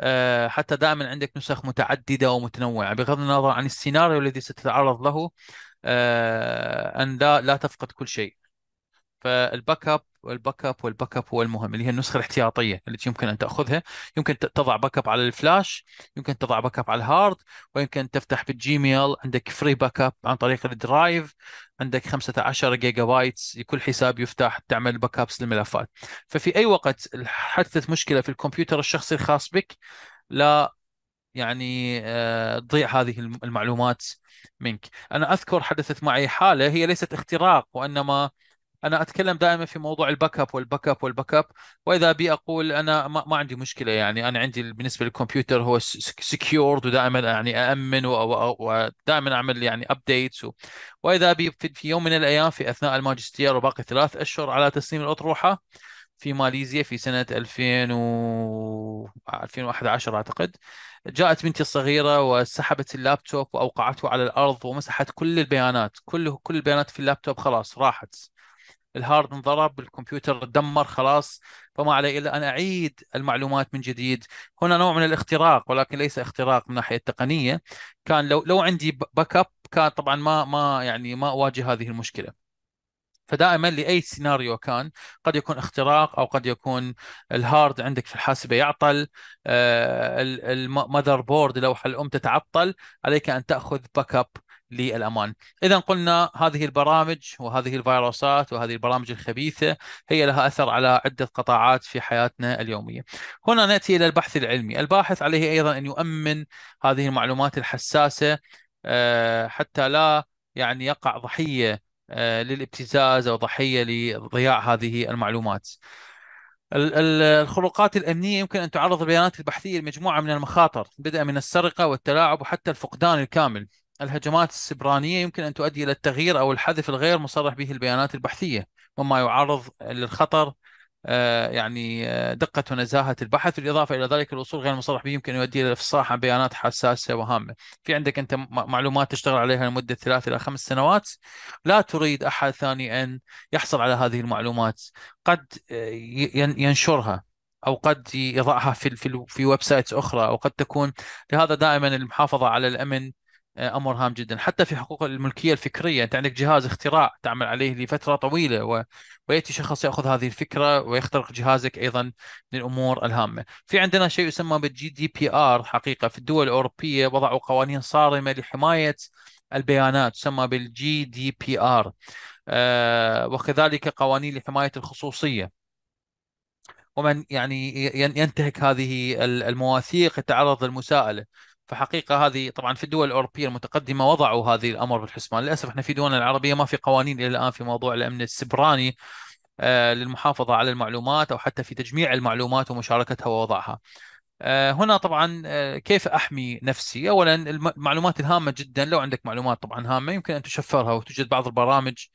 آه، حتى دائما عندك نسخ متعدده ومتنوعه بغض النظر عن السيناريو الذي ستتعرض له آه، ان لا لا تفقد كل شيء فالباك اب والباك اب والباك اب هو المهم اللي هي النسخه الاحتياطيه التي يمكن ان تاخذها يمكن تضع باك اب على الفلاش يمكن تضع باك اب على الهارد ويمكن تفتح بالجيميل عندك فري باك اب عن طريق الدرايف عندك 15 جيجا بايتس لكل حساب يفتح تعمل باك ابس للملفات ففي اي وقت حدثت مشكله في الكمبيوتر الشخصي الخاص بك لا يعني آه، تضيع هذه المعلومات منك انا اذكر حدثت معي حاله هي ليست اختراق وانما انا اتكلم دائما في موضوع الباك اب والباك اب والباك اب واذا ابي اقول انا ما, ما عندي مشكله يعني انا عندي بالنسبه للكمبيوتر هو سكيورد ودائما يعني اامن ودائما اعمل يعني ابديتس واذا ابي في يوم من الايام في اثناء الماجستير وباقي ثلاث اشهر على تسليم الاطروحه في ماليزيا في سنة 2000 و 2011 أعتقد جاءت بنتي الصغيرة وسحبت اللابتوب وأوقعته على الأرض ومسحت كل البيانات كله كل البيانات في اللابتوب خلاص راحت الهارد انضرب الكمبيوتر دمر خلاص فما علي الا ان اعيد المعلومات من جديد هنا نوع من الاختراق ولكن ليس اختراق من الناحيه التقنيه كان لو لو عندي باك اب كان طبعا ما ما يعني ما اواجه هذه المشكله فدائما لاي سيناريو كان قد يكون اختراق او قد يكون الهارد عندك في الحاسبه يعطل آه، المذر بورد لوحه الام تتعطل عليك ان تاخذ باك اب للامان اذا قلنا هذه البرامج وهذه الفيروسات وهذه البرامج الخبيثه هي لها اثر على عده قطاعات في حياتنا اليوميه هنا ناتي الى البحث العلمي الباحث عليه ايضا ان يؤمن هذه المعلومات الحساسه آه، حتى لا يعني يقع ضحيه آه، للابتزاز او ضحيه لضياع هذه المعلومات الخروقات الأمنية يمكن أن تعرض البيانات البحثية لمجموعة من المخاطر بدءا من السرقة والتلاعب وحتى الفقدان الكامل الهجمات السبرانية يمكن أن تؤدي إلى التغيير أو الحذف الغير مصرح به البيانات البحثية مما يعرض للخطر آه، يعني آه، دقة ونزاهة البحث بالإضافة إلى ذلك الوصول غير المصرح به يمكن يؤدي إلى الإفصاح عن بيانات حساسة وهامة في عندك أنت معلومات تشتغل عليها لمدة ثلاث إلى خمس سنوات لا تريد أحد ثاني أن يحصل على هذه المعلومات قد آه، ينشرها او قد يضعها في في في ويب سايتس اخرى او قد تكون لهذا دائما المحافظه على الامن آه، امر هام جدا حتى في حقوق الملكيه الفكريه انت عندك جهاز اختراع تعمل عليه لفتره طويله و... وياتي شخص ياخذ هذه الفكره ويخترق جهازك ايضا للامور الهامه. في عندنا شيء يسمى بالجي دي بي ار حقيقه في الدول الاوروبيه وضعوا قوانين صارمه لحمايه البيانات تسمى بالجي دي بي ار آه، وكذلك قوانين لحمايه الخصوصيه. ومن يعني ينتهك هذه المواثيق يتعرض للمساءله فحقيقه هذه طبعا في الدول الاوروبيه المتقدمه وضعوا هذه الامر بالحسبان، للاسف احنا في دولنا العربيه ما في قوانين الى الان في موضوع الامن السبراني آه، للمحافظه على المعلومات او حتى في تجميع المعلومات ومشاركتها ووضعها. آه، هنا طبعا آه، كيف احمي نفسي؟ اولا المعلومات الهامه جدا لو عندك معلومات طبعا هامه يمكن ان تشفرها وتوجد بعض البرامج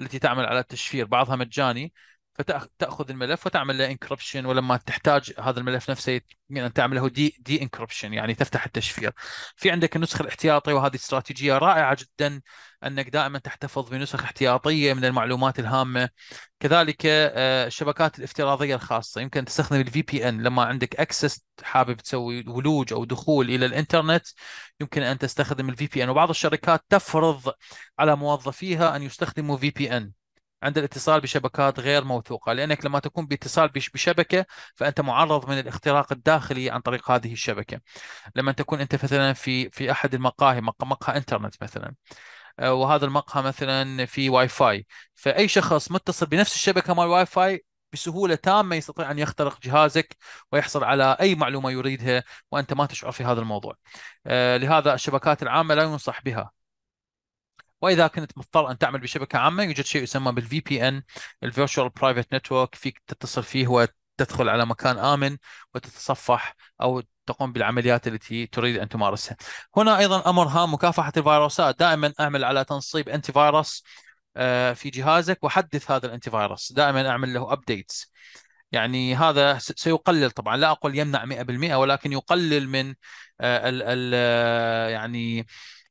التي تعمل على التشفير، بعضها مجاني فتاخذ الملف وتعمل له انكربشن ولما تحتاج هذا الملف نفسه يعني تعمل له دي دي انكربشن يعني تفتح التشفير. في عندك النسخ الاحتياطي وهذه استراتيجيه رائعه جدا انك دائما تحتفظ بنسخ احتياطيه من المعلومات الهامه. كذلك آه، الشبكات الافتراضيه الخاصه يمكن تستخدم الفي بي ان لما عندك اكسس حابب تسوي ولوج او دخول الى الانترنت يمكن ان تستخدم الفي بي ان وبعض الشركات تفرض على موظفيها ان يستخدموا في بي ان عند الاتصال بشبكات غير موثوقه لانك لما تكون باتصال بشبكه فانت معرض من الاختراق الداخلي عن طريق هذه الشبكه لما تكون انت مثلا في في احد المقاهي مقهى انترنت مثلا آه، وهذا المقهى مثلا في واي فاي فاي شخص متصل بنفس الشبكه مال واي فاي بسهوله تامه يستطيع ان يخترق جهازك ويحصل على اي معلومه يريدها وانت ما تشعر في هذا الموضوع. آه، لهذا الشبكات العامه لا ينصح بها واذا كنت مضطر ان تعمل بشبكه عامه يوجد شيء يسمى بالفي بي ان الفيرتشوال برايفت نتورك فيك تتصل فيه وتدخل على مكان امن وتتصفح او تقوم بالعمليات التي تريد ان تمارسها. هنا ايضا امر هام مكافحه الفيروسات، دائما اعمل على تنصيب انتي آه، فايروس في جهازك وحدث هذا الانتي فايروس دائما اعمل له ابديتس. يعني هذا سيقلل طبعا لا اقول يمنع 100% ولكن يقلل من آه، ال ال آه، يعني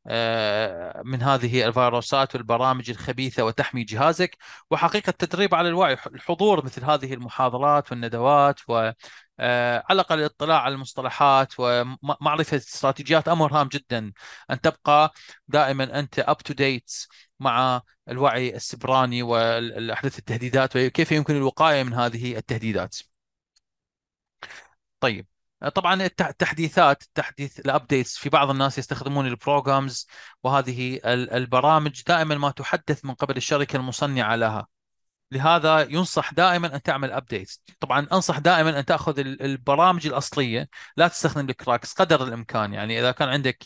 آه، من هذه الفيروسات والبرامج الخبيثة وتحمي جهازك وحقيقة التدريب على الوعي الحضور مثل هذه المحاضرات والندوات و آه، على الأقل الاطلاع على المصطلحات ومعرفة استراتيجيات أمر هام جدا أن تبقى دائما أنت اب تو ديت مع الوعي السبراني وأحدث التهديدات وكيف يمكن الوقاية من هذه التهديدات طيب طبعا التحديثات التحديث الابديتس في بعض الناس يستخدمون البروجرامز وهذه البرامج دائما ما تحدث من قبل الشركه المصنعه لها لهذا ينصح دائما ان تعمل ابديتس طبعا انصح دائما ان تاخذ البرامج الاصليه لا تستخدم الكراكس قدر الامكان يعني اذا كان عندك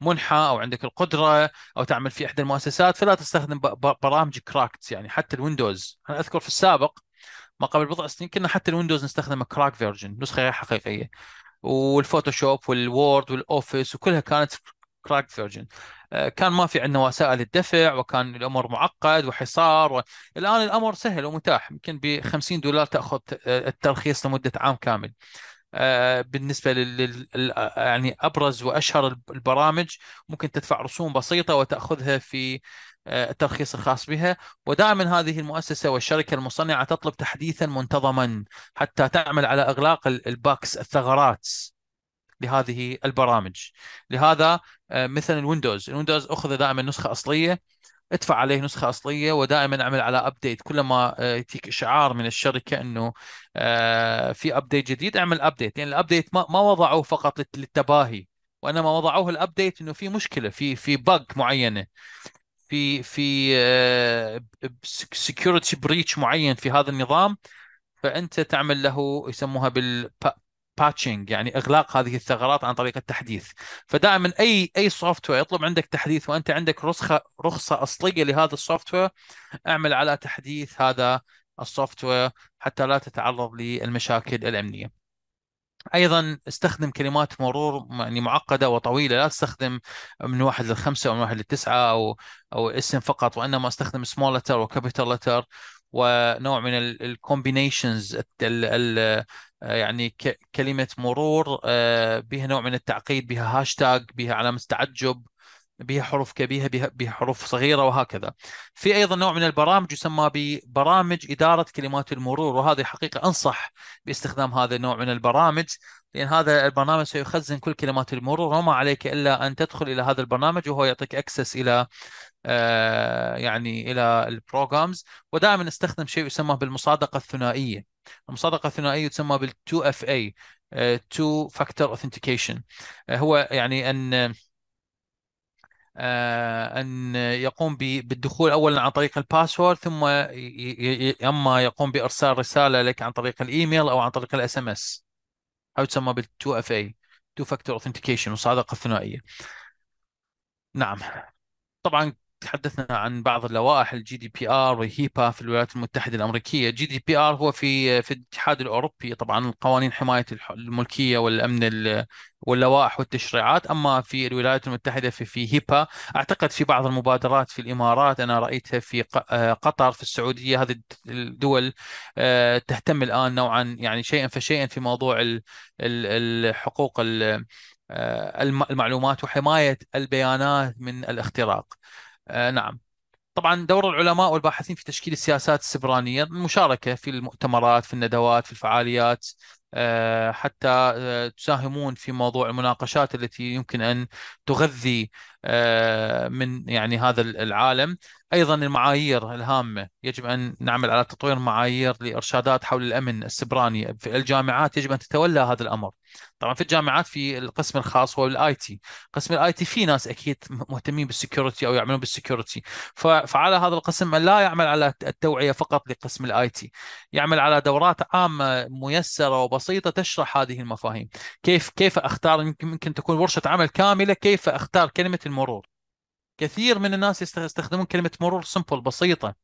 منحة او عندك القدره او تعمل في احدى المؤسسات فلا تستخدم برامج كراكت يعني حتى الويندوز انا اذكر في السابق ما قبل بضع سنين كنا حتى الويندوز نستخدمه كراك فيرجن نسخه غير حقيقيه والفوتوشوب والوورد والاوفيس وكلها كانت كراك فيرجن آه، كان ما في عندنا وسائل الدفع وكان الامر معقد وحصار و... الان الامر سهل ومتاح يمكن ب 50 دولار تاخذ آه، الترخيص لمده عام كامل آه، بالنسبه لل يعني ابرز واشهر البرامج ممكن تدفع رسوم بسيطه وتاخذها في آه، الترخيص الخاص بها ودائما هذه المؤسسة والشركة المصنعة تطلب تحديثا منتظما حتى تعمل على إغلاق الباكس الثغرات لهذه البرامج لهذا آه، مثلا الويندوز الويندوز أخذ دائما نسخة أصلية ادفع عليه نسخة أصلية ودائما اعمل على أبديت كلما آه، يأتيك إشعار من الشركة أنه في أبديت جديد اعمل أبديت يعني الأبديت ما وضعوه فقط للتباهي وانما وضعوه الابديت انه في مشكله في في بق معينه في في سكيورتي آه، بريتش معين في هذا النظام فانت تعمل له يسموها بال باتشنج يعني اغلاق هذه الثغرات عن طريق التحديث فدائما اي اي سوفت وير يطلب عندك تحديث وانت عندك رسخه رخصه اصليه لهذا السوفت وير اعمل على تحديث هذا السوفت وير حتى لا تتعرض للمشاكل الامنيه ايضا استخدم كلمات مرور يعني معقده وطويله لا تستخدم من واحد للخمسه او من واحد للتسعه او او اسم فقط وانما استخدم سمول لتر وكابيتال لتر ونوع من الكومبينيشنز يعني كلمه مرور آه، بها نوع من التعقيد بها هاشتاج بها علامه تعجب بها حروف كبيرة بها, بها حروف صغيرة وهكذا في أيضا نوع من البرامج يسمى ببرامج إدارة كلمات المرور وهذه حقيقة أنصح باستخدام هذا النوع من البرامج لأن هذا البرنامج سيخزن كل كلمات المرور وما عليك إلا أن تدخل إلى هذا البرنامج وهو يعطيك أكسس إلى آه، يعني إلى البروجرامز ودائما استخدم شيء يسمى بالمصادقة الثنائية المصادقة الثنائية تسمى بال 2FA 2 Factor Authentication هو يعني أن آه، ان يقوم بالدخول اولا عن طريق الباسورد ثم اما يقوم بارسال رساله لك عن طريق الايميل او عن طريق الاس ام اس او تسمى بال 2 اف اي 2 فاكتور اوثنتيكيشن والصادقه الثنائيه نعم طبعا تحدثنا عن بعض اللوائح الجي دي بي ار والهيبا في الولايات المتحده الامريكيه، جي دي بي ار هو في في الاتحاد الاوروبي طبعا قوانين حمايه الملكيه والامن واللوائح والتشريعات، اما في الولايات المتحده في في هيبا، اعتقد في بعض المبادرات في الامارات انا رايتها في قطر في السعوديه، هذه الدول آه، تهتم الان نوعا يعني شيئا فشيئا في موضوع الحقوق آه، المعلومات وحمايه البيانات من الاختراق. آه نعم طبعا دور العلماء والباحثين في تشكيل السياسات السبرانية المشاركة في المؤتمرات في الندوات في الفعاليات آه، حتى آه، تساهمون في موضوع المناقشات التي يمكن ان تغذي آه، من يعني هذا العالم ايضا المعايير الهامه يجب ان نعمل على تطوير معايير لارشادات حول الامن السبراني في الجامعات يجب ان تتولى هذا الامر طبعا في الجامعات في القسم الخاص هو الاي تي قسم الاي تي في ناس اكيد مهتمين بالسكيورتي او يعملون بالسكيورتي فعلى هذا القسم لا يعمل على التوعيه فقط لقسم الاي تي يعمل على دورات عامه ميسره وبسيطه تشرح هذه المفاهيم كيف كيف اختار يمكن تكون ورشه عمل كامله كيف اختار كلمه المرور كثير من الناس يستخدمون كلمه مرور سمبل بسيطه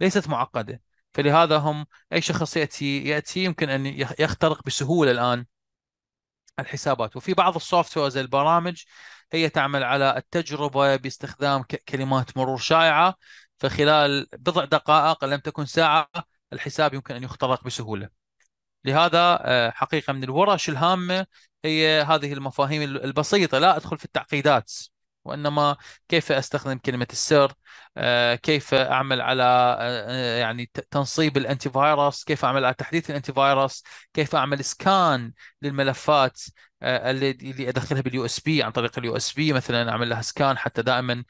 ليست معقده فلهذا هم اي شخص ياتي ياتي يمكن ان يخترق بسهوله الان الحسابات وفي بعض السوفت ويرز البرامج هي تعمل على التجربه باستخدام كلمات مرور شائعه فخلال بضع دقائق لم تكن ساعه الحساب يمكن ان يخترق بسهوله. لهذا آه، حقيقه من الورش الهامه هي هذه المفاهيم البسيطه لا ادخل في التعقيدات وانما كيف استخدم كلمه السر آه، كيف اعمل على آه، يعني تنصيب الانتي فايروس كيف اعمل على تحديث الانتي فايروس كيف اعمل سكان للملفات آه، اللي ادخلها باليو اس بي عن طريق اليو اس بي مثلا اعمل لها سكان حتى دائما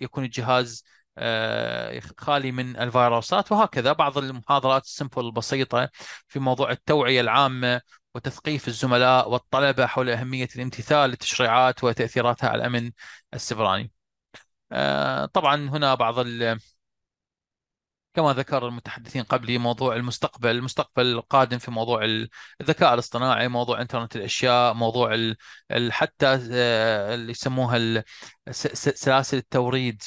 يكون الجهاز خالي من الفيروسات وهكذا بعض المحاضرات السمبل البسيطه في موضوع التوعيه العامه وتثقيف الزملاء والطلبة حول أهمية الامتثال للتشريعات وتأثيراتها على الأمن السبراني آه، طبعا هنا بعض ال... كما ذكر المتحدثين قبلي موضوع المستقبل المستقبل القادم في موضوع الذكاء الاصطناعي موضوع انترنت الاشياء موضوع ال... حتى آه، اللي يسموها سلاسل التوريد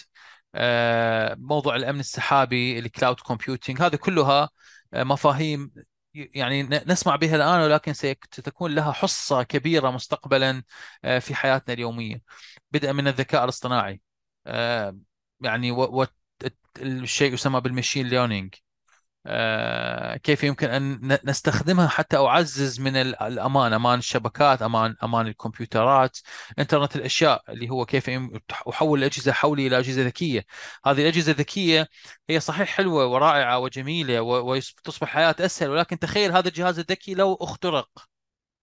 آه، موضوع الامن السحابي الكلاود كومبيوتينج هذه كلها مفاهيم يعني نسمع بها الآن ولكن ستكون لها حصة كبيرة مستقبلا آه، في حياتنا اليومية بدءا من الذكاء الاصطناعي آه، يعني الشيء يسمى بالمشين ليرنينج آه، كيف يمكن ان نستخدمها حتى اعزز من الامان امان الشبكات امان امان الكمبيوترات انترنت الاشياء اللي هو كيف احول الاجهزه حولي الى اجهزه ذكيه هذه الاجهزه الذكيه هي صحيح حلوه ورائعه وجميله وتصبح حياه اسهل ولكن تخيل هذا الجهاز الذكي لو اخترق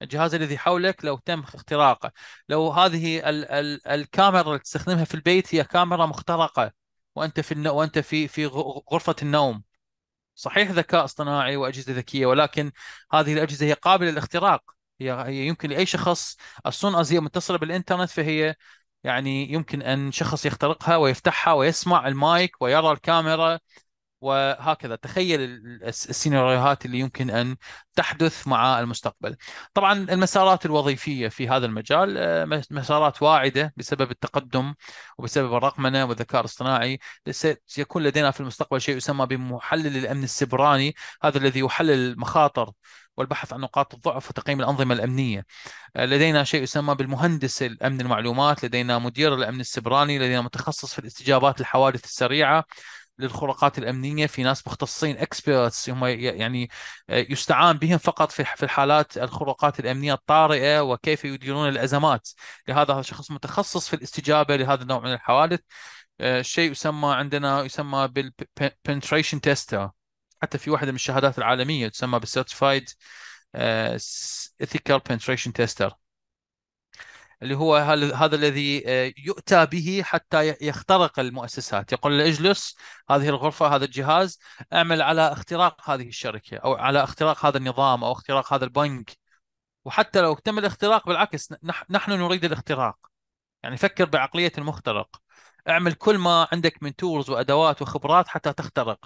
الجهاز الذي حولك لو تم اختراقه لو هذه ال ال الكاميرا اللي تستخدمها في البيت هي كاميرا مخترقه وانت في وانت في في غرفه النوم صحيح ذكاء اصطناعي واجهزه ذكيه ولكن هذه الاجهزه هي قابله للاختراق هي يمكن لاي شخص الصون از متصله بالانترنت فهي يعني يمكن ان شخص يخترقها ويفتحها ويسمع المايك ويرى الكاميرا وهكذا تخيل السيناريوهات اللي يمكن ان تحدث مع المستقبل. طبعا المسارات الوظيفيه في هذا المجال آه، مسارات واعده بسبب التقدم وبسبب الرقمنه والذكاء الاصطناعي سيكون لدينا في المستقبل شيء يسمى بمحلل الامن السبراني، هذا الذي يحلل المخاطر والبحث عن نقاط الضعف وتقييم الأنظمة الأمنية آه، لدينا شيء يسمى بالمهندس الأمن المعلومات لدينا مدير الأمن السبراني لدينا متخصص في الاستجابات الحوادث السريعة للخروقات الامنيه في ناس مختصين اكسبيرتس هم يعني آه، يستعان بهم فقط في في الحالات الخروقات الامنيه الطارئه وكيف يديرون الازمات لهذا هذا شخص متخصص في الاستجابه لهذا النوع من الحوادث آه، شيء يسمى عندنا يسمى بالبنتريشن تيستر حتى في واحده من الشهادات العالميه تسمى بالسيرتيفايد آه، ethical penetration tester اللي هو هذا الذي آه، يؤتى به حتى يخترق المؤسسات يقول اجلس هذه الغرفة هذا الجهاز اعمل على اختراق هذه الشركة أو على اختراق هذا النظام أو اختراق هذا البنك وحتى لو تم الاختراق بالعكس نحن نريد الاختراق يعني فكر بعقلية المخترق اعمل كل ما عندك من تولز وادوات وخبرات حتى تخترق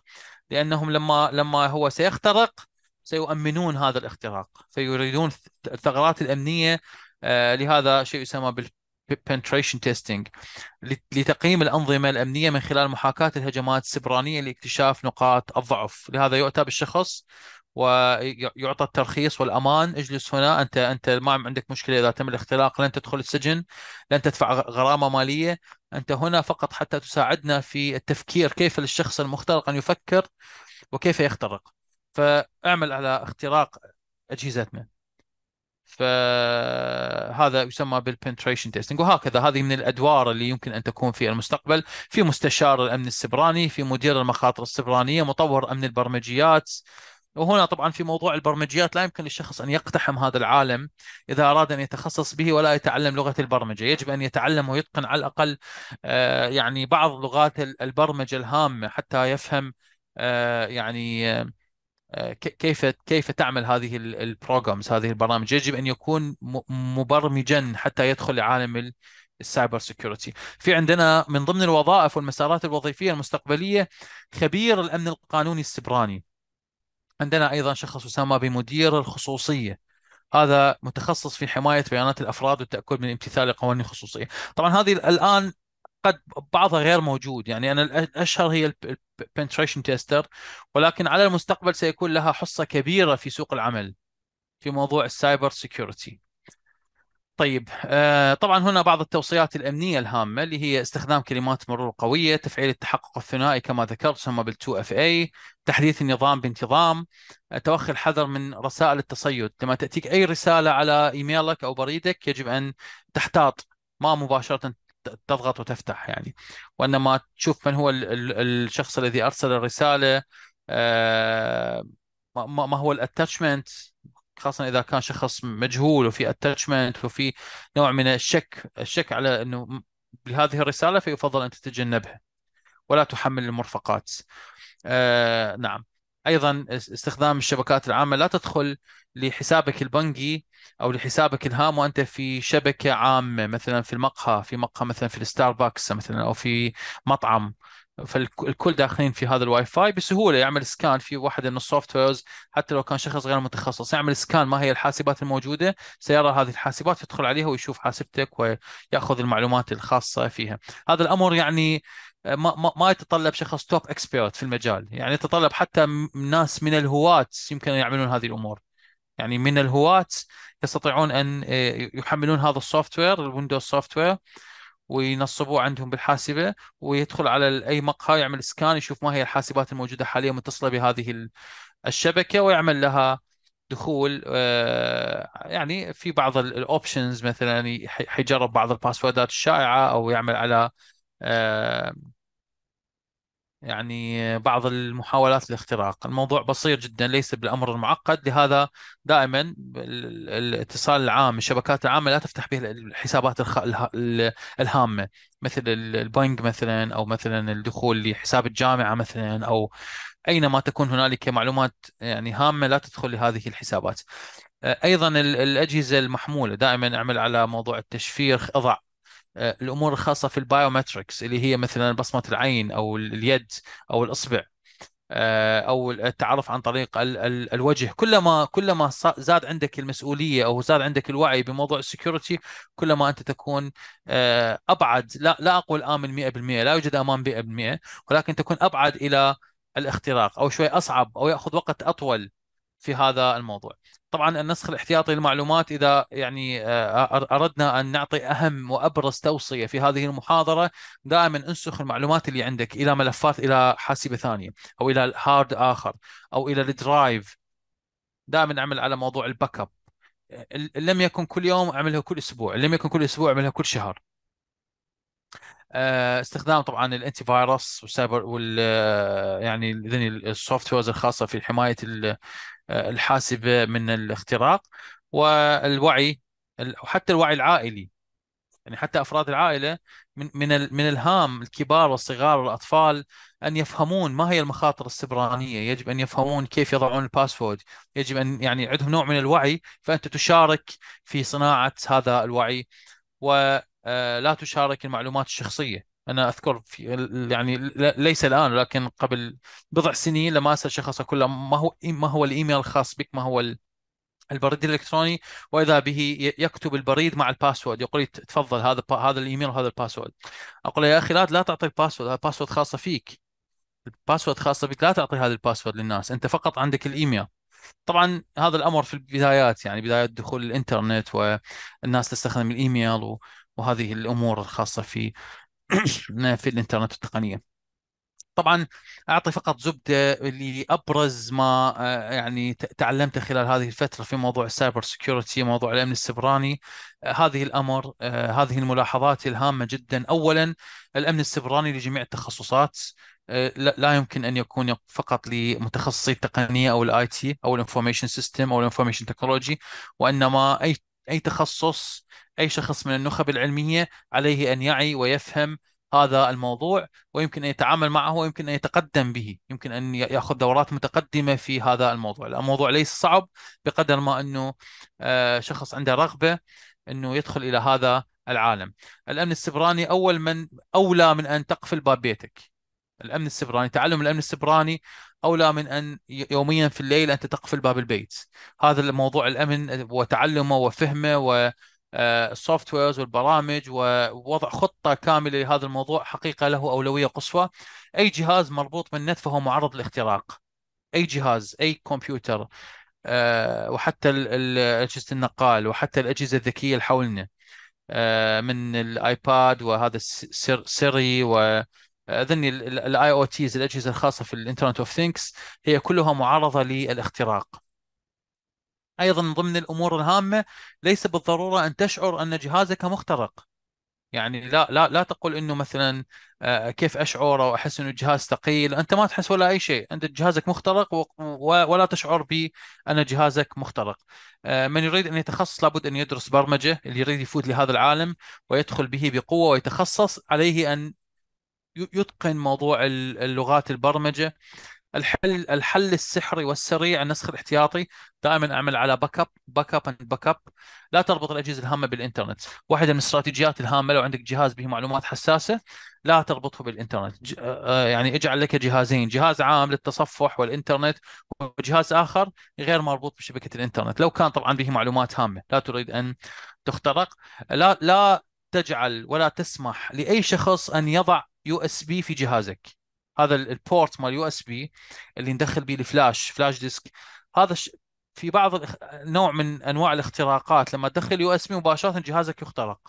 لانهم لما لما هو سيخترق سيؤمنون هذا الاختراق فيريدون الثغرات الامنيه آه، لهذا شيء يسمى بال penetration testing لتقييم الأنظمة الأمنية من خلال محاكاة الهجمات السبرانية لاكتشاف نقاط الضعف لهذا يؤتى بالشخص ويعطى الترخيص والامان اجلس هنا انت انت ما عندك مشكله اذا تم الاختراق لن تدخل السجن لن تدفع غرامه ماليه انت هنا فقط حتى تساعدنا في التفكير كيف للشخص المخترق ان يفكر وكيف يخترق فاعمل على اختراق اجهزتنا فهذا يسمى بالبنتريشن تيستنج وهكذا هذه من الادوار اللي يمكن ان تكون في المستقبل في مستشار الامن السبراني في مدير المخاطر السبرانيه مطور امن البرمجيات وهنا طبعا في موضوع البرمجيات لا يمكن للشخص ان يقتحم هذا العالم اذا اراد ان يتخصص به ولا يتعلم لغه البرمجه، يجب ان يتعلم ويتقن على الاقل آه، يعني بعض لغات البرمجه الهامه حتى يفهم آه، يعني آه، آه، كيف كيف تعمل هذه البروجرامز هذه البرامج يجب ان يكون مبرمجا حتى يدخل عالم السايبر سيكيورتي في عندنا من ضمن الوظائف والمسارات الوظيفيه المستقبليه خبير الامن القانوني السبراني عندنا ايضا شخص يسمى بمدير الخصوصيه هذا متخصص في حمايه بيانات الافراد والتاكد من امتثال قوانين الخصوصيه طبعا هذه الان قد بعضها غير موجود يعني انا الاشهر هي البنتريشن تيستر ولكن على المستقبل سيكون لها حصه كبيره في سوق العمل في موضوع السايبر سيكيورتي طيب آه، طبعا هنا بعض التوصيات الامنيه الهامه اللي هي استخدام كلمات مرور قويه تفعيل التحقق الثنائي كما ذكرت ثم بال 2 اف اي تحديث النظام بانتظام آه، توخي الحذر من رسائل التصيد لما تاتيك اي رساله على ايميلك او بريدك يجب ان تحتاط ما مباشره تضغط وتفتح يعني وانما تشوف من هو الشخص الذي ارسل الرساله آه، ما هو الاتاتشمنت خاصة إذا كان شخص مجهول وفي اتاتشمنت وفي نوع من الشك الشك على أنه بهذه الرسالة فيفضل أن تتجنبها ولا تحمل المرفقات آه نعم أيضا استخدام الشبكات العامة لا تدخل لحسابك البنكي او لحسابك الهام وانت في شبكه عامه مثلا في المقهى في مقهى مثلا في الستاربكس مثلا او في مطعم فالكل داخلين في هذا الواي فاي بسهوله يعمل سكان في واحد من السوفت ويرز حتى لو كان شخص غير متخصص يعمل سكان ما هي الحاسبات الموجوده سيرى هذه الحاسبات يدخل عليها ويشوف حاسبتك وياخذ المعلومات الخاصه فيها هذا الامر يعني ما ما يتطلب شخص توب اكسبيرت في المجال يعني يتطلب حتى ناس من الهواة يمكن ان يعملون هذه الامور يعني من الهواة يستطيعون أن آه، يحملون هذا السوفت وير الويندوز سوفت وير وينصبوه عندهم بالحاسبة ويدخل على أي مقهى يعمل سكان يشوف ما هي الحاسبات الموجودة حاليا متصلة بهذه الشبكة ويعمل لها دخول آه، يعني في بعض الاوبشنز مثلا حيجرب بعض الباسوردات الشائعه او يعمل على آه، يعني بعض المحاولات الاختراق الموضوع بسيط جدا ليس بالأمر المعقد لهذا دائما الاتصال العام الشبكات العامة لا تفتح به الحسابات الهامة مثل البنك مثلا أو مثلا الدخول لحساب الجامعة مثلا أو أينما تكون هنالك معلومات يعني هامة لا تدخل لهذه الحسابات ايضا الاجهزه المحموله دائما اعمل على موضوع التشفير اضع آه، الامور الخاصه في البايومتركس اللي هي مثلا بصمه العين او اليد او الاصبع آه، او التعرف عن طريق الوجه كلما كلما زاد عندك المسؤوليه او زاد عندك الوعي بموضوع السكيورتي كلما انت تكون آه، ابعد لا لا اقول امن 100% لا يوجد امان 100% ولكن تكون ابعد الى الاختراق او شوي اصعب او ياخذ وقت اطول في هذا الموضوع طبعا النسخ الاحتياطي للمعلومات اذا يعني آه، اردنا ان نعطي اهم وابرز توصيه في هذه المحاضره دائما انسخ المعلومات اللي عندك الى ملفات الى حاسبه ثانيه او الى هارد اخر او الى الدرايف دائما اعمل على موضوع الباك اب لم يكن كل يوم اعملها كل اسبوع لم يكن كل اسبوع اعملها كل شهر آه، استخدام طبعا الانتي فايروس والسايبر وال آه، يعني السوفت ويرز الخاصه في حمايه آه، الحاسبه من الاختراق والوعي وحتى الوعي العائلي يعني حتى افراد العائله من من من الهام الكبار والصغار والاطفال ان يفهمون ما هي المخاطر السبرانيه، يجب ان يفهمون كيف يضعون الباسورد، يجب ان يعني عندهم نوع من الوعي فانت تشارك في صناعه هذا الوعي و آه، لا تشارك المعلومات الشخصيه انا اذكر في يعني ليس الان لكن قبل بضع سنين لما اسال شخص اقول له ما هو ما هو الايميل الخاص بك ما هو البريد الالكتروني واذا به يكتب البريد مع الباسورد يقول لي تفضل هذا هذا الايميل وهذا الباسورد اقول له يا اخي لا لا تعطي الباسورد هذا باسورد خاصه فيك الباسورد خاصه بك لا تعطي هذا الباسورد للناس انت فقط عندك الايميل طبعا هذا الامر في البدايات يعني بدايه دخول الانترنت والناس تستخدم الايميل وهذه الامور الخاصه في *clears throat* في الانترنت والتقنيه طبعا اعطي فقط زبده لابرز ما آه، يعني تعلمته خلال هذه الفتره في موضوع السايبر سكيورتي موضوع الامن السبراني آه، هذه الامر آه، هذه الملاحظات الهامه جدا اولا الامن السبراني لجميع التخصصات لا يمكن ان يكون فقط لمتخصصي التقنيه او الاي تي او الانفورميشن سيستم او الانفورميشن تكنولوجي وانما اي أي تخصص أي شخص من النخب العلمية عليه أن يعي ويفهم هذا الموضوع ويمكن أن يتعامل معه ويمكن أن يتقدم به يمكن أن يأخذ دورات متقدمة في هذا الموضوع الموضوع ليس صعب بقدر ما أنه آه، شخص عنده رغبة أنه يدخل إلى هذا العالم الأمن السبراني أول من أولى من أن تقفل باب بيتك الأمن السبراني تعلم الأمن السبراني اولى من ان يوميا في الليل انت تقفل باب البيت هذا الموضوع الامن وتعلمه وفهمه و السوفت آه، ويرز والبرامج ووضع خطه كامله لهذا الموضوع حقيقه له اولويه قصوى اي جهاز مربوط بالنت فهو معرض للاختراق اي جهاز اي كمبيوتر آه، وحتى اجهزه النقال وحتى الاجهزه الذكيه اللي حولنا آه، من الايباد وهذا السيري و اظني الاي او تيز الاجهزه الخاصه في الانترنت اوف ثينكس هي كلها معرضه للاختراق ايضا من ضمن الامور الهامه ليس بالضروره ان تشعر ان جهازك مخترق يعني لا لا لا تقول انه مثلا آه، كيف اشعر او احس انه الجهاز ثقيل انت ما تحس ولا اي شيء انت جهازك مخترق ولا تشعر بان جهازك مخترق آه، من يريد ان يتخصص لابد ان يدرس برمجه اللي يريد يفوت لهذا العالم ويدخل به بقوه ويتخصص عليه ان يتقن موضوع اللغات البرمجه الحل الحل السحري والسريع النسخ الاحتياطي دائما اعمل على باك اب باك اب اند باك اب لا تربط الاجهزه الهامه بالانترنت واحده من الاستراتيجيات الهامه لو عندك جهاز به معلومات حساسه لا تربطه بالانترنت آه، آه، يعني اجعل لك جهازين جهاز عام للتصفح والانترنت وجهاز اخر غير مربوط بشبكه الانترنت لو كان طبعا به معلومات هامه لا تريد ان تخترق لا لا تجعل ولا تسمح لاي شخص ان يضع يو اس بي في جهازك هذا البورت مال يو اس بي اللي ندخل به الفلاش فلاش ديسك هذا في بعض نوع من انواع الاختراقات لما تدخل يو اس بي مباشره جهازك يخترق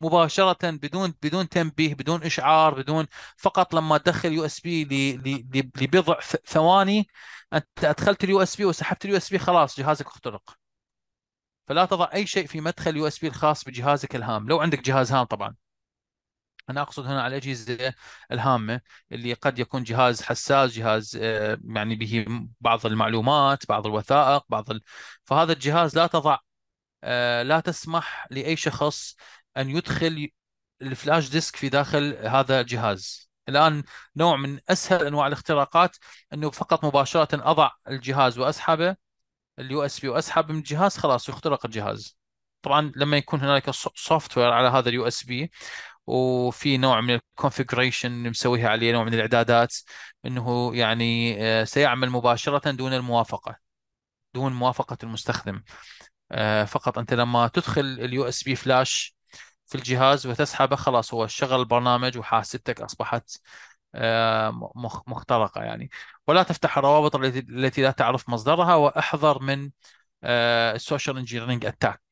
مباشره بدون بدون تنبيه بدون اشعار بدون فقط لما تدخل يو اس بي لبضع ثواني انت ادخلت اليو اس بي وسحبت اليو اس بي خلاص جهازك اخترق فلا تضع اي شيء في مدخل يو اس بي الخاص بجهازك الهام لو عندك جهاز هام طبعا انا اقصد هنا على الاجهزه الهامه اللي قد يكون جهاز حساس جهاز آه، يعني به بعض المعلومات بعض الوثائق بعض ال... فهذا الجهاز لا تضع آه، لا تسمح لاي شخص ان يدخل الفلاش ديسك في داخل هذا الجهاز الان نوع من اسهل انواع الاختراقات انه فقط مباشره اضع الجهاز واسحبه اليو اس بي واسحب من الجهاز خلاص يخترق الجهاز طبعا لما يكون هنالك سوفت وير على هذا اليو اس بي وفي نوع من الكونفجريشن اللي مسويها عليه نوع من الاعدادات انه يعني آه، سيعمل مباشره دون الموافقه دون موافقه المستخدم آه، فقط انت لما تدخل اليو اس بي فلاش في الجهاز وتسحبه خلاص هو شغل البرنامج وحاسبتك اصبحت آه، مخترقه يعني ولا تفتح الروابط التي لا تعرف مصدرها واحذر من السوشيال انجيرنج اتاك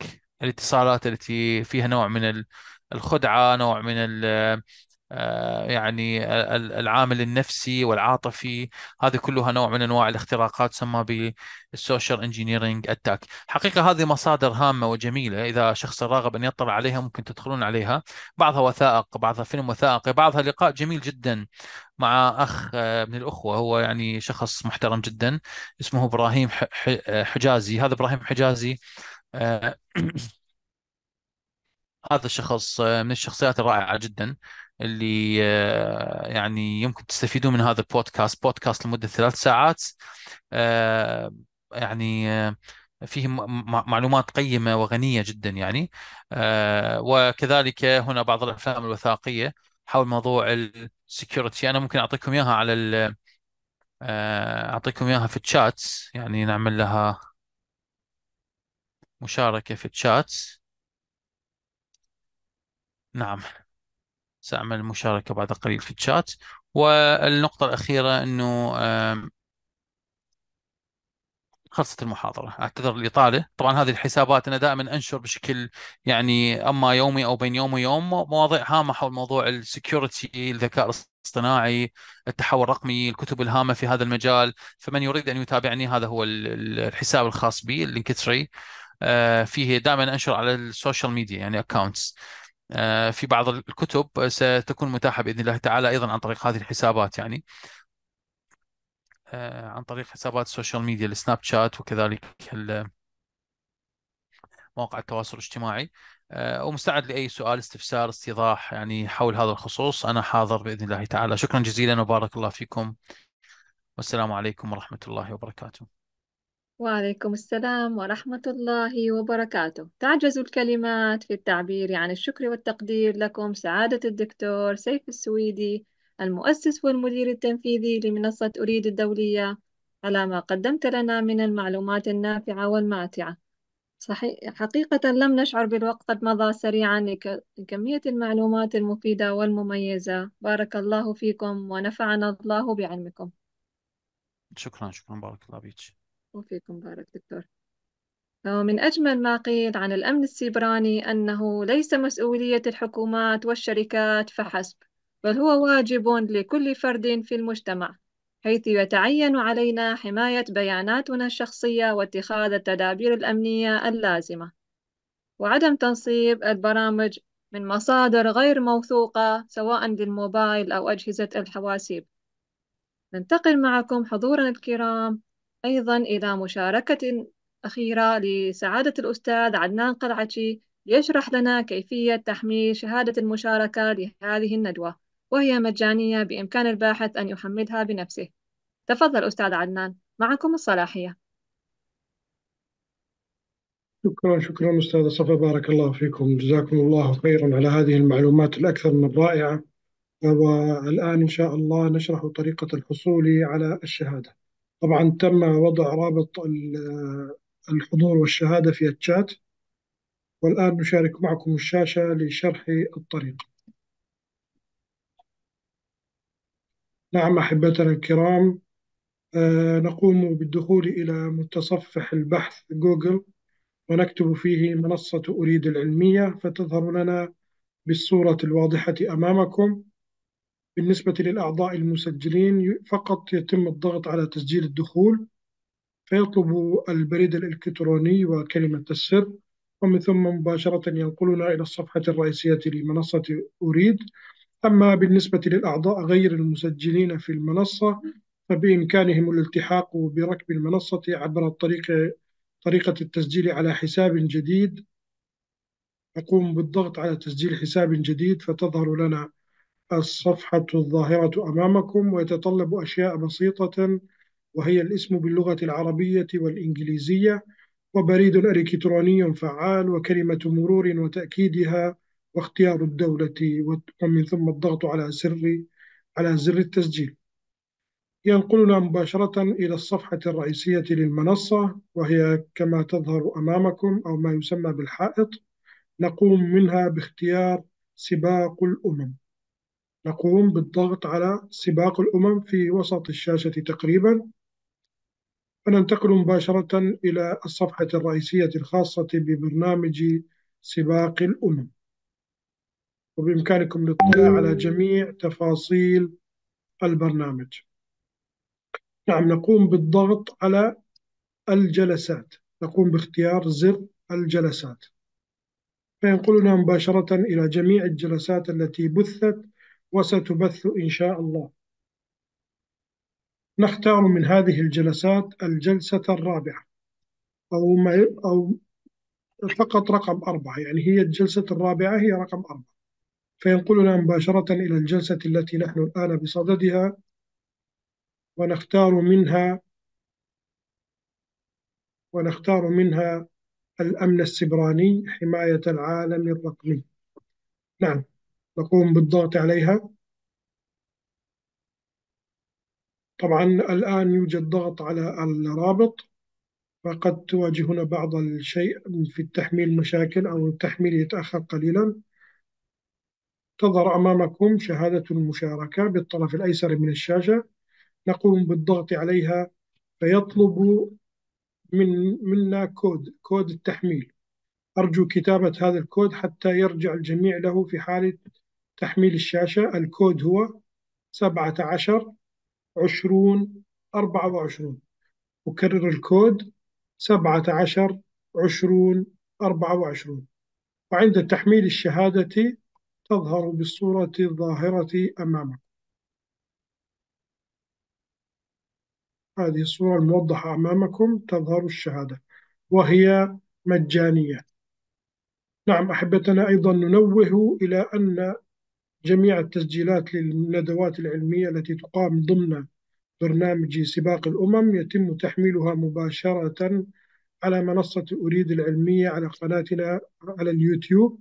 الاتصالات التي فيها نوع من الخدعه نوع من ال آه، يعني العامل النفسي والعاطفي هذه كلها نوع من انواع الاختراقات تسمى بالسوشيال انجينيرنج اتاك حقيقه هذه مصادر هامه وجميله اذا شخص راغب ان يطلع عليها ممكن تدخلون عليها بعضها وثائق بعضها فيلم وثائقي بعضها لقاء جميل جدا مع اخ آه، من الاخوه هو يعني شخص محترم جدا اسمه ابراهيم حجازي هذا ابراهيم حجازي آه، *clears throat* هذا الشخص آه، من الشخصيات الرائعه جدا اللي آه، يعني يمكن تستفيدون من هذا البودكاست بودكاست لمده ثلاث ساعات آه، يعني فيه معلومات قيمه وغنيه جدا يعني وكذلك هنا بعض الافلام الوثائقيه حول موضوع السكيورتي انا ممكن اعطيكم اياها على اعطيكم اياها في الشات يعني نعمل لها مشاركه في الشات نعم سأعمل مشاركة بعد قليل في الشات والنقطة الأخيرة أنه خلصت المحاضرة أعتذر الإطالة طبعا هذه الحسابات أنا دائما أنشر بشكل يعني أما يومي أو بين يوم ويوم مواضيع هامة حول موضوع السكيورتي الذكاء الاصطناعي التحول الرقمي الكتب الهامة في هذا المجال فمن يريد أن يتابعني هذا هو الحساب الخاص بي اللينكتري آه، فيه دائما أنشر على السوشيال ميديا يعني أكاونتس آه، في بعض الكتب ستكون متاحة بإذن الله تعالى أيضا عن طريق هذه الحسابات يعني آه، عن طريق حسابات السوشيال ميديا السناب شات وكذلك مواقع التواصل الاجتماعي آه، ومستعد لأي سؤال استفسار استيضاح يعني حول هذا الخصوص أنا حاضر بإذن الله تعالى شكرا جزيلا وبارك الله فيكم والسلام عليكم ورحمة الله وبركاته وعليكم السلام ورحمة الله وبركاته. تعجز الكلمات في التعبير عن الشكر والتقدير لكم سعادة الدكتور سيف السويدي المؤسس والمدير التنفيذي لمنصة أريد الدولية على ما قدمت لنا من المعلومات النافعة والماتعة. صحيح حقيقة لم نشعر بالوقت قد مضى سريعا لكمية المعلومات المفيدة والمميزة. بارك الله فيكم ونفعنا الله بعلمكم. شكرا شكرا بارك الله فيك. وفيكم بارك دكتور ومن آه، أجمل ما قيل عن الأمن السيبراني أنه ليس مسؤولية الحكومات والشركات فحسب بل هو واجب لكل فرد في المجتمع حيث يتعين علينا حماية بياناتنا الشخصية واتخاذ التدابير الأمنية اللازمة وعدم تنصيب البرامج من مصادر غير موثوقة سواء للموبايل أو أجهزة الحواسيب ننتقل معكم حضورنا الكرام أيضا إلى مشاركة أخيرة لسعادة الأستاذ عدنان قلعشي ليشرح لنا كيفية تحميل شهادة المشاركة لهذه الندوة وهي مجانية بإمكان الباحث أن يحملها بنفسه تفضل أستاذ عدنان معكم الصلاحية شكرا شكرا أستاذة صفا بارك الله فيكم جزاكم الله خيرا على هذه المعلومات الأكثر من رائعة والآن إن شاء الله نشرح طريقة الحصول على الشهادة طبعا تم وضع رابط الحضور والشهادة في الشات والآن نشارك معكم الشاشة لشرح الطريق نعم أحبتنا الكرام آه، نقوم بالدخول إلى متصفح البحث جوجل ونكتب فيه منصة أريد العلمية فتظهر لنا بالصورة الواضحة أمامكم بالنسبة للأعضاء المسجلين فقط يتم الضغط على تسجيل الدخول فيطلب البريد الإلكتروني وكلمة السر ومن ثم مباشرة ينقلنا إلى الصفحة الرئيسية لمنصة أريد أما بالنسبة للأعضاء غير المسجلين في المنصة فبإمكانهم الالتحاق بركب المنصة عبر الطريق طريقة التسجيل على حساب جديد نقوم بالضغط على تسجيل حساب جديد فتظهر لنا الصفحة الظاهرة أمامكم ويتطلب أشياء بسيطة وهي الاسم باللغة العربية والإنجليزية وبريد إلكتروني فعال وكلمة مرور وتأكيدها واختيار الدولة ومن ثم الضغط على زر على زر التسجيل ينقلنا مباشرة إلى الصفحة الرئيسية للمنصة وهي كما تظهر أمامكم أو ما يسمى بالحائط نقوم منها باختيار سباق الأمم نقوم بالضغط على سباق الأمم في وسط الشاشة تقريبا وننتقل مباشرة إلى الصفحة الرئيسية الخاصة ببرنامج سباق الأمم وبإمكانكم الاطلاع على جميع تفاصيل البرنامج نعم نقوم بالضغط على الجلسات نقوم باختيار زر الجلسات فينقلنا مباشرة إلى جميع الجلسات التي بثت وستبث إن شاء الله نختار من هذه الجلسات الجلسة الرابعة أو, ما أو فقط رقم أربعة يعني هي الجلسة الرابعة هي رقم أربعة فينقلنا مباشرة إلى الجلسة التي نحن الآن بصددها ونختار منها ونختار منها الأمن السبراني حماية العالم الرقمي نعم نقوم بالضغط عليها طبعا الآن يوجد ضغط على الرابط فقد تواجهنا بعض الشيء في التحميل مشاكل أو التحميل يتأخر قليلا تظهر أمامكم شهادة المشاركة بالطرف الأيسر من الشاشة نقوم بالضغط عليها فيطلب من منا كود كود التحميل أرجو كتابة هذا الكود حتى يرجع الجميع له في حالة تحميل الشاشة الكود هو 17 20 24 أكرر الكود 17 20 24 وعند تحميل الشهادة تظهر بالصورة الظاهرة أمامك هذه الصورة الموضحة أمامكم تظهر الشهادة وهي مجانية نعم أحبتنا أيضا ننوه إلى أن جميع التسجيلات للندوات العلمية التي تقام ضمن برنامج سباق الأمم يتم تحميلها مباشرة على منصة أريد العلمية على قناتنا على اليوتيوب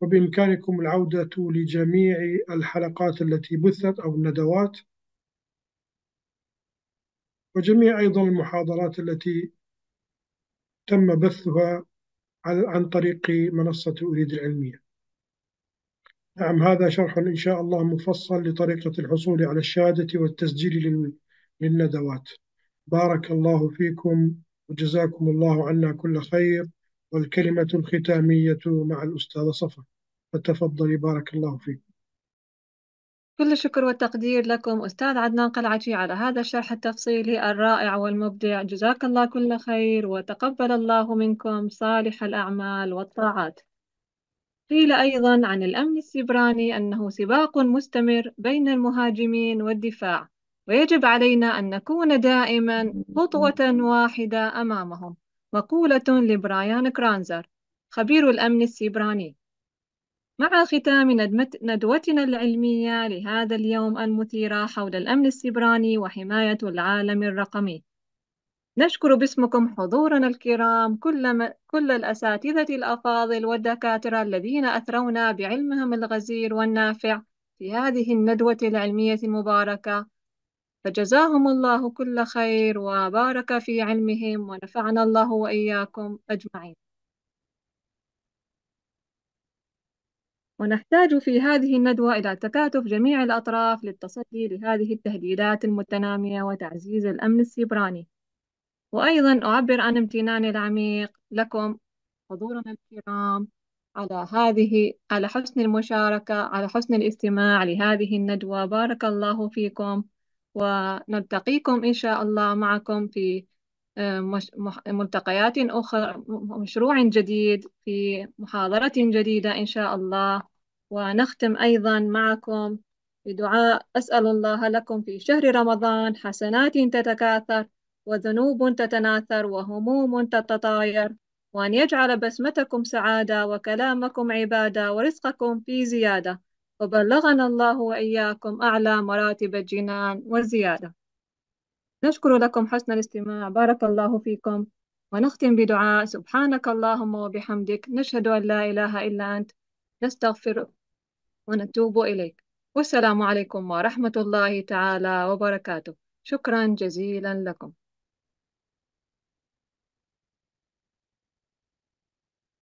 وبإمكانكم العودة لجميع الحلقات التي بثت أو الندوات وجميع أيضا المحاضرات التي تم بثها عن طريق منصة أريد العلمية نعم هذا شرح إن شاء الله مفصل لطريقة الحصول على الشهادة والتسجيل للندوات بارك الله فيكم وجزاكم الله عنا كل خير والكلمة الختامية مع الأستاذ صفا فتفضلي بارك الله فيكم كل الشكر والتقدير لكم أستاذ عدنان قلعتي على هذا الشرح التفصيلي الرائع والمبدع جزاك الله كل خير وتقبل الله منكم صالح الأعمال والطاعات قيل أيضا عن الأمن السبراني أنه سباق مستمر بين المهاجمين والدفاع ويجب علينا أن نكون دائما خطوة واحدة أمامهم مقولة لبرايان كرانزر خبير الأمن السبراني مع ختام ندوتنا العلمية لهذا اليوم المثيرة حول الأمن السبراني وحماية العالم الرقمي نشكر باسمكم حضورنا الكرام كل, م... كل الأساتذة الأفاضل والدكاترة الذين أثرونا بعلمهم الغزير والنافع في هذه الندوة العلمية المباركة فجزاهم الله كل خير وبارك في علمهم ونفعنا الله وإياكم أجمعين ونحتاج في هذه الندوة إلى تكاتف جميع الأطراف للتصدي لهذه التهديدات المتنامية وتعزيز الأمن السيبراني وأيضا أعبر عن امتناني العميق لكم حضورنا الكرام على هذه على حسن المشاركة على حسن الاستماع لهذه الندوة بارك الله فيكم ونلتقيكم إن شاء الله معكم في آه، ملتقيات أخرى مشروع جديد في محاضرة جديدة إن شاء الله ونختم أيضا معكم بدعاء أسأل الله لكم في شهر رمضان حسنات تتكاثر وذنوب تتناثر وهموم تتطاير وأن يجعل بسمتكم سعادة وكلامكم عبادة ورزقكم في زيادة وبلغنا الله وإياكم أعلى مراتب الجنان والزيادة نشكر لكم حسن الاستماع بارك الله فيكم ونختم بدعاء سبحانك اللهم وبحمدك نشهد أن لا إله إلا أنت نستغفرك ونتوب إليك والسلام عليكم ورحمة الله تعالى وبركاته شكرا جزيلا لكم